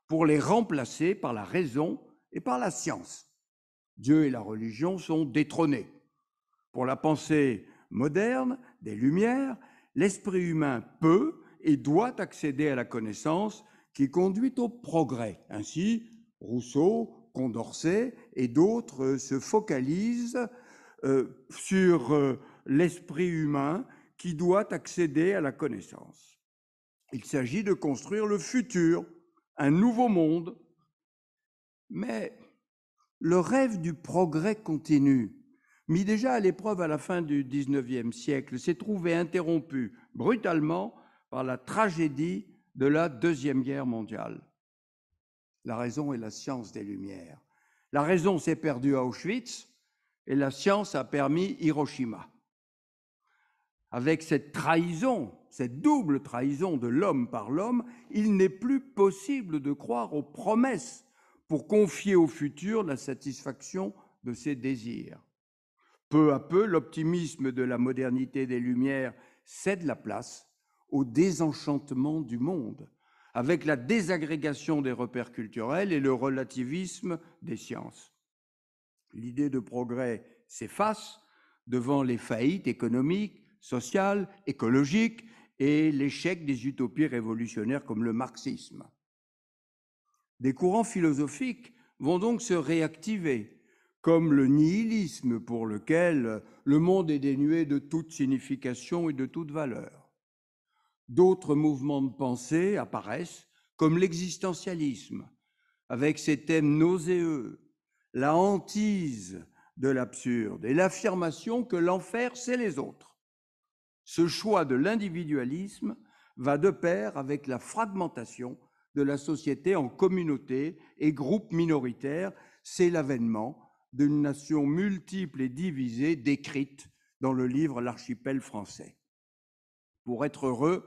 pour les remplacer par la raison et par la science. Dieu et la religion sont détrônés. Pour la pensée moderne des Lumières, l'esprit humain peut et doit accéder à la connaissance qui conduit au progrès. Ainsi, Rousseau, Condorcet et d'autres se focalisent euh, sur euh, l'esprit humain qui doit accéder à la connaissance. Il s'agit de construire le futur, un nouveau monde. Mais le rêve du progrès continu, mis déjà à l'épreuve à la fin du XIXe siècle, s'est trouvé interrompu brutalement par la tragédie de la Deuxième Guerre mondiale. La raison est la science des Lumières. La raison s'est perdue à Auschwitz et la science a permis Hiroshima. Avec cette trahison, cette double trahison de l'homme par l'homme, il n'est plus possible de croire aux promesses pour confier au futur la satisfaction de ses désirs. Peu à peu, l'optimisme de la modernité des Lumières cède la place au désenchantement du monde, avec la désagrégation des repères culturels et le relativisme des sciences. L'idée de progrès s'efface devant les faillites économiques, social, écologique, et l'échec des utopies révolutionnaires comme le marxisme. Des courants philosophiques vont donc se réactiver, comme le nihilisme pour lequel le monde est dénué de toute signification et de toute valeur. D'autres mouvements de pensée apparaissent, comme l'existentialisme, avec ses thèmes nauséeux, la hantise de l'absurde et l'affirmation que l'enfer, c'est les autres. Ce choix de l'individualisme va de pair avec la fragmentation de la société en communautés et groupes minoritaires. C'est l'avènement d'une nation multiple et divisée décrite dans le livre L'archipel français. Pour être heureux,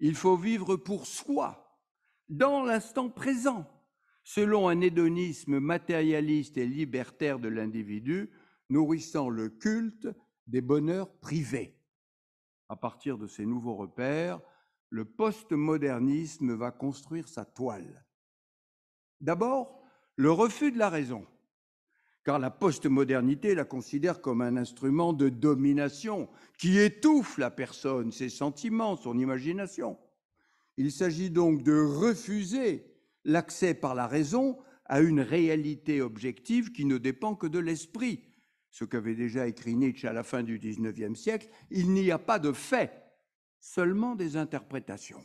il faut vivre pour soi, dans l'instant présent, selon un hédonisme matérialiste et libertaire de l'individu, nourrissant le culte des bonheurs privés à partir de ces nouveaux repères, le postmodernisme va construire sa toile. D'abord, le refus de la raison, car la postmodernité la considère comme un instrument de domination qui étouffe la personne, ses sentiments, son imagination. Il s'agit donc de refuser l'accès par la raison à une réalité objective qui ne dépend que de l'esprit, ce qu'avait déjà écrit Nietzsche à la fin du XIXe siècle, il n'y a pas de faits, seulement des interprétations,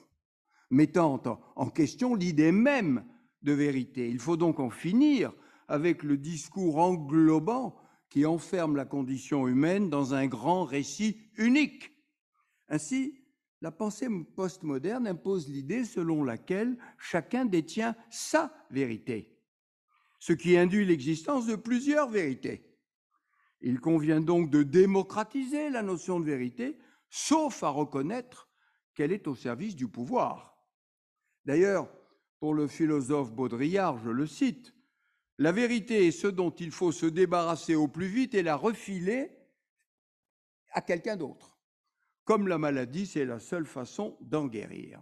mettant en question l'idée même de vérité. Il faut donc en finir avec le discours englobant qui enferme la condition humaine dans un grand récit unique. Ainsi, la pensée postmoderne impose l'idée selon laquelle chacun détient sa vérité, ce qui induit l'existence de plusieurs vérités il convient donc de démocratiser la notion de vérité, sauf à reconnaître qu'elle est au service du pouvoir. D'ailleurs, pour le philosophe Baudrillard, je le cite, La vérité est ce dont il faut se débarrasser au plus vite et la refiler à quelqu'un d'autre. Comme la maladie, c'est la seule façon d'en guérir.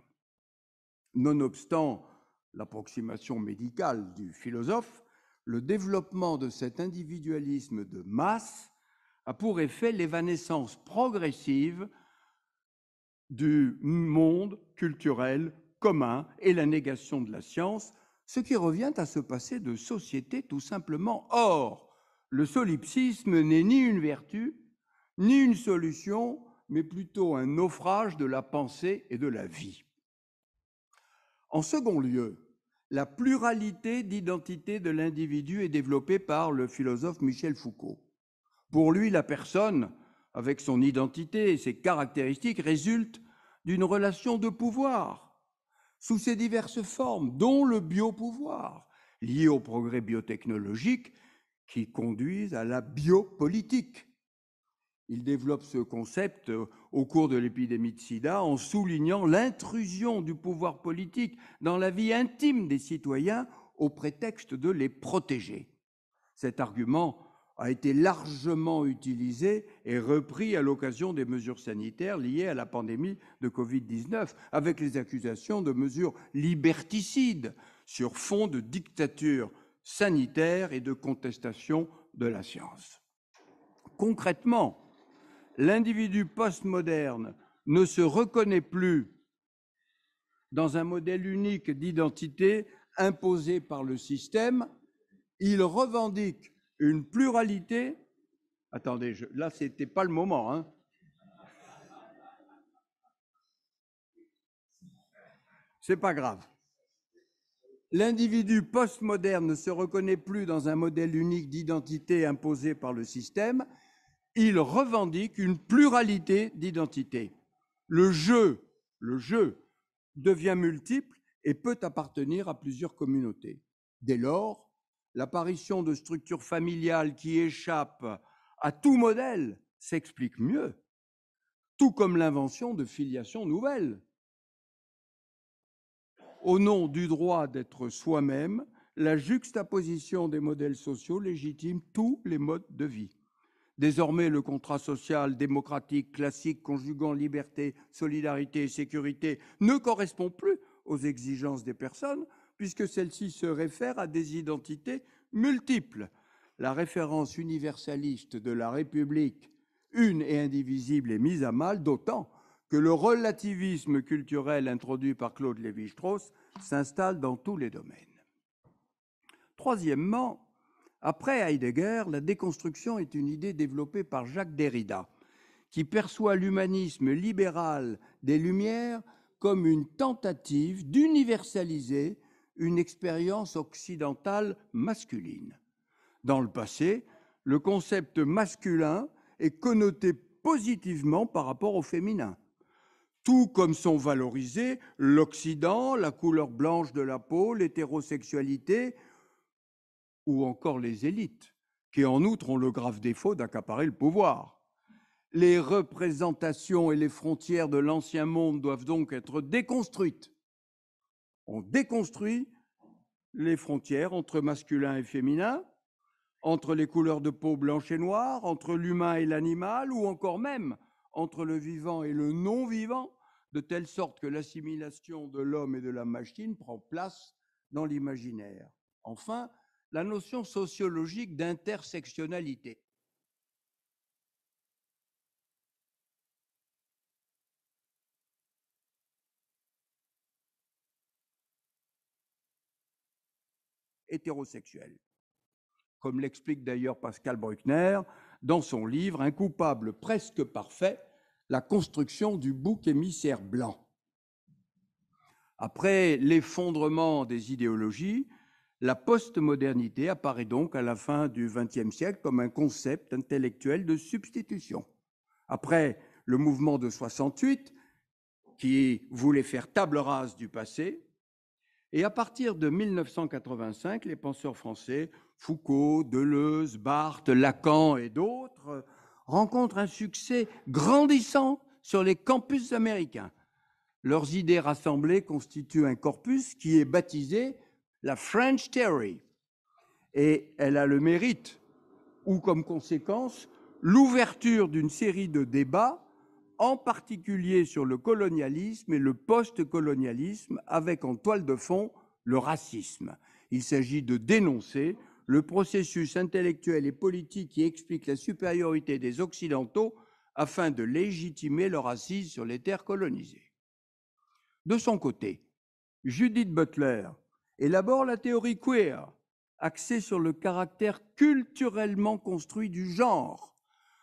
Nonobstant l'approximation médicale du philosophe, le développement de cet individualisme de masse a pour effet l'évanescence progressive du monde culturel commun et la négation de la science, ce qui revient à se passer de société tout simplement. Or, le solipsisme n'est ni une vertu, ni une solution, mais plutôt un naufrage de la pensée et de la vie. En second lieu, la pluralité d'identité de l'individu est développée par le philosophe Michel Foucault. Pour lui, la personne, avec son identité et ses caractéristiques, résulte d'une relation de pouvoir, sous ses diverses formes, dont le biopouvoir, lié au progrès biotechnologique qui conduisent à la biopolitique. Il développe ce concept au cours de l'épidémie de sida en soulignant l'intrusion du pouvoir politique dans la vie intime des citoyens au prétexte de les protéger. Cet argument a été largement utilisé et repris à l'occasion des mesures sanitaires liées à la pandémie de Covid-19, avec les accusations de mesures liberticides sur fond de dictature sanitaire et de contestation de la science. Concrètement, l'individu postmoderne ne se reconnaît plus dans un modèle unique d'identité imposé par le système, il revendique une pluralité. Attendez, là, ce n'était pas le moment. Hein. C'est pas grave. L'individu postmoderne ne se reconnaît plus dans un modèle unique d'identité imposé par le système. Il revendique une pluralité d'identités. Le jeu, le jeu devient multiple et peut appartenir à plusieurs communautés. Dès lors, l'apparition de structures familiales qui échappent à tout modèle s'explique mieux, tout comme l'invention de filiations nouvelles. Au nom du droit d'être soi-même, la juxtaposition des modèles sociaux légitime tous les modes de vie. Désormais, le contrat social démocratique classique conjuguant liberté, solidarité et sécurité ne correspond plus aux exigences des personnes, puisque celles-ci se réfèrent à des identités multiples. La référence universaliste de la République une et indivisible est mise à mal, d'autant que le relativisme culturel introduit par Claude Lévi-Strauss s'installe dans tous les domaines. Troisièmement, après Heidegger, la déconstruction est une idée développée par Jacques Derrida, qui perçoit l'humanisme libéral des Lumières comme une tentative d'universaliser une expérience occidentale masculine. Dans le passé, le concept masculin est connoté positivement par rapport au féminin. Tout comme sont valorisés l'Occident, la couleur blanche de la peau, l'hétérosexualité ou encore les élites, qui en outre ont le grave défaut d'accaparer le pouvoir. Les représentations et les frontières de l'ancien monde doivent donc être déconstruites. On déconstruit les frontières entre masculin et féminin, entre les couleurs de peau blanche et noire, entre l'humain et l'animal, ou encore même entre le vivant et le non-vivant, de telle sorte que l'assimilation de l'homme et de la machine prend place dans l'imaginaire. Enfin, la notion sociologique d'intersectionnalité. hétérosexuel. Comme l'explique d'ailleurs Pascal Bruckner dans son livre Un coupable presque parfait, la construction du bouc émissaire blanc. Après l'effondrement des idéologies, la postmodernité apparaît donc à la fin du XXe siècle comme un concept intellectuel de substitution. Après le mouvement de 68, qui voulait faire table rase du passé, et à partir de 1985, les penseurs français, Foucault, Deleuze, Barthes, Lacan et d'autres, rencontrent un succès grandissant sur les campus américains. Leurs idées rassemblées constituent un corpus qui est baptisé la French Theory. Et elle a le mérite, ou comme conséquence, l'ouverture d'une série de débats, en particulier sur le colonialisme et le post-colonialisme, avec en toile de fond le racisme. Il s'agit de dénoncer le processus intellectuel et politique qui explique la supériorité des Occidentaux afin de légitimer leur assise sur les terres colonisées. De son côté, Judith Butler élabore la théorie queer, axée sur le caractère culturellement construit du genre.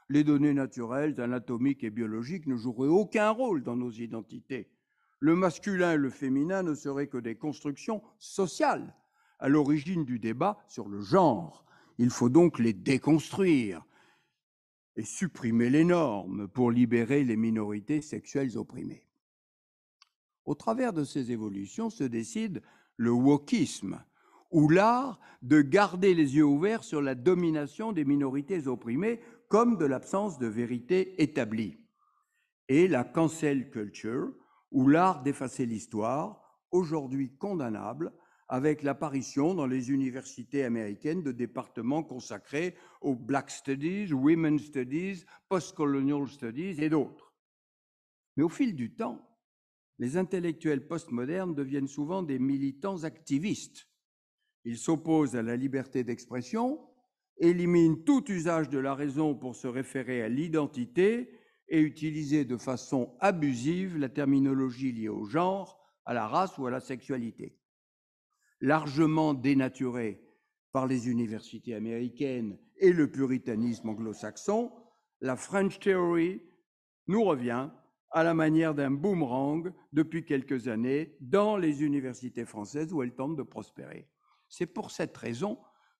Les données naturelles, anatomiques et biologiques ne joueraient aucun rôle dans nos identités. Le masculin et le féminin ne seraient que des constructions sociales à l'origine du débat sur le genre. Il faut donc les déconstruire et supprimer les normes pour libérer les minorités sexuelles opprimées. Au travers de ces évolutions se décide le wokisme, ou l'art de garder les yeux ouverts sur la domination des minorités opprimées comme de l'absence de vérité établie, et la cancel culture, ou l'art d'effacer l'histoire, aujourd'hui condamnable, avec l'apparition dans les universités américaines de départements consacrés aux Black Studies, Women's Studies, Postcolonial Studies et d'autres. Mais au fil du temps, les intellectuels postmodernes deviennent souvent des militants activistes. Ils s'opposent à la liberté d'expression, éliminent tout usage de la raison pour se référer à l'identité et utiliser de façon abusive la terminologie liée au genre, à la race ou à la sexualité. Largement dénaturée par les universités américaines et le puritanisme anglo-saxon, la French Theory nous revient à la manière d'un boomerang depuis quelques années dans les universités françaises où elles tentent de prospérer. C'est pour cette raison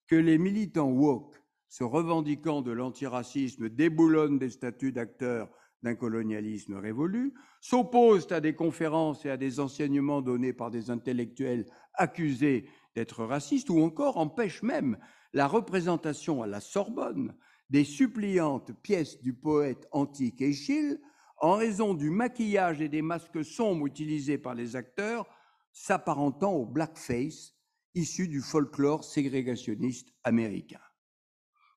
que les militants woke, se revendiquant de l'antiracisme, déboulonnent des statuts d'acteurs d'un colonialisme révolu, s'opposent à des conférences et à des enseignements donnés par des intellectuels accusés d'être racistes, ou encore empêchent même la représentation à la Sorbonne des suppliantes pièces du poète antique Échille en raison du maquillage et des masques sombres utilisés par les acteurs, s'apparentant au blackface issu du folklore ségrégationniste américain.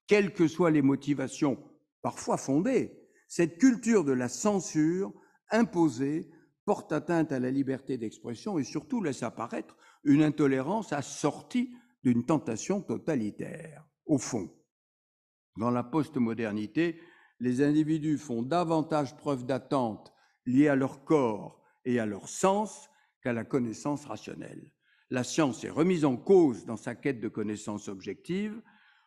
Quelles que soient les motivations, parfois fondées, cette culture de la censure imposée porte atteinte à la liberté d'expression et surtout laisse apparaître une intolérance assortie d'une tentation totalitaire. Au fond, dans la postmodernité, les individus font davantage preuve d'attente liée à leur corps et à leur sens qu'à la connaissance rationnelle. La science est remise en cause dans sa quête de connaissances objectives,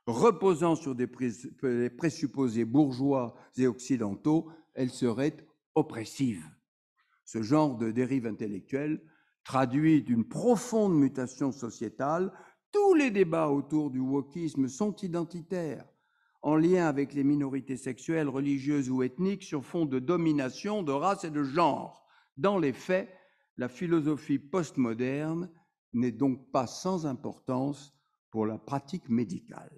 reposant sur des présupposés bourgeois et occidentaux, elle serait oppressive. Ce genre de dérive intellectuelle traduit d'une profonde mutation sociétale. Tous les débats autour du wokisme sont identitaires en lien avec les minorités sexuelles, religieuses ou ethniques sur fond de domination, de race et de genre. Dans les faits, la philosophie postmoderne n'est donc pas sans importance pour la pratique médicale.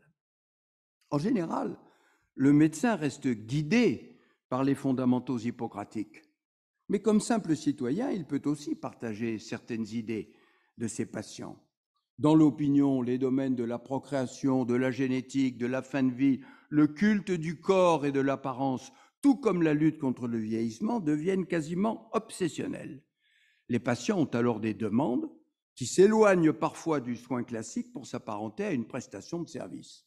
En général, le médecin reste guidé par les fondamentaux hippocratiques, mais comme simple citoyen, il peut aussi partager certaines idées de ses patients. Dans l'opinion, les domaines de la procréation, de la génétique, de la fin de vie le culte du corps et de l'apparence, tout comme la lutte contre le vieillissement, deviennent quasiment obsessionnels. Les patients ont alors des demandes qui s'éloignent parfois du soin classique pour s'apparenter à une prestation de service.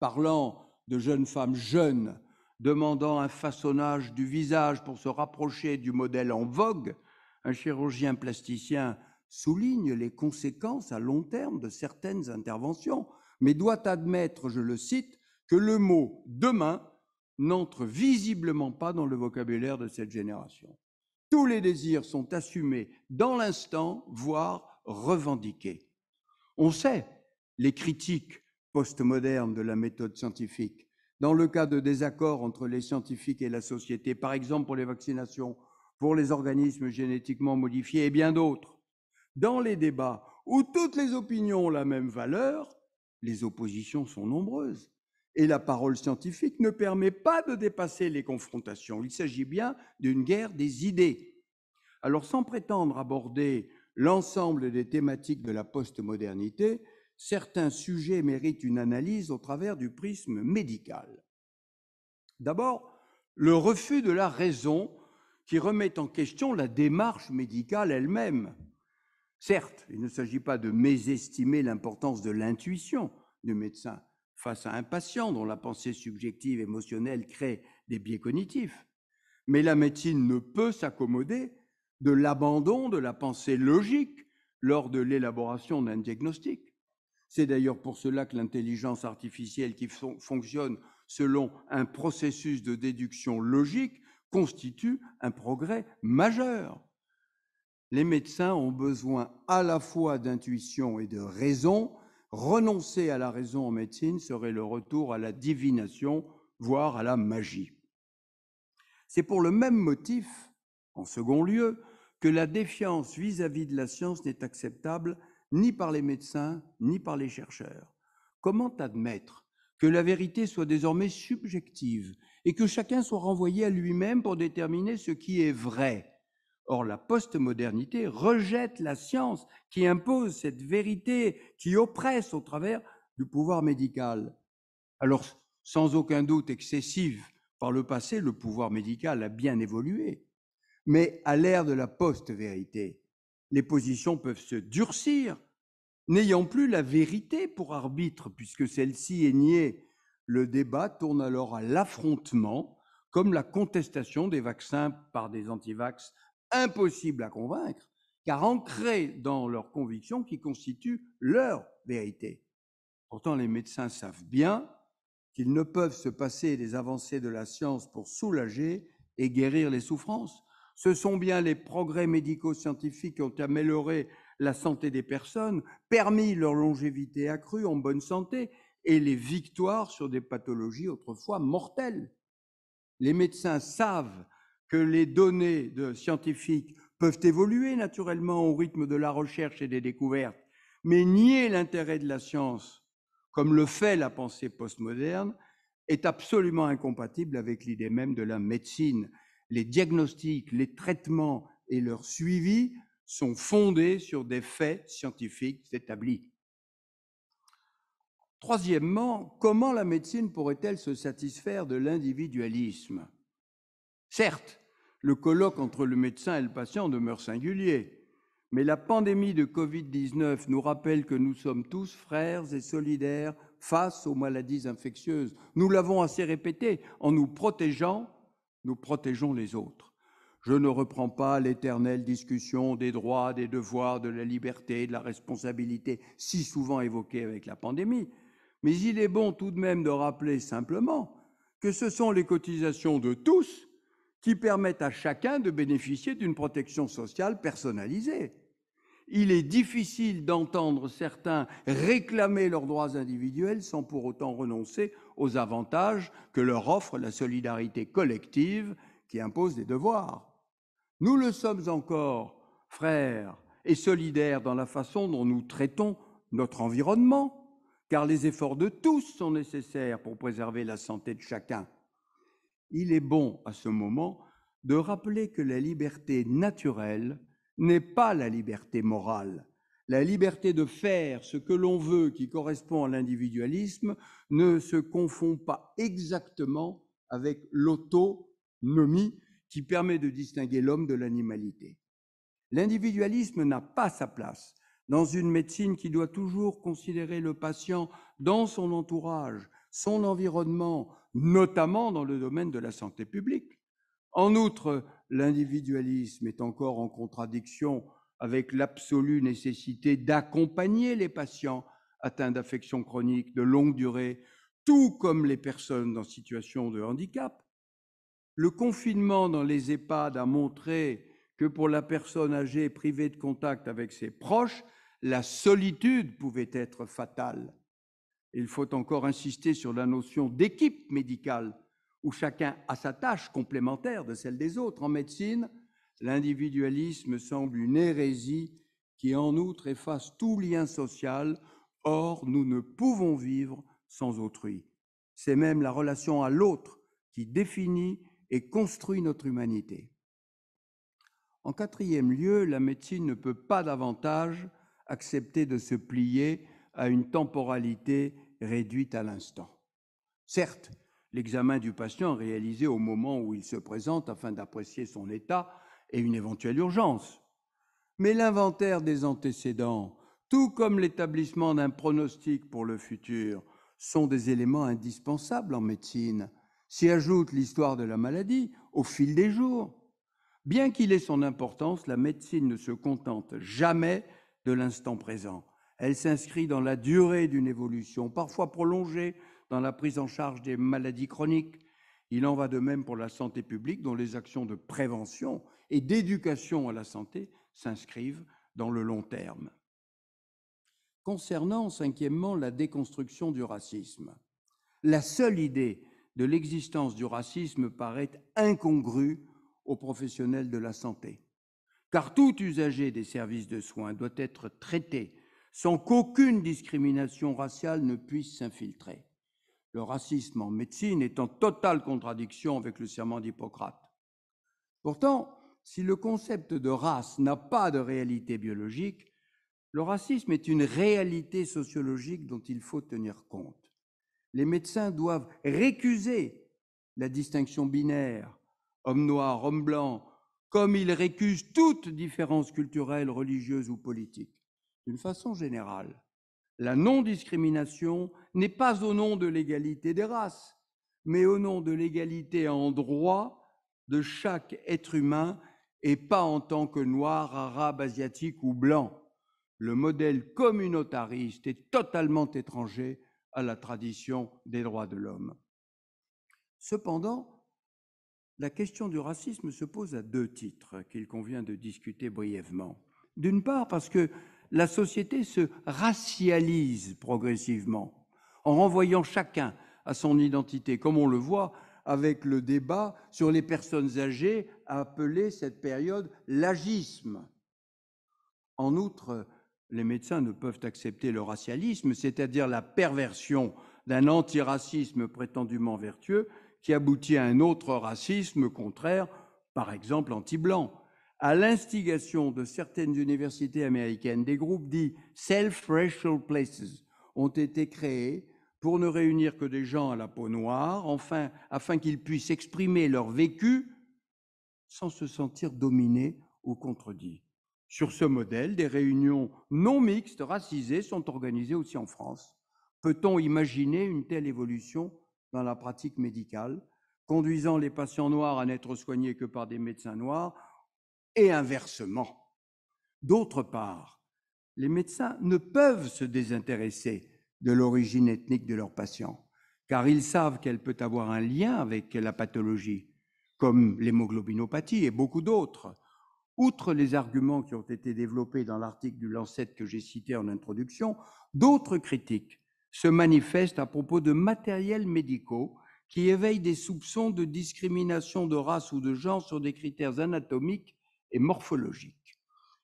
Parlant de jeunes femmes jeunes demandant un façonnage du visage pour se rapprocher du modèle en vogue, un chirurgien plasticien souligne les conséquences à long terme de certaines interventions, mais doit admettre, je le cite, que le mot demain n'entre visiblement pas dans le vocabulaire de cette génération. Tous les désirs sont assumés dans l'instant, voire revendiqués. On sait les critiques postmodernes de la méthode scientifique. Dans le cas de désaccords entre les scientifiques et la société, par exemple pour les vaccinations, pour les organismes génétiquement modifiés et bien d'autres, dans les débats où toutes les opinions ont la même valeur, les oppositions sont nombreuses et la parole scientifique ne permet pas de dépasser les confrontations. Il s'agit bien d'une guerre des idées. Alors sans prétendre aborder l'ensemble des thématiques de la postmodernité, certains sujets méritent une analyse au travers du prisme médical. D'abord, le refus de la raison qui remet en question la démarche médicale elle-même. Certes, il ne s'agit pas de mésestimer l'importance de l'intuition du médecin, face à un patient dont la pensée subjective émotionnelle crée des biais cognitifs. Mais la médecine ne peut s'accommoder de l'abandon de la pensée logique lors de l'élaboration d'un diagnostic. C'est d'ailleurs pour cela que l'intelligence artificielle qui fonctionne selon un processus de déduction logique constitue un progrès majeur. Les médecins ont besoin à la fois d'intuition et de raison renoncer à la raison en médecine serait le retour à la divination, voire à la magie. C'est pour le même motif, en second lieu, que la défiance vis-à-vis de la science n'est acceptable ni par les médecins ni par les chercheurs. Comment admettre que la vérité soit désormais subjective et que chacun soit renvoyé à lui-même pour déterminer ce qui est vrai Or, la postmodernité rejette la science qui impose cette vérité, qui oppresse au travers du pouvoir médical. Alors, sans aucun doute excessif, par le passé, le pouvoir médical a bien évolué. Mais à l'ère de la post-vérité, les positions peuvent se durcir, n'ayant plus la vérité pour arbitre, puisque celle-ci est niée. Le débat tourne alors à l'affrontement, comme la contestation des vaccins par des antivax impossible à convaincre, car ancrés dans leurs convictions qui constituent leur vérité. Pourtant, les médecins savent bien qu'ils ne peuvent se passer des avancées de la science pour soulager et guérir les souffrances. Ce sont bien les progrès médico-scientifiques qui ont amélioré la santé des personnes, permis leur longévité accrue en bonne santé et les victoires sur des pathologies autrefois mortelles. Les médecins savent que les données de scientifiques peuvent évoluer naturellement au rythme de la recherche et des découvertes, mais nier l'intérêt de la science, comme le fait la pensée postmoderne, est absolument incompatible avec l'idée même de la médecine. Les diagnostics, les traitements et leur suivi sont fondés sur des faits scientifiques établis. Troisièmement, comment la médecine pourrait-elle se satisfaire de l'individualisme Certes, le colloque entre le médecin et le patient demeure singulier, mais la pandémie de Covid-19 nous rappelle que nous sommes tous frères et solidaires face aux maladies infectieuses. Nous l'avons assez répété, en nous protégeant, nous protégeons les autres. Je ne reprends pas l'éternelle discussion des droits, des devoirs, de la liberté, de la responsabilité, si souvent évoquée avec la pandémie, mais il est bon tout de même de rappeler simplement que ce sont les cotisations de tous qui permettent à chacun de bénéficier d'une protection sociale personnalisée. Il est difficile d'entendre certains réclamer leurs droits individuels sans pour autant renoncer aux avantages que leur offre la solidarité collective qui impose des devoirs. Nous le sommes encore, frères et solidaires dans la façon dont nous traitons notre environnement, car les efforts de tous sont nécessaires pour préserver la santé de chacun il est bon à ce moment de rappeler que la liberté naturelle n'est pas la liberté morale. La liberté de faire ce que l'on veut qui correspond à l'individualisme ne se confond pas exactement avec l'autonomie qui permet de distinguer l'homme de l'animalité. L'individualisme n'a pas sa place dans une médecine qui doit toujours considérer le patient dans son entourage, son environnement, notamment dans le domaine de la santé publique. En outre, l'individualisme est encore en contradiction avec l'absolue nécessité d'accompagner les patients atteints d'affections chroniques de longue durée, tout comme les personnes en situation de handicap. Le confinement dans les EHPAD a montré que pour la personne âgée privée de contact avec ses proches, la solitude pouvait être fatale il faut encore insister sur la notion d'équipe médicale, où chacun a sa tâche complémentaire de celle des autres. En médecine, l'individualisme semble une hérésie qui en outre efface tout lien social. Or, nous ne pouvons vivre sans autrui. C'est même la relation à l'autre qui définit et construit notre humanité. En quatrième lieu, la médecine ne peut pas davantage accepter de se plier à une temporalité réduite à l'instant. Certes, l'examen du patient réalisé au moment où il se présente afin d'apprécier son état et une éventuelle urgence. Mais l'inventaire des antécédents, tout comme l'établissement d'un pronostic pour le futur, sont des éléments indispensables en médecine. S'y ajoute l'histoire de la maladie au fil des jours. Bien qu'il ait son importance, la médecine ne se contente jamais de l'instant présent. Elle s'inscrit dans la durée d'une évolution parfois prolongée dans la prise en charge des maladies chroniques. Il en va de même pour la santé publique, dont les actions de prévention et d'éducation à la santé s'inscrivent dans le long terme. Concernant, cinquièmement, la déconstruction du racisme, la seule idée de l'existence du racisme paraît incongrue aux professionnels de la santé, car tout usager des services de soins doit être traité sans qu'aucune discrimination raciale ne puisse s'infiltrer. Le racisme en médecine est en totale contradiction avec le serment d'Hippocrate. Pourtant, si le concept de race n'a pas de réalité biologique, le racisme est une réalité sociologique dont il faut tenir compte. Les médecins doivent récuser la distinction binaire, homme noir, homme blanc, comme ils récusent toute différence culturelle, religieuse ou politique d'une façon générale. La non-discrimination n'est pas au nom de l'égalité des races, mais au nom de l'égalité en droit de chaque être humain et pas en tant que noir, arabe, asiatique ou blanc. Le modèle communautariste est totalement étranger à la tradition des droits de l'homme. Cependant, la question du racisme se pose à deux titres qu'il convient de discuter brièvement. D'une part, parce que la société se racialise progressivement en renvoyant chacun à son identité, comme on le voit avec le débat sur les personnes âgées, appelé cette période l'agisme. En outre, les médecins ne peuvent accepter le racialisme, c'est-à-dire la perversion d'un antiracisme prétendument vertueux qui aboutit à un autre racisme contraire, par exemple anti-blanc à l'instigation de certaines universités américaines, des groupes dits self-racial places ont été créés pour ne réunir que des gens à la peau noire, enfin, afin qu'ils puissent exprimer leur vécu sans se sentir dominés ou contredits. Sur ce modèle, des réunions non mixtes, racisées, sont organisées aussi en France. Peut-on imaginer une telle évolution dans la pratique médicale, conduisant les patients noirs à n'être soignés que par des médecins noirs et inversement. D'autre part, les médecins ne peuvent se désintéresser de l'origine ethnique de leurs patients, car ils savent qu'elle peut avoir un lien avec la pathologie, comme l'hémoglobinopathie et beaucoup d'autres. Outre les arguments qui ont été développés dans l'article du Lancet que j'ai cité en introduction, d'autres critiques se manifestent à propos de matériels médicaux qui éveillent des soupçons de discrimination de race ou de genre sur des critères anatomiques morphologique.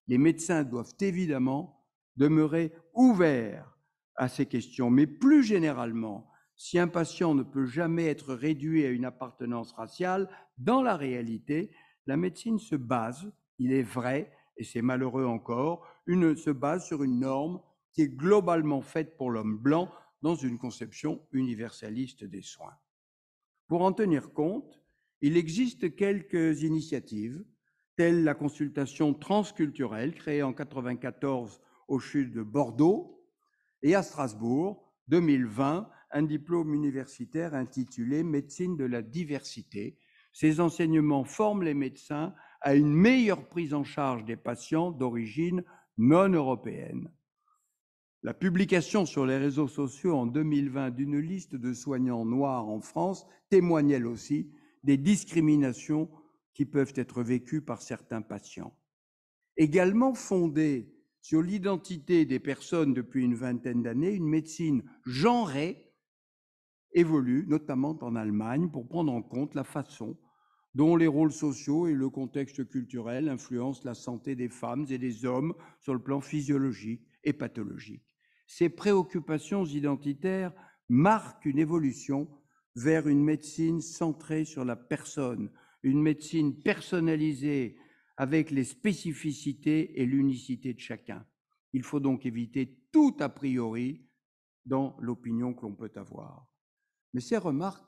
Les médecins doivent évidemment demeurer ouverts à ces questions, mais plus généralement, si un patient ne peut jamais être réduit à une appartenance raciale, dans la réalité, la médecine se base, il est vrai, et c'est malheureux encore, se base sur une norme qui est globalement faite pour l'homme blanc dans une conception universaliste des soins. Pour en tenir compte, il existe quelques initiatives telle la consultation transculturelle créée en 1994 au CHU de Bordeaux et à Strasbourg, 2020, un diplôme universitaire intitulé Médecine de la diversité. Ces enseignements forment les médecins à une meilleure prise en charge des patients d'origine non européenne. La publication sur les réseaux sociaux en 2020 d'une liste de soignants noirs en France témoignait aussi des discriminations qui peuvent être vécues par certains patients. Également fondée sur l'identité des personnes depuis une vingtaine d'années, une médecine genrée évolue, notamment en Allemagne, pour prendre en compte la façon dont les rôles sociaux et le contexte culturel influencent la santé des femmes et des hommes sur le plan physiologique et pathologique. Ces préoccupations identitaires marquent une évolution vers une médecine centrée sur la personne, une médecine personnalisée avec les spécificités et l'unicité de chacun. Il faut donc éviter tout a priori dans l'opinion que l'on peut avoir. Mais ces remarques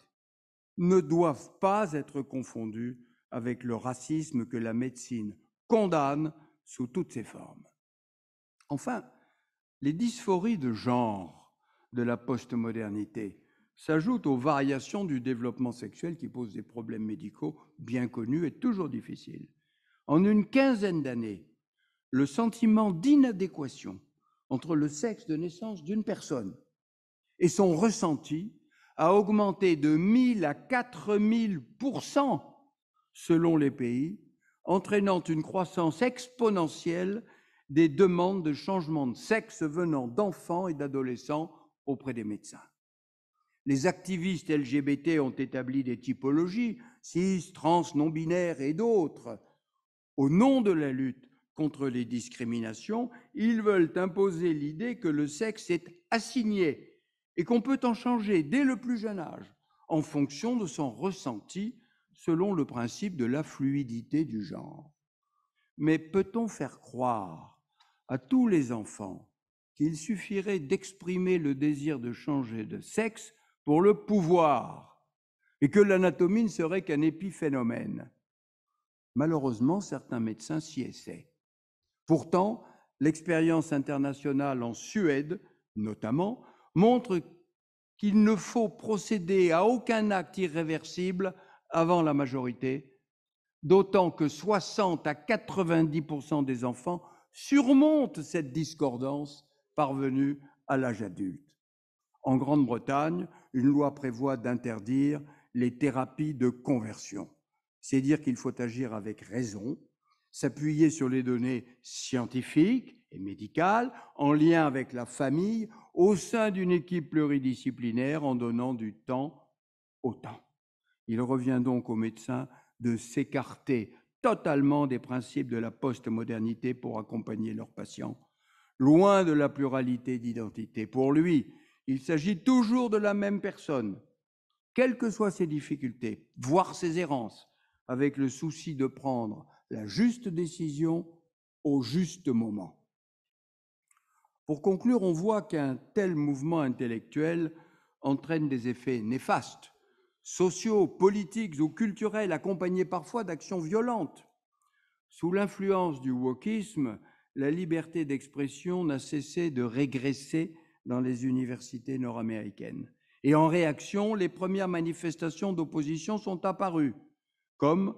ne doivent pas être confondues avec le racisme que la médecine condamne sous toutes ses formes. Enfin, les dysphories de genre de la postmodernité s'ajoute aux variations du développement sexuel qui posent des problèmes médicaux bien connus et toujours difficiles. En une quinzaine d'années, le sentiment d'inadéquation entre le sexe de naissance d'une personne et son ressenti a augmenté de 1000 à 4000 selon les pays, entraînant une croissance exponentielle des demandes de changement de sexe venant d'enfants et d'adolescents auprès des médecins. Les activistes LGBT ont établi des typologies, cis, trans, non-binaires et d'autres. Au nom de la lutte contre les discriminations, ils veulent imposer l'idée que le sexe est assigné et qu'on peut en changer dès le plus jeune âge en fonction de son ressenti selon le principe de la fluidité du genre. Mais peut-on faire croire à tous les enfants qu'il suffirait d'exprimer le désir de changer de sexe pour le pouvoir, et que l'anatomie ne serait qu'un épiphénomène. Malheureusement, certains médecins s'y essaient. Pourtant, l'expérience internationale en Suède, notamment, montre qu'il ne faut procéder à aucun acte irréversible avant la majorité, d'autant que 60 à 90 des enfants surmontent cette discordance parvenue à l'âge adulte. En Grande-Bretagne, une loi prévoit d'interdire les thérapies de conversion. C'est dire qu'il faut agir avec raison, s'appuyer sur les données scientifiques et médicales, en lien avec la famille, au sein d'une équipe pluridisciplinaire, en donnant du temps au temps. Il revient donc aux médecins de s'écarter totalement des principes de la postmodernité pour accompagner leurs patients, loin de la pluralité d'identité. Pour lui, il s'agit toujours de la même personne, quelles que soient ses difficultés, voire ses errances, avec le souci de prendre la juste décision au juste moment. Pour conclure, on voit qu'un tel mouvement intellectuel entraîne des effets néfastes, sociaux, politiques ou culturels, accompagnés parfois d'actions violentes. Sous l'influence du wokisme, la liberté d'expression n'a cessé de régresser dans les universités nord-américaines. Et en réaction, les premières manifestations d'opposition sont apparues, comme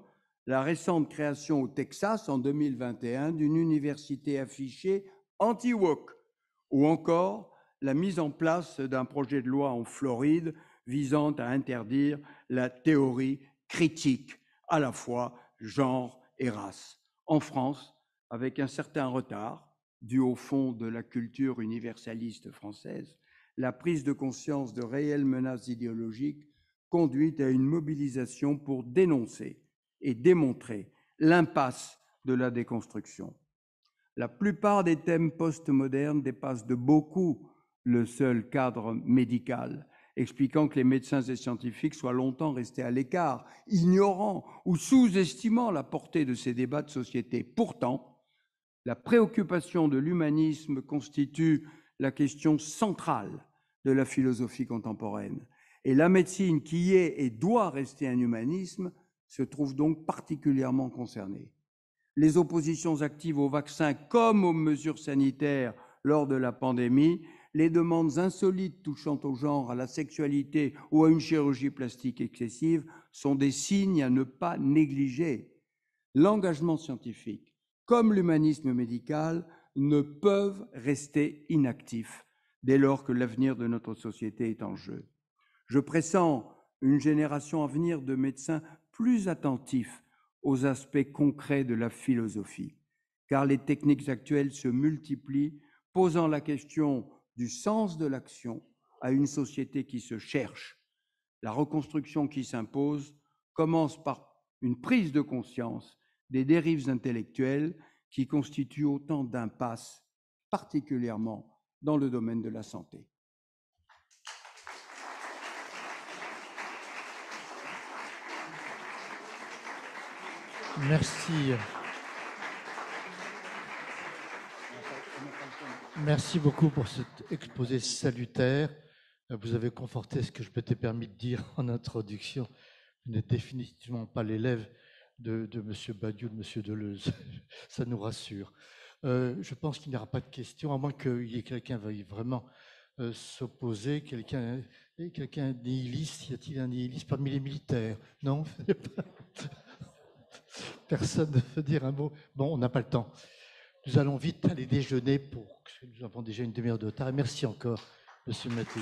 la récente création au Texas en 2021 d'une université affichée anti-woke, ou encore la mise en place d'un projet de loi en Floride visant à interdire la théorie critique, à la fois genre et race. En France, avec un certain retard, dû au fond de la culture universaliste française, la prise de conscience de réelles menaces idéologiques conduit à une mobilisation pour dénoncer et démontrer l'impasse de la déconstruction. La plupart des thèmes postmodernes dépassent de beaucoup le seul cadre médical, expliquant que les médecins et scientifiques soient longtemps restés à l'écart, ignorant ou sous-estimant la portée de ces débats de société. Pourtant, la préoccupation de l'humanisme constitue la question centrale de la philosophie contemporaine. Et la médecine qui est et doit rester un humanisme se trouve donc particulièrement concernée. Les oppositions actives aux vaccins comme aux mesures sanitaires lors de la pandémie, les demandes insolites touchant au genre, à la sexualité ou à une chirurgie plastique excessive sont des signes à ne pas négliger. L'engagement scientifique comme l'humanisme médical, ne peuvent rester inactifs dès lors que l'avenir de notre société est en jeu. Je pressens une génération à venir de médecins plus attentifs aux aspects concrets de la philosophie, car les techniques actuelles se multiplient, posant la question du sens de l'action à une société qui se cherche. La reconstruction qui s'impose commence par une prise de conscience des dérives intellectuelles qui constituent autant d'impasses, particulièrement dans le domaine de la santé. Merci. Merci beaucoup pour cet exposé salutaire. Vous avez conforté ce que je m'étais permis de dire en introduction. Vous n'êtes définitivement pas l'élève de, de M. Badiou, de M. Deleuze. Ça nous rassure. Euh, je pense qu'il n'y aura pas de questions, à moins qu'il y ait quelqu'un veuille vraiment euh, s'opposer. Quelqu'un eh, quelqu'un nihiliste Y a-t-il un nihiliste parmi les militaires Non Personne ne veut dire un mot. Bon, on n'a pas le temps. Nous allons vite aller déjeuner pour nous avons déjà une demi-heure de retard. Merci encore, Monsieur Mathieu.